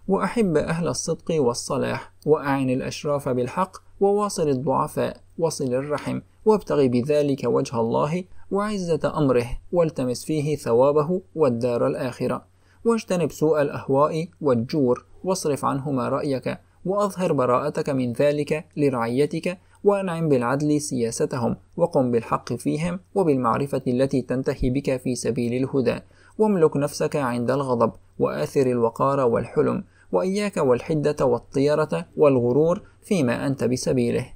وأحب أهل الصدق والصلاح وأعن الأشراف بالحق وواصل الضعفاء وصل الرحم وابتغ بذلك وجه الله وعزة أمره والتمس فيه ثوابه والدار الآخرة واجتنب سوء الأهواء والجور واصرف عنهما رأيك وأظهر براءتك من ذلك لرعيتك وأنعم بالعدل سياستهم وقم بالحق فيهم وبالمعرفة التي تنتهي بك في سبيل الهدى واملك نفسك عند الغضب وآثر الوقار والحلم وإياك والحدة والطيرة والغرور فيما أنت بسبيله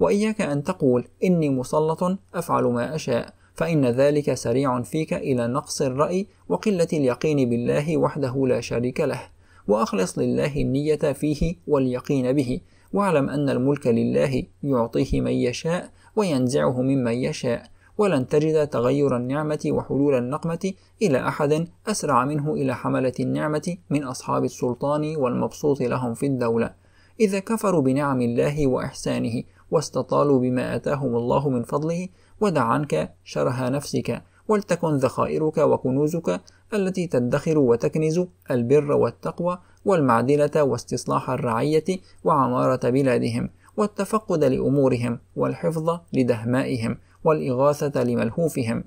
وإياك أن تقول إني مسلط أفعل ما أشاء فإن ذلك سريع فيك إلى نقص الرأي وقلة اليقين بالله وحده لا شريك له وأخلص لله النية فيه واليقين به واعلم أن الملك لله يعطيه من يشاء وينزعه ممن يشاء ولن تجد تغير النعمة وحلول النقمة إلى أحد أسرع منه إلى حملة النعمة من أصحاب السلطان والمبسوط لهم في الدولة إذا كفروا بنعم الله وإحسانه واستطالوا بما آتاهم الله من فضله ودع عنك شرها نفسك ولتكن ذخائرك وكنوزك التي تدخر وتكنز البر والتقوى والمعدلة واستصلاح الرعية وعمارة بلادهم والتفقد لأمورهم والحفظ لدهمائهم والإغاثة لملهوفهم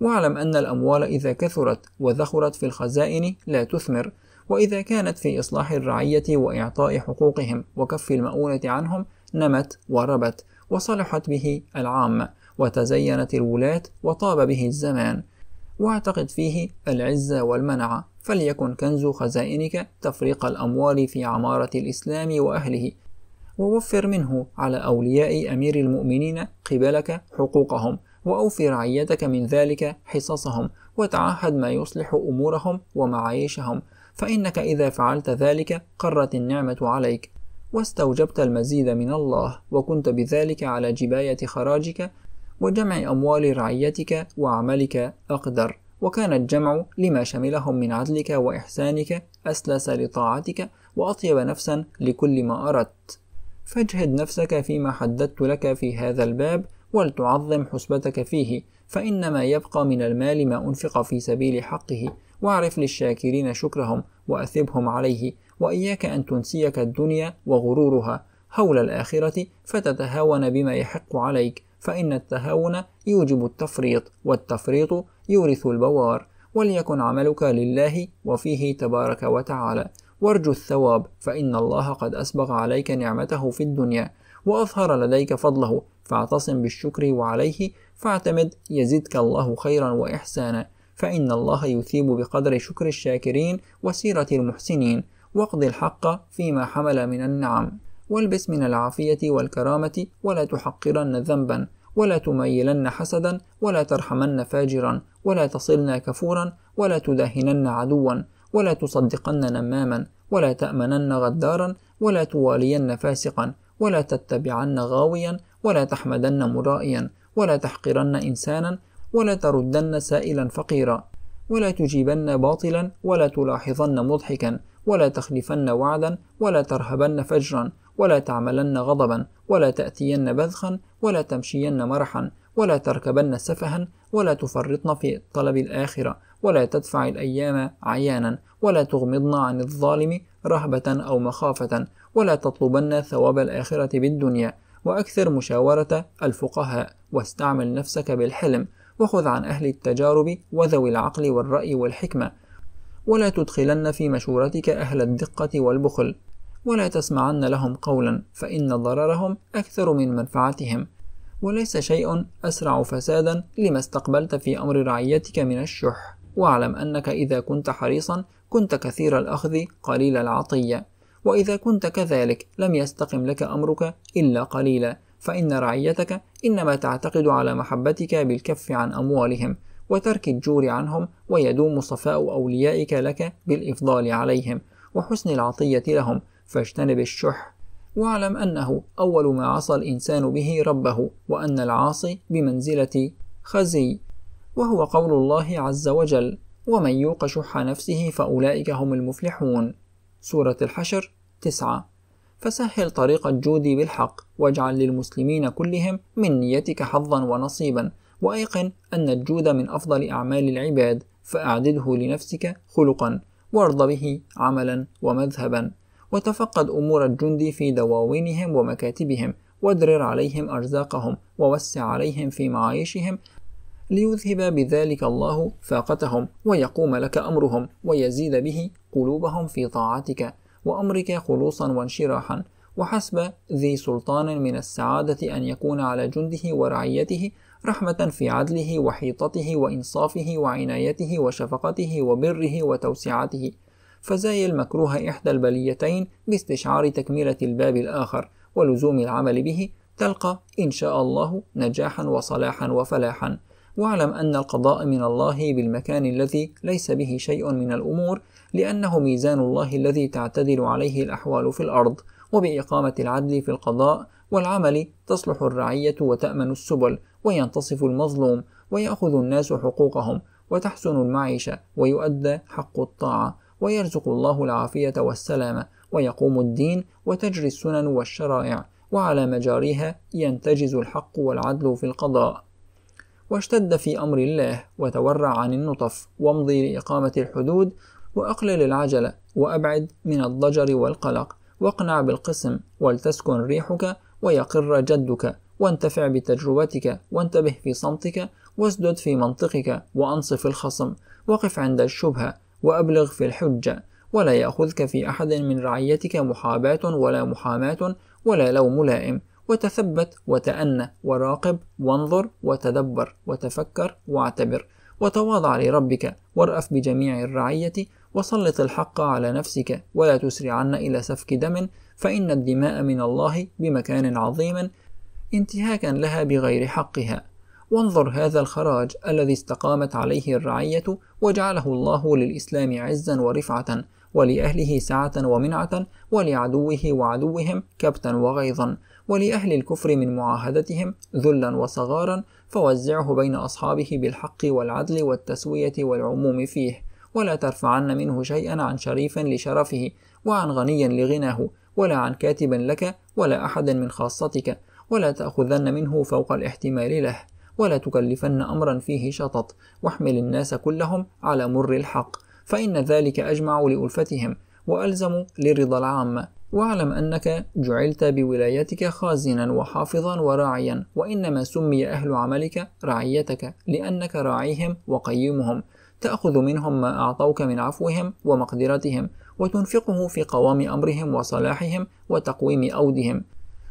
واعلم أن الأموال إذا كثرت وذخرت في الخزائن لا تثمر وإذا كانت في إصلاح الرعية وإعطاء حقوقهم وكف المؤونة عنهم نمت وربت وصلحت به العامة وتزينت الولاة وطاب به الزمان واعتقد فيه العزة والمنعة فليكن كنز خزائنك تفريق الأموال في عمارة الإسلام وأهله ووفر منه على أولياء أمير المؤمنين قبلك حقوقهم وأوفي رعيتك من ذلك حصصهم وتعهد ما يصلح أمورهم ومعايشهم فإنك إذا فعلت ذلك قرت النعمة عليك واستوجبت المزيد من الله وكنت بذلك على جباية خراجك وجمع أموال رعيتك وعملك أقدر وكان الجمع لما شملهم من عدلك وإحسانك أسلس لطاعتك وأطيب نفسا لكل ما أردت فاجهد نفسك فيما حددت لك في هذا الباب ولتعظم حسبتك فيه فإنما يبقى من المال ما أنفق في سبيل حقه واعرف للشاكرين شكرهم وأثبهم عليه وإياك أن تنسيك الدنيا وغرورها هول الآخرة فتتهاون بما يحق عليك فإن التهاون يوجب التفريط والتفريط يورث البوار وليكن عملك لله وفيه تبارك وتعالى وارجو الثواب فإن الله قد أسبغ عليك نعمته في الدنيا وأظهر لديك فضله فاعتصم بالشكر وعليه فاعتمد يزدك الله خيرا وإحسانا فإن الله يثيب بقدر شكر الشاكرين وسيرة المحسنين واقض الحق فيما حمل من النعم والبس من العافية والكرامة ولا تحقرن ذنبا ولا تميلن حسدا ولا ترحمن فاجرا ولا تصلن كفورا ولا تداهنن عدوا ولا تصدقن نماما ولا تأمنن غدارا ولا توالين فاسقا ولا تتبعن غاويا ولا تحمدن مرائيا ولا تحقرن إنسانا ولا تردن سائلا فقيرا ولا تجيبن باطلا ولا تلاحظن مضحكا ولا تخلفن وعدا ولا ترهبن فجرا ولا تعملن غضبا ولا تأتين بذخا ولا تمشين مرحا ولا تركبن سفها ولا تفرطن في طلب الآخرة ولا تدفع الأيام عيانا ولا تغمضن عن الظالم رهبة أو مخافة ولا تطلبن ثواب الآخرة بالدنيا وأكثر مشاورة الفقهاء واستعمل نفسك بالحلم وخذ عن أهل التجارب وذوي العقل والرأي والحكمة ولا تدخلن في مشورتك أهل الدقة والبخل ولا تسمعن لهم قولا فإن ضررهم أكثر من منفعتهم وليس شيء أسرع فسادا لما استقبلت في أمر رعيتك من الشح واعلم أنك إذا كنت حريصا كنت كثير الأخذ قليل العطية وإذا كنت كذلك لم يستقم لك أمرك إلا قليلا فإن رعيتك إنما تعتقد على محبتك بالكف عن أموالهم وترك الجور عنهم ويدوم صفاء أوليائك لك بالإفضال عليهم وحسن العطية لهم فاجتنب الشح واعلم أنه أول ما عصى الإنسان به ربه وأن العاصي بمنزلة خزي وهو قول الله عز وجل ومن يوق شح نفسه فأولئك هم المفلحون سورة الحشر تسعة فسهل طريق الجود بالحق واجعل للمسلمين كلهم من نيتك حظا ونصيبا وأيقن أن الجود من أفضل أعمال العباد فأعدده لنفسك خلقا وارض به عملا ومذهبا وتفقد أمور الجند في دواوينهم ومكاتبهم وادرر عليهم أرزاقهم ووسع عليهم في معايشهم ليذهب بذلك الله فاقتهم ويقوم لك أمرهم ويزيد به قلوبهم في طاعتك وأمرك خلوصا وانشراحا وحسب ذي سلطان من السعادة أن يكون على جنده ورعيته رحمة في عدله وحيطته وإنصافه وعنايته وشفقته وبره وتوسعته فزاي المكروه إحدى البليتين باستشعار تكملة الباب الآخر ولزوم العمل به تلقى إن شاء الله نجاحا وصلاحا وفلاحا واعلم أن القضاء من الله بالمكان الذي ليس به شيء من الأمور لأنه ميزان الله الذي تعتدل عليه الأحوال في الأرض وبإقامة العدل في القضاء والعمل تصلح الرعية وتأمن السبل وينتصف المظلوم ويأخذ الناس حقوقهم وتحسن المعيشة ويؤدى حق الطاعة ويرزق الله العافية والسلامة ويقوم الدين وتجري السنن والشرائع وعلى مجاريها ينتجز الحق والعدل في القضاء واشتد في أمر الله وتورع عن النطف وامضي لإقامة الحدود وأقلل العجلة وأبعد من الضجر والقلق واقنع بالقسم ولتسكن ريحك ويقر جدك وانتفع بتجربتك وانتبه في صمتك واسدد في منطقك وأنصف الخصم وقف عند الشبهة وأبلغ في الحجة ولا يأخذك في أحد من رعيتك محاباة ولا محاماة ولا لوم لائم وتثبت وتأنى وراقب وانظر وتدبر وتفكر واعتبر وتواضع لربك وارأف بجميع الرعية وسلط الحق على نفسك ولا تسرعن إلى سفك دم فإن الدماء من الله بمكان عظيم انتهاكا لها بغير حقها وانظر هذا الخراج الذي استقامت عليه الرعية وجعله الله للإسلام عزا ورفعة ولأهله سعة ومنعة ولعدوه وعدوهم كبتا وغيظا ولأهل الكفر من معاهدتهم ذلا وصغارا فوزعه بين أصحابه بالحق والعدل والتسوية والعموم فيه ولا ترفعن منه شيئا عن شريف لشرفه وعن غني لغناه ولا عن كاتب لك ولا أحد من خاصتك ولا تأخذن منه فوق الاحتمال له ولا تكلفن أمرا فيه شطط واحمل الناس كلهم على مر الحق فإن ذلك أجمع لألفتهم وألزم لرضا العامة واعلم أنك جعلت بولايتك خازنا وحافظا وراعيا وإنما سمي أهل عملك رعيتك لأنك راعيهم وقيمهم تأخذ منهم ما أعطوك من عفوهم ومقدرتهم وتنفقه في قوام أمرهم وصلاحهم وتقويم أودهم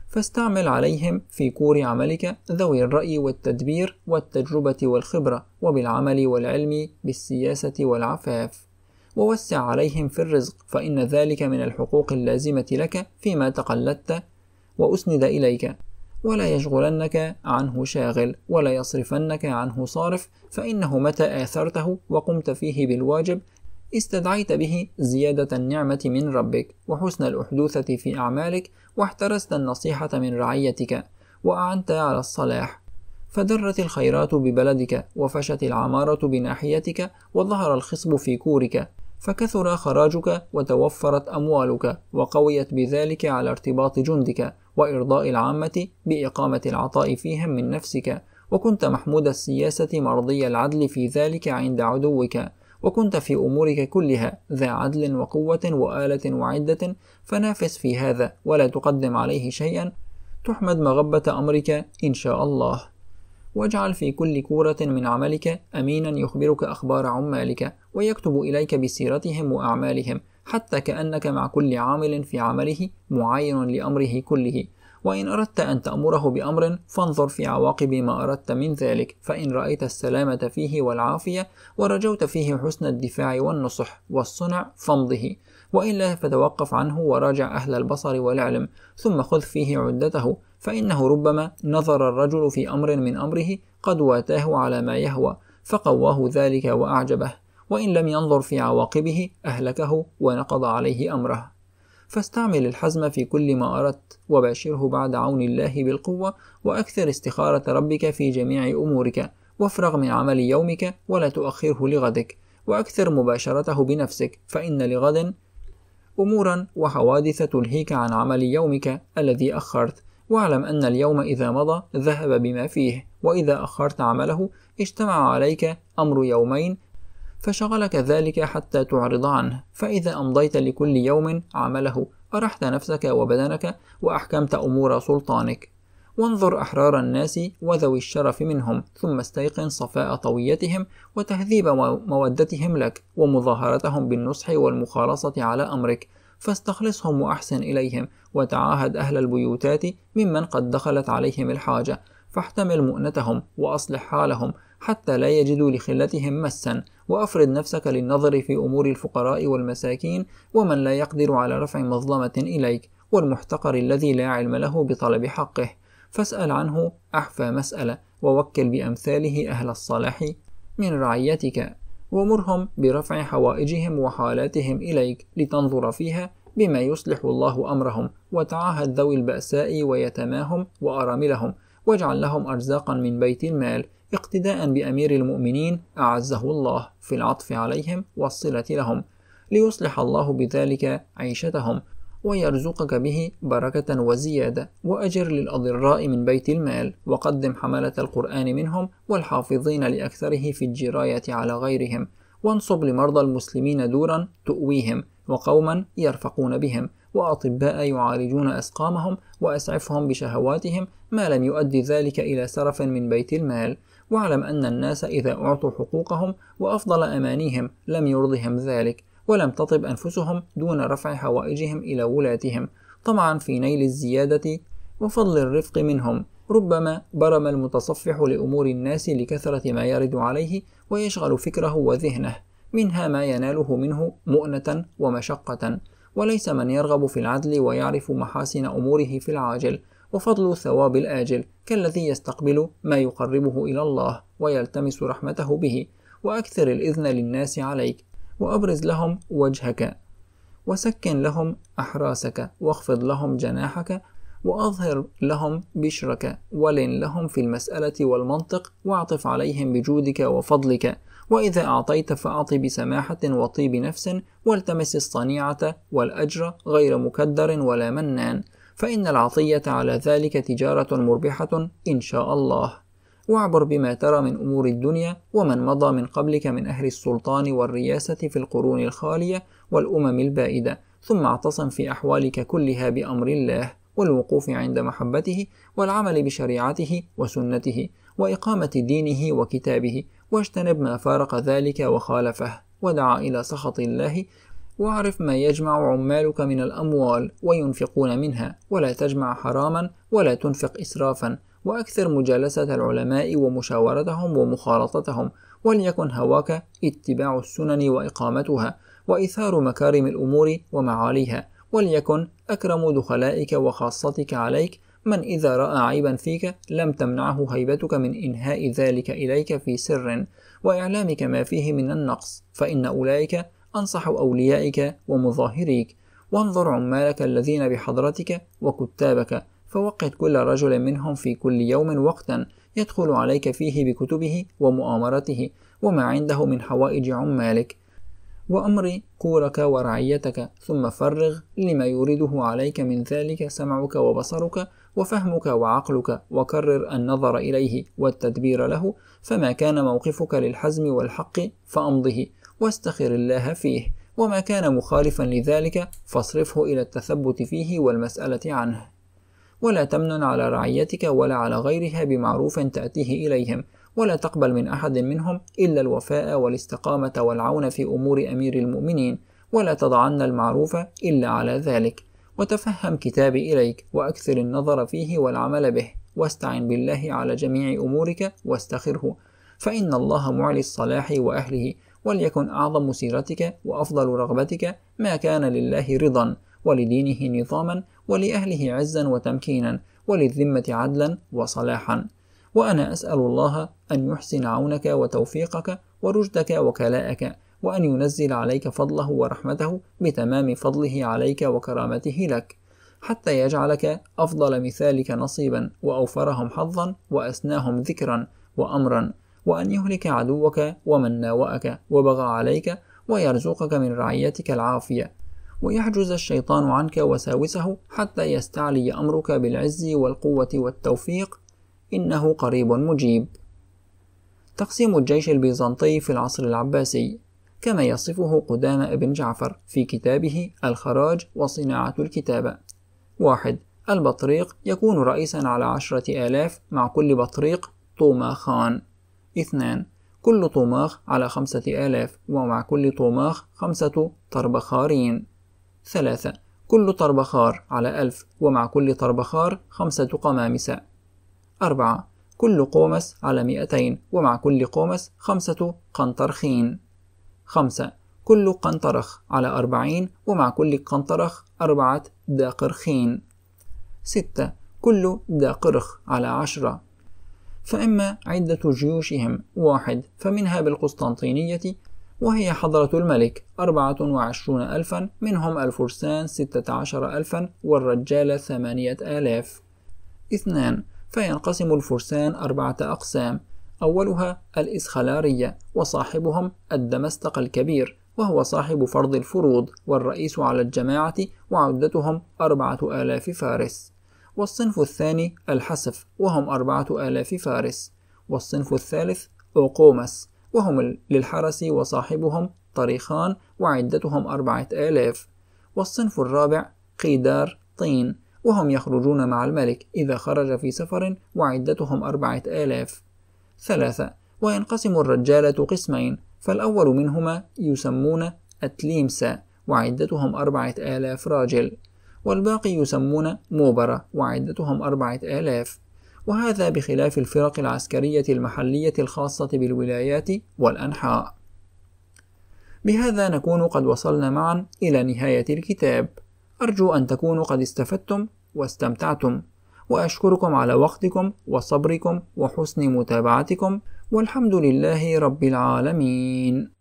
فاستعمل عليهم في كور عملك ذوي الرأي والتدبير والتجربة والخبرة وبالعمل والعلم بالسياسة والعفاف ووسع عليهم في الرزق فإن ذلك من الحقوق اللازمة لك فيما تقلدت وأسند إليك ولا يشغلنك عنه شاغل ولا يصرفنك عنه صارف فإنه متى آثرته وقمت فيه بالواجب استدعيت به زيادة النعمة من ربك وحسن الأحدوثة في أعمالك واحترست النصيحة من رعيتك وأعنت على الصلاح فدرت الخيرات ببلدك وفشت العمارة بناحيتك وظهر الخصب في كورك فكثر خراجك وتوفرت أموالك وقويت بذلك على ارتباط جندك وإرضاء العامة بإقامة العطاء فيهم من نفسك وكنت محمود السياسة مرضي العدل في ذلك عند عدوك وكنت في أمورك كلها ذا عدل وقوة وآلة وعدة فنافس في هذا ولا تقدم عليه شيئا تحمد مغبة أمرك إن شاء الله واجعل في كل كورة من عملك أمينا يخبرك أخبار عمالك ويكتب إليك بسيرتهم وأعمالهم حتى كأنك مع كل عامل في عمله معين لأمره كله وإن أردت أن تأمره بأمر فانظر في عواقب ما أردت من ذلك فإن رأيت السلامة فيه والعافية ورجوت فيه حسن الدفاع والنصح والصنع فامضه وإلا فتوقف عنه وراجع أهل البصر والعلم ثم خذ فيه عدته فإنه ربما نظر الرجل في أمر من أمره قد واتاه على ما يهوى فقواه ذلك وأعجبه وإن لم ينظر في عواقبه أهلكه ونقض عليه أمره فاستعمل الحزم في كل ما أردت وباشره بعد عون الله بالقوة وأكثر استخارة ربك في جميع أمورك وافرغ من عمل يومك ولا تؤخره لغدك وأكثر مباشرته بنفسك فإن لغد أمورا وحوادث تلهيك عن عمل يومك الذي أخرت واعلم أن اليوم إذا مضى ذهب بما فيه وإذا أخرت عمله اجتمع عليك أمر يومين فشغلك ذلك حتى تعرض عنه فإذا أمضيت لكل يوم عمله أرحت نفسك وبدنك وأحكمت أمور سلطانك وانظر أحرار الناس وذوي الشرف منهم ثم استيقن صفاء طويتهم وتهذيب مودتهم لك ومظاهرتهم بالنصح والمخالصة على أمرك فاستخلصهم وأحسن إليهم وتعاهد أهل البيوتات ممن قد دخلت عليهم الحاجة فاحتمل مؤنتهم وأصلح حالهم حتى لا يجدوا لخلتهم مسا وأفرض نفسك للنظر في أمور الفقراء والمساكين ومن لا يقدر على رفع مظلمة إليك والمحتقر الذي لا علم له بطلب حقه فاسأل عنه أحفى مسألة ووكل بأمثاله أهل الصلاح من رعيتك ومرهم برفع حوائجهم وحالاتهم إليك لتنظر فيها بما يصلح الله أمرهم وتعاهد ذوي البأساء ويتماهم وأراملهم واجعل لهم أرزاقا من بيت المال اقتداء بأمير المؤمنين أعزه الله في العطف عليهم والصلة لهم ليصلح الله بذلك عيشتهم ويرزقك به بركة وزيادة وأجر للأضراء من بيت المال وقدم حملة القرآن منهم والحافظين لأكثره في الجراية على غيرهم وانصب لمرضى المسلمين دورا تؤويهم وقوما يرفقون بهم وأطباء يعالجون أسقامهم وأسعفهم بشهواتهم ما لم يؤدي ذلك إلى سرف من بيت المال واعلم أن الناس إذا أعطوا حقوقهم وأفضل أمانيهم لم يرضهم ذلك ولم تطب أنفسهم دون رفع حوائجهم إلى ولاتهم طمعا في نيل الزيادة وفضل الرفق منهم ربما برم المتصفح لأمور الناس لكثرة ما يرد عليه ويشغل فكره وذهنه منها ما يناله منه مؤنة ومشقة وليس من يرغب في العدل ويعرف محاسن أموره في العاجل وفضل ثواب الآجل كالذي يستقبل ما يقربه إلى الله ويلتمس رحمته به وأكثر الإذن للناس عليك وأبرز لهم وجهك وسكن لهم أحراسك واخفض لهم جناحك وأظهر لهم بشرك ولن لهم في المسألة والمنطق واعطف عليهم بجودك وفضلك وإذا أعطيت فأعط بسماحة وطيب نفس والتمس الصنيعة والأجر غير مكدر ولا منان فإن العطية على ذلك تجارة مربحة إن شاء الله واعبر بما ترى من أمور الدنيا ومن مضى من قبلك من أهل السلطان والرياسة في القرون الخالية والأمم البائدة ثم اعتصم في أحوالك كلها بأمر الله والوقوف عند محبته والعمل بشريعته وسنته وإقامة دينه وكتابه واجتنب ما فارق ذلك وخالفه ودعا إلى سخط الله واعرف ما يجمع عمالك من الأموال وينفقون منها ولا تجمع حراما ولا تنفق إسرافا وأكثر مجالسة العلماء ومشاورتهم ومخالطتهم وليكن هواك اتباع السنن وإقامتها وإثار مكارم الأمور ومعاليها وليكن أكرم دخلائك وخاصتك عليك من إذا رأى عيبا فيك لم تمنعه هيبتك من إنهاء ذلك إليك في سر وإعلامك ما فيه من النقص فإن أولئك أنصح أوليائك ومظاهريك وانظر عمالك الذين بحضرتك وكتابك فوقت كل رجل منهم في كل يوم وقتا يدخل عليك فيه بكتبه ومؤامرته وما عنده من حوائج عمالك وأمر كورك ورعيتك ثم فرغ لما يريده عليك من ذلك سمعك وبصرك وفهمك وعقلك وكرر النظر إليه والتدبير له فما كان موقفك للحزم والحق فأمضه واستخر الله فيه وما كان مخالفا لذلك فاصرفه إلى التثبت فيه والمسألة عنه ولا تمنن على رعيتك ولا على غيرها بمعروف تأتيه إليهم ولا تقبل من أحد منهم إلا الوفاء والاستقامة والعون في أمور أمير المؤمنين ولا تضعن المعروف إلا على ذلك وتفهم كتابي إليك وأكثر النظر فيه والعمل به واستعن بالله على جميع أمورك واستخره فإن الله معلي الصلاح وأهله وليكن أعظم سيرتك وأفضل رغبتك ما كان لله رضا ولدينه نظاما ولأهله عزا وتمكينا وللذمة عدلا وصلاحا وأنا أسأل الله أن يحسن عونك وتوفيقك ورشدك وكلاءك وأن ينزل عليك فضله ورحمته بتمام فضله عليك وكرامته لك حتى يجعلك أفضل مثالك نصيبا وأوفرهم حظا وأسناهم ذكرا وأمرا وأن يهلك عدوك ومن ناوأك وبغى عليك ويرزقك من رعيتك العافية ويحجز الشيطان عنك وساوسه حتى يستعلي أمرك بالعز والقوة والتوفيق إنه قريب مجيب تقسيم الجيش البيزنطي في العصر العباسي كما يصفه قدامى ابن جعفر في كتابه الخراج وصناعة الكتابة واحد البطريق يكون رئيسا على عشرة آلاف مع كل بطريق طوما خان اثنان كل طوماخ على خمسة آلاف ومع كل طوماخ خمسة طربخارين ثلاثة كل طربخار على ألف ومع كل طربخار خمسة قمامسة أربعة كل قومس على مئتين ومع كل قومس خمسة قنطرخين خمسة كل قنطرخ على أربعين ومع كل قنطرخ أربعة داقرخين ستة كل داقرخ على عشرة فأما عدة جيوشهم واحد فمنها بالقسطنطينية وهي حضرة الملك أربعة وعشرون ألفا منهم الفرسان ستة عشر ألفا والرجال ثمانية آلاف اثنان فينقسم الفرسان أربعة أقسام أولها الإسخلارية وصاحبهم الدمستق الكبير وهو صاحب فرض الفروض والرئيس على الجماعة وعدتهم أربعة آلاف فارس والصنف الثاني الحسف وهم أربعة آلاف فارس والصنف الثالث أوقومس وهم للحرس وصاحبهم طريخان وعدتهم أربعة آلاف والصنف الرابع قيدار طين وهم يخرجون مع الملك إذا خرج في سفر وعدتهم أربعة آلاف ثلاثة وينقسم الرجالة قسمين فالأول منهما يسمون أتليمسا وعدتهم أربعة آلاف راجل والباقي يسمون موبرة وعدتهم أربعة آلاف وهذا بخلاف الفرق العسكرية المحلية الخاصة بالولايات والأنحاء بهذا نكون قد وصلنا معا إلى نهاية الكتاب أرجو أن تكونوا قد استفدتم واستمتعتم وأشكركم على وقتكم وصبركم وحسن متابعتكم والحمد لله رب العالمين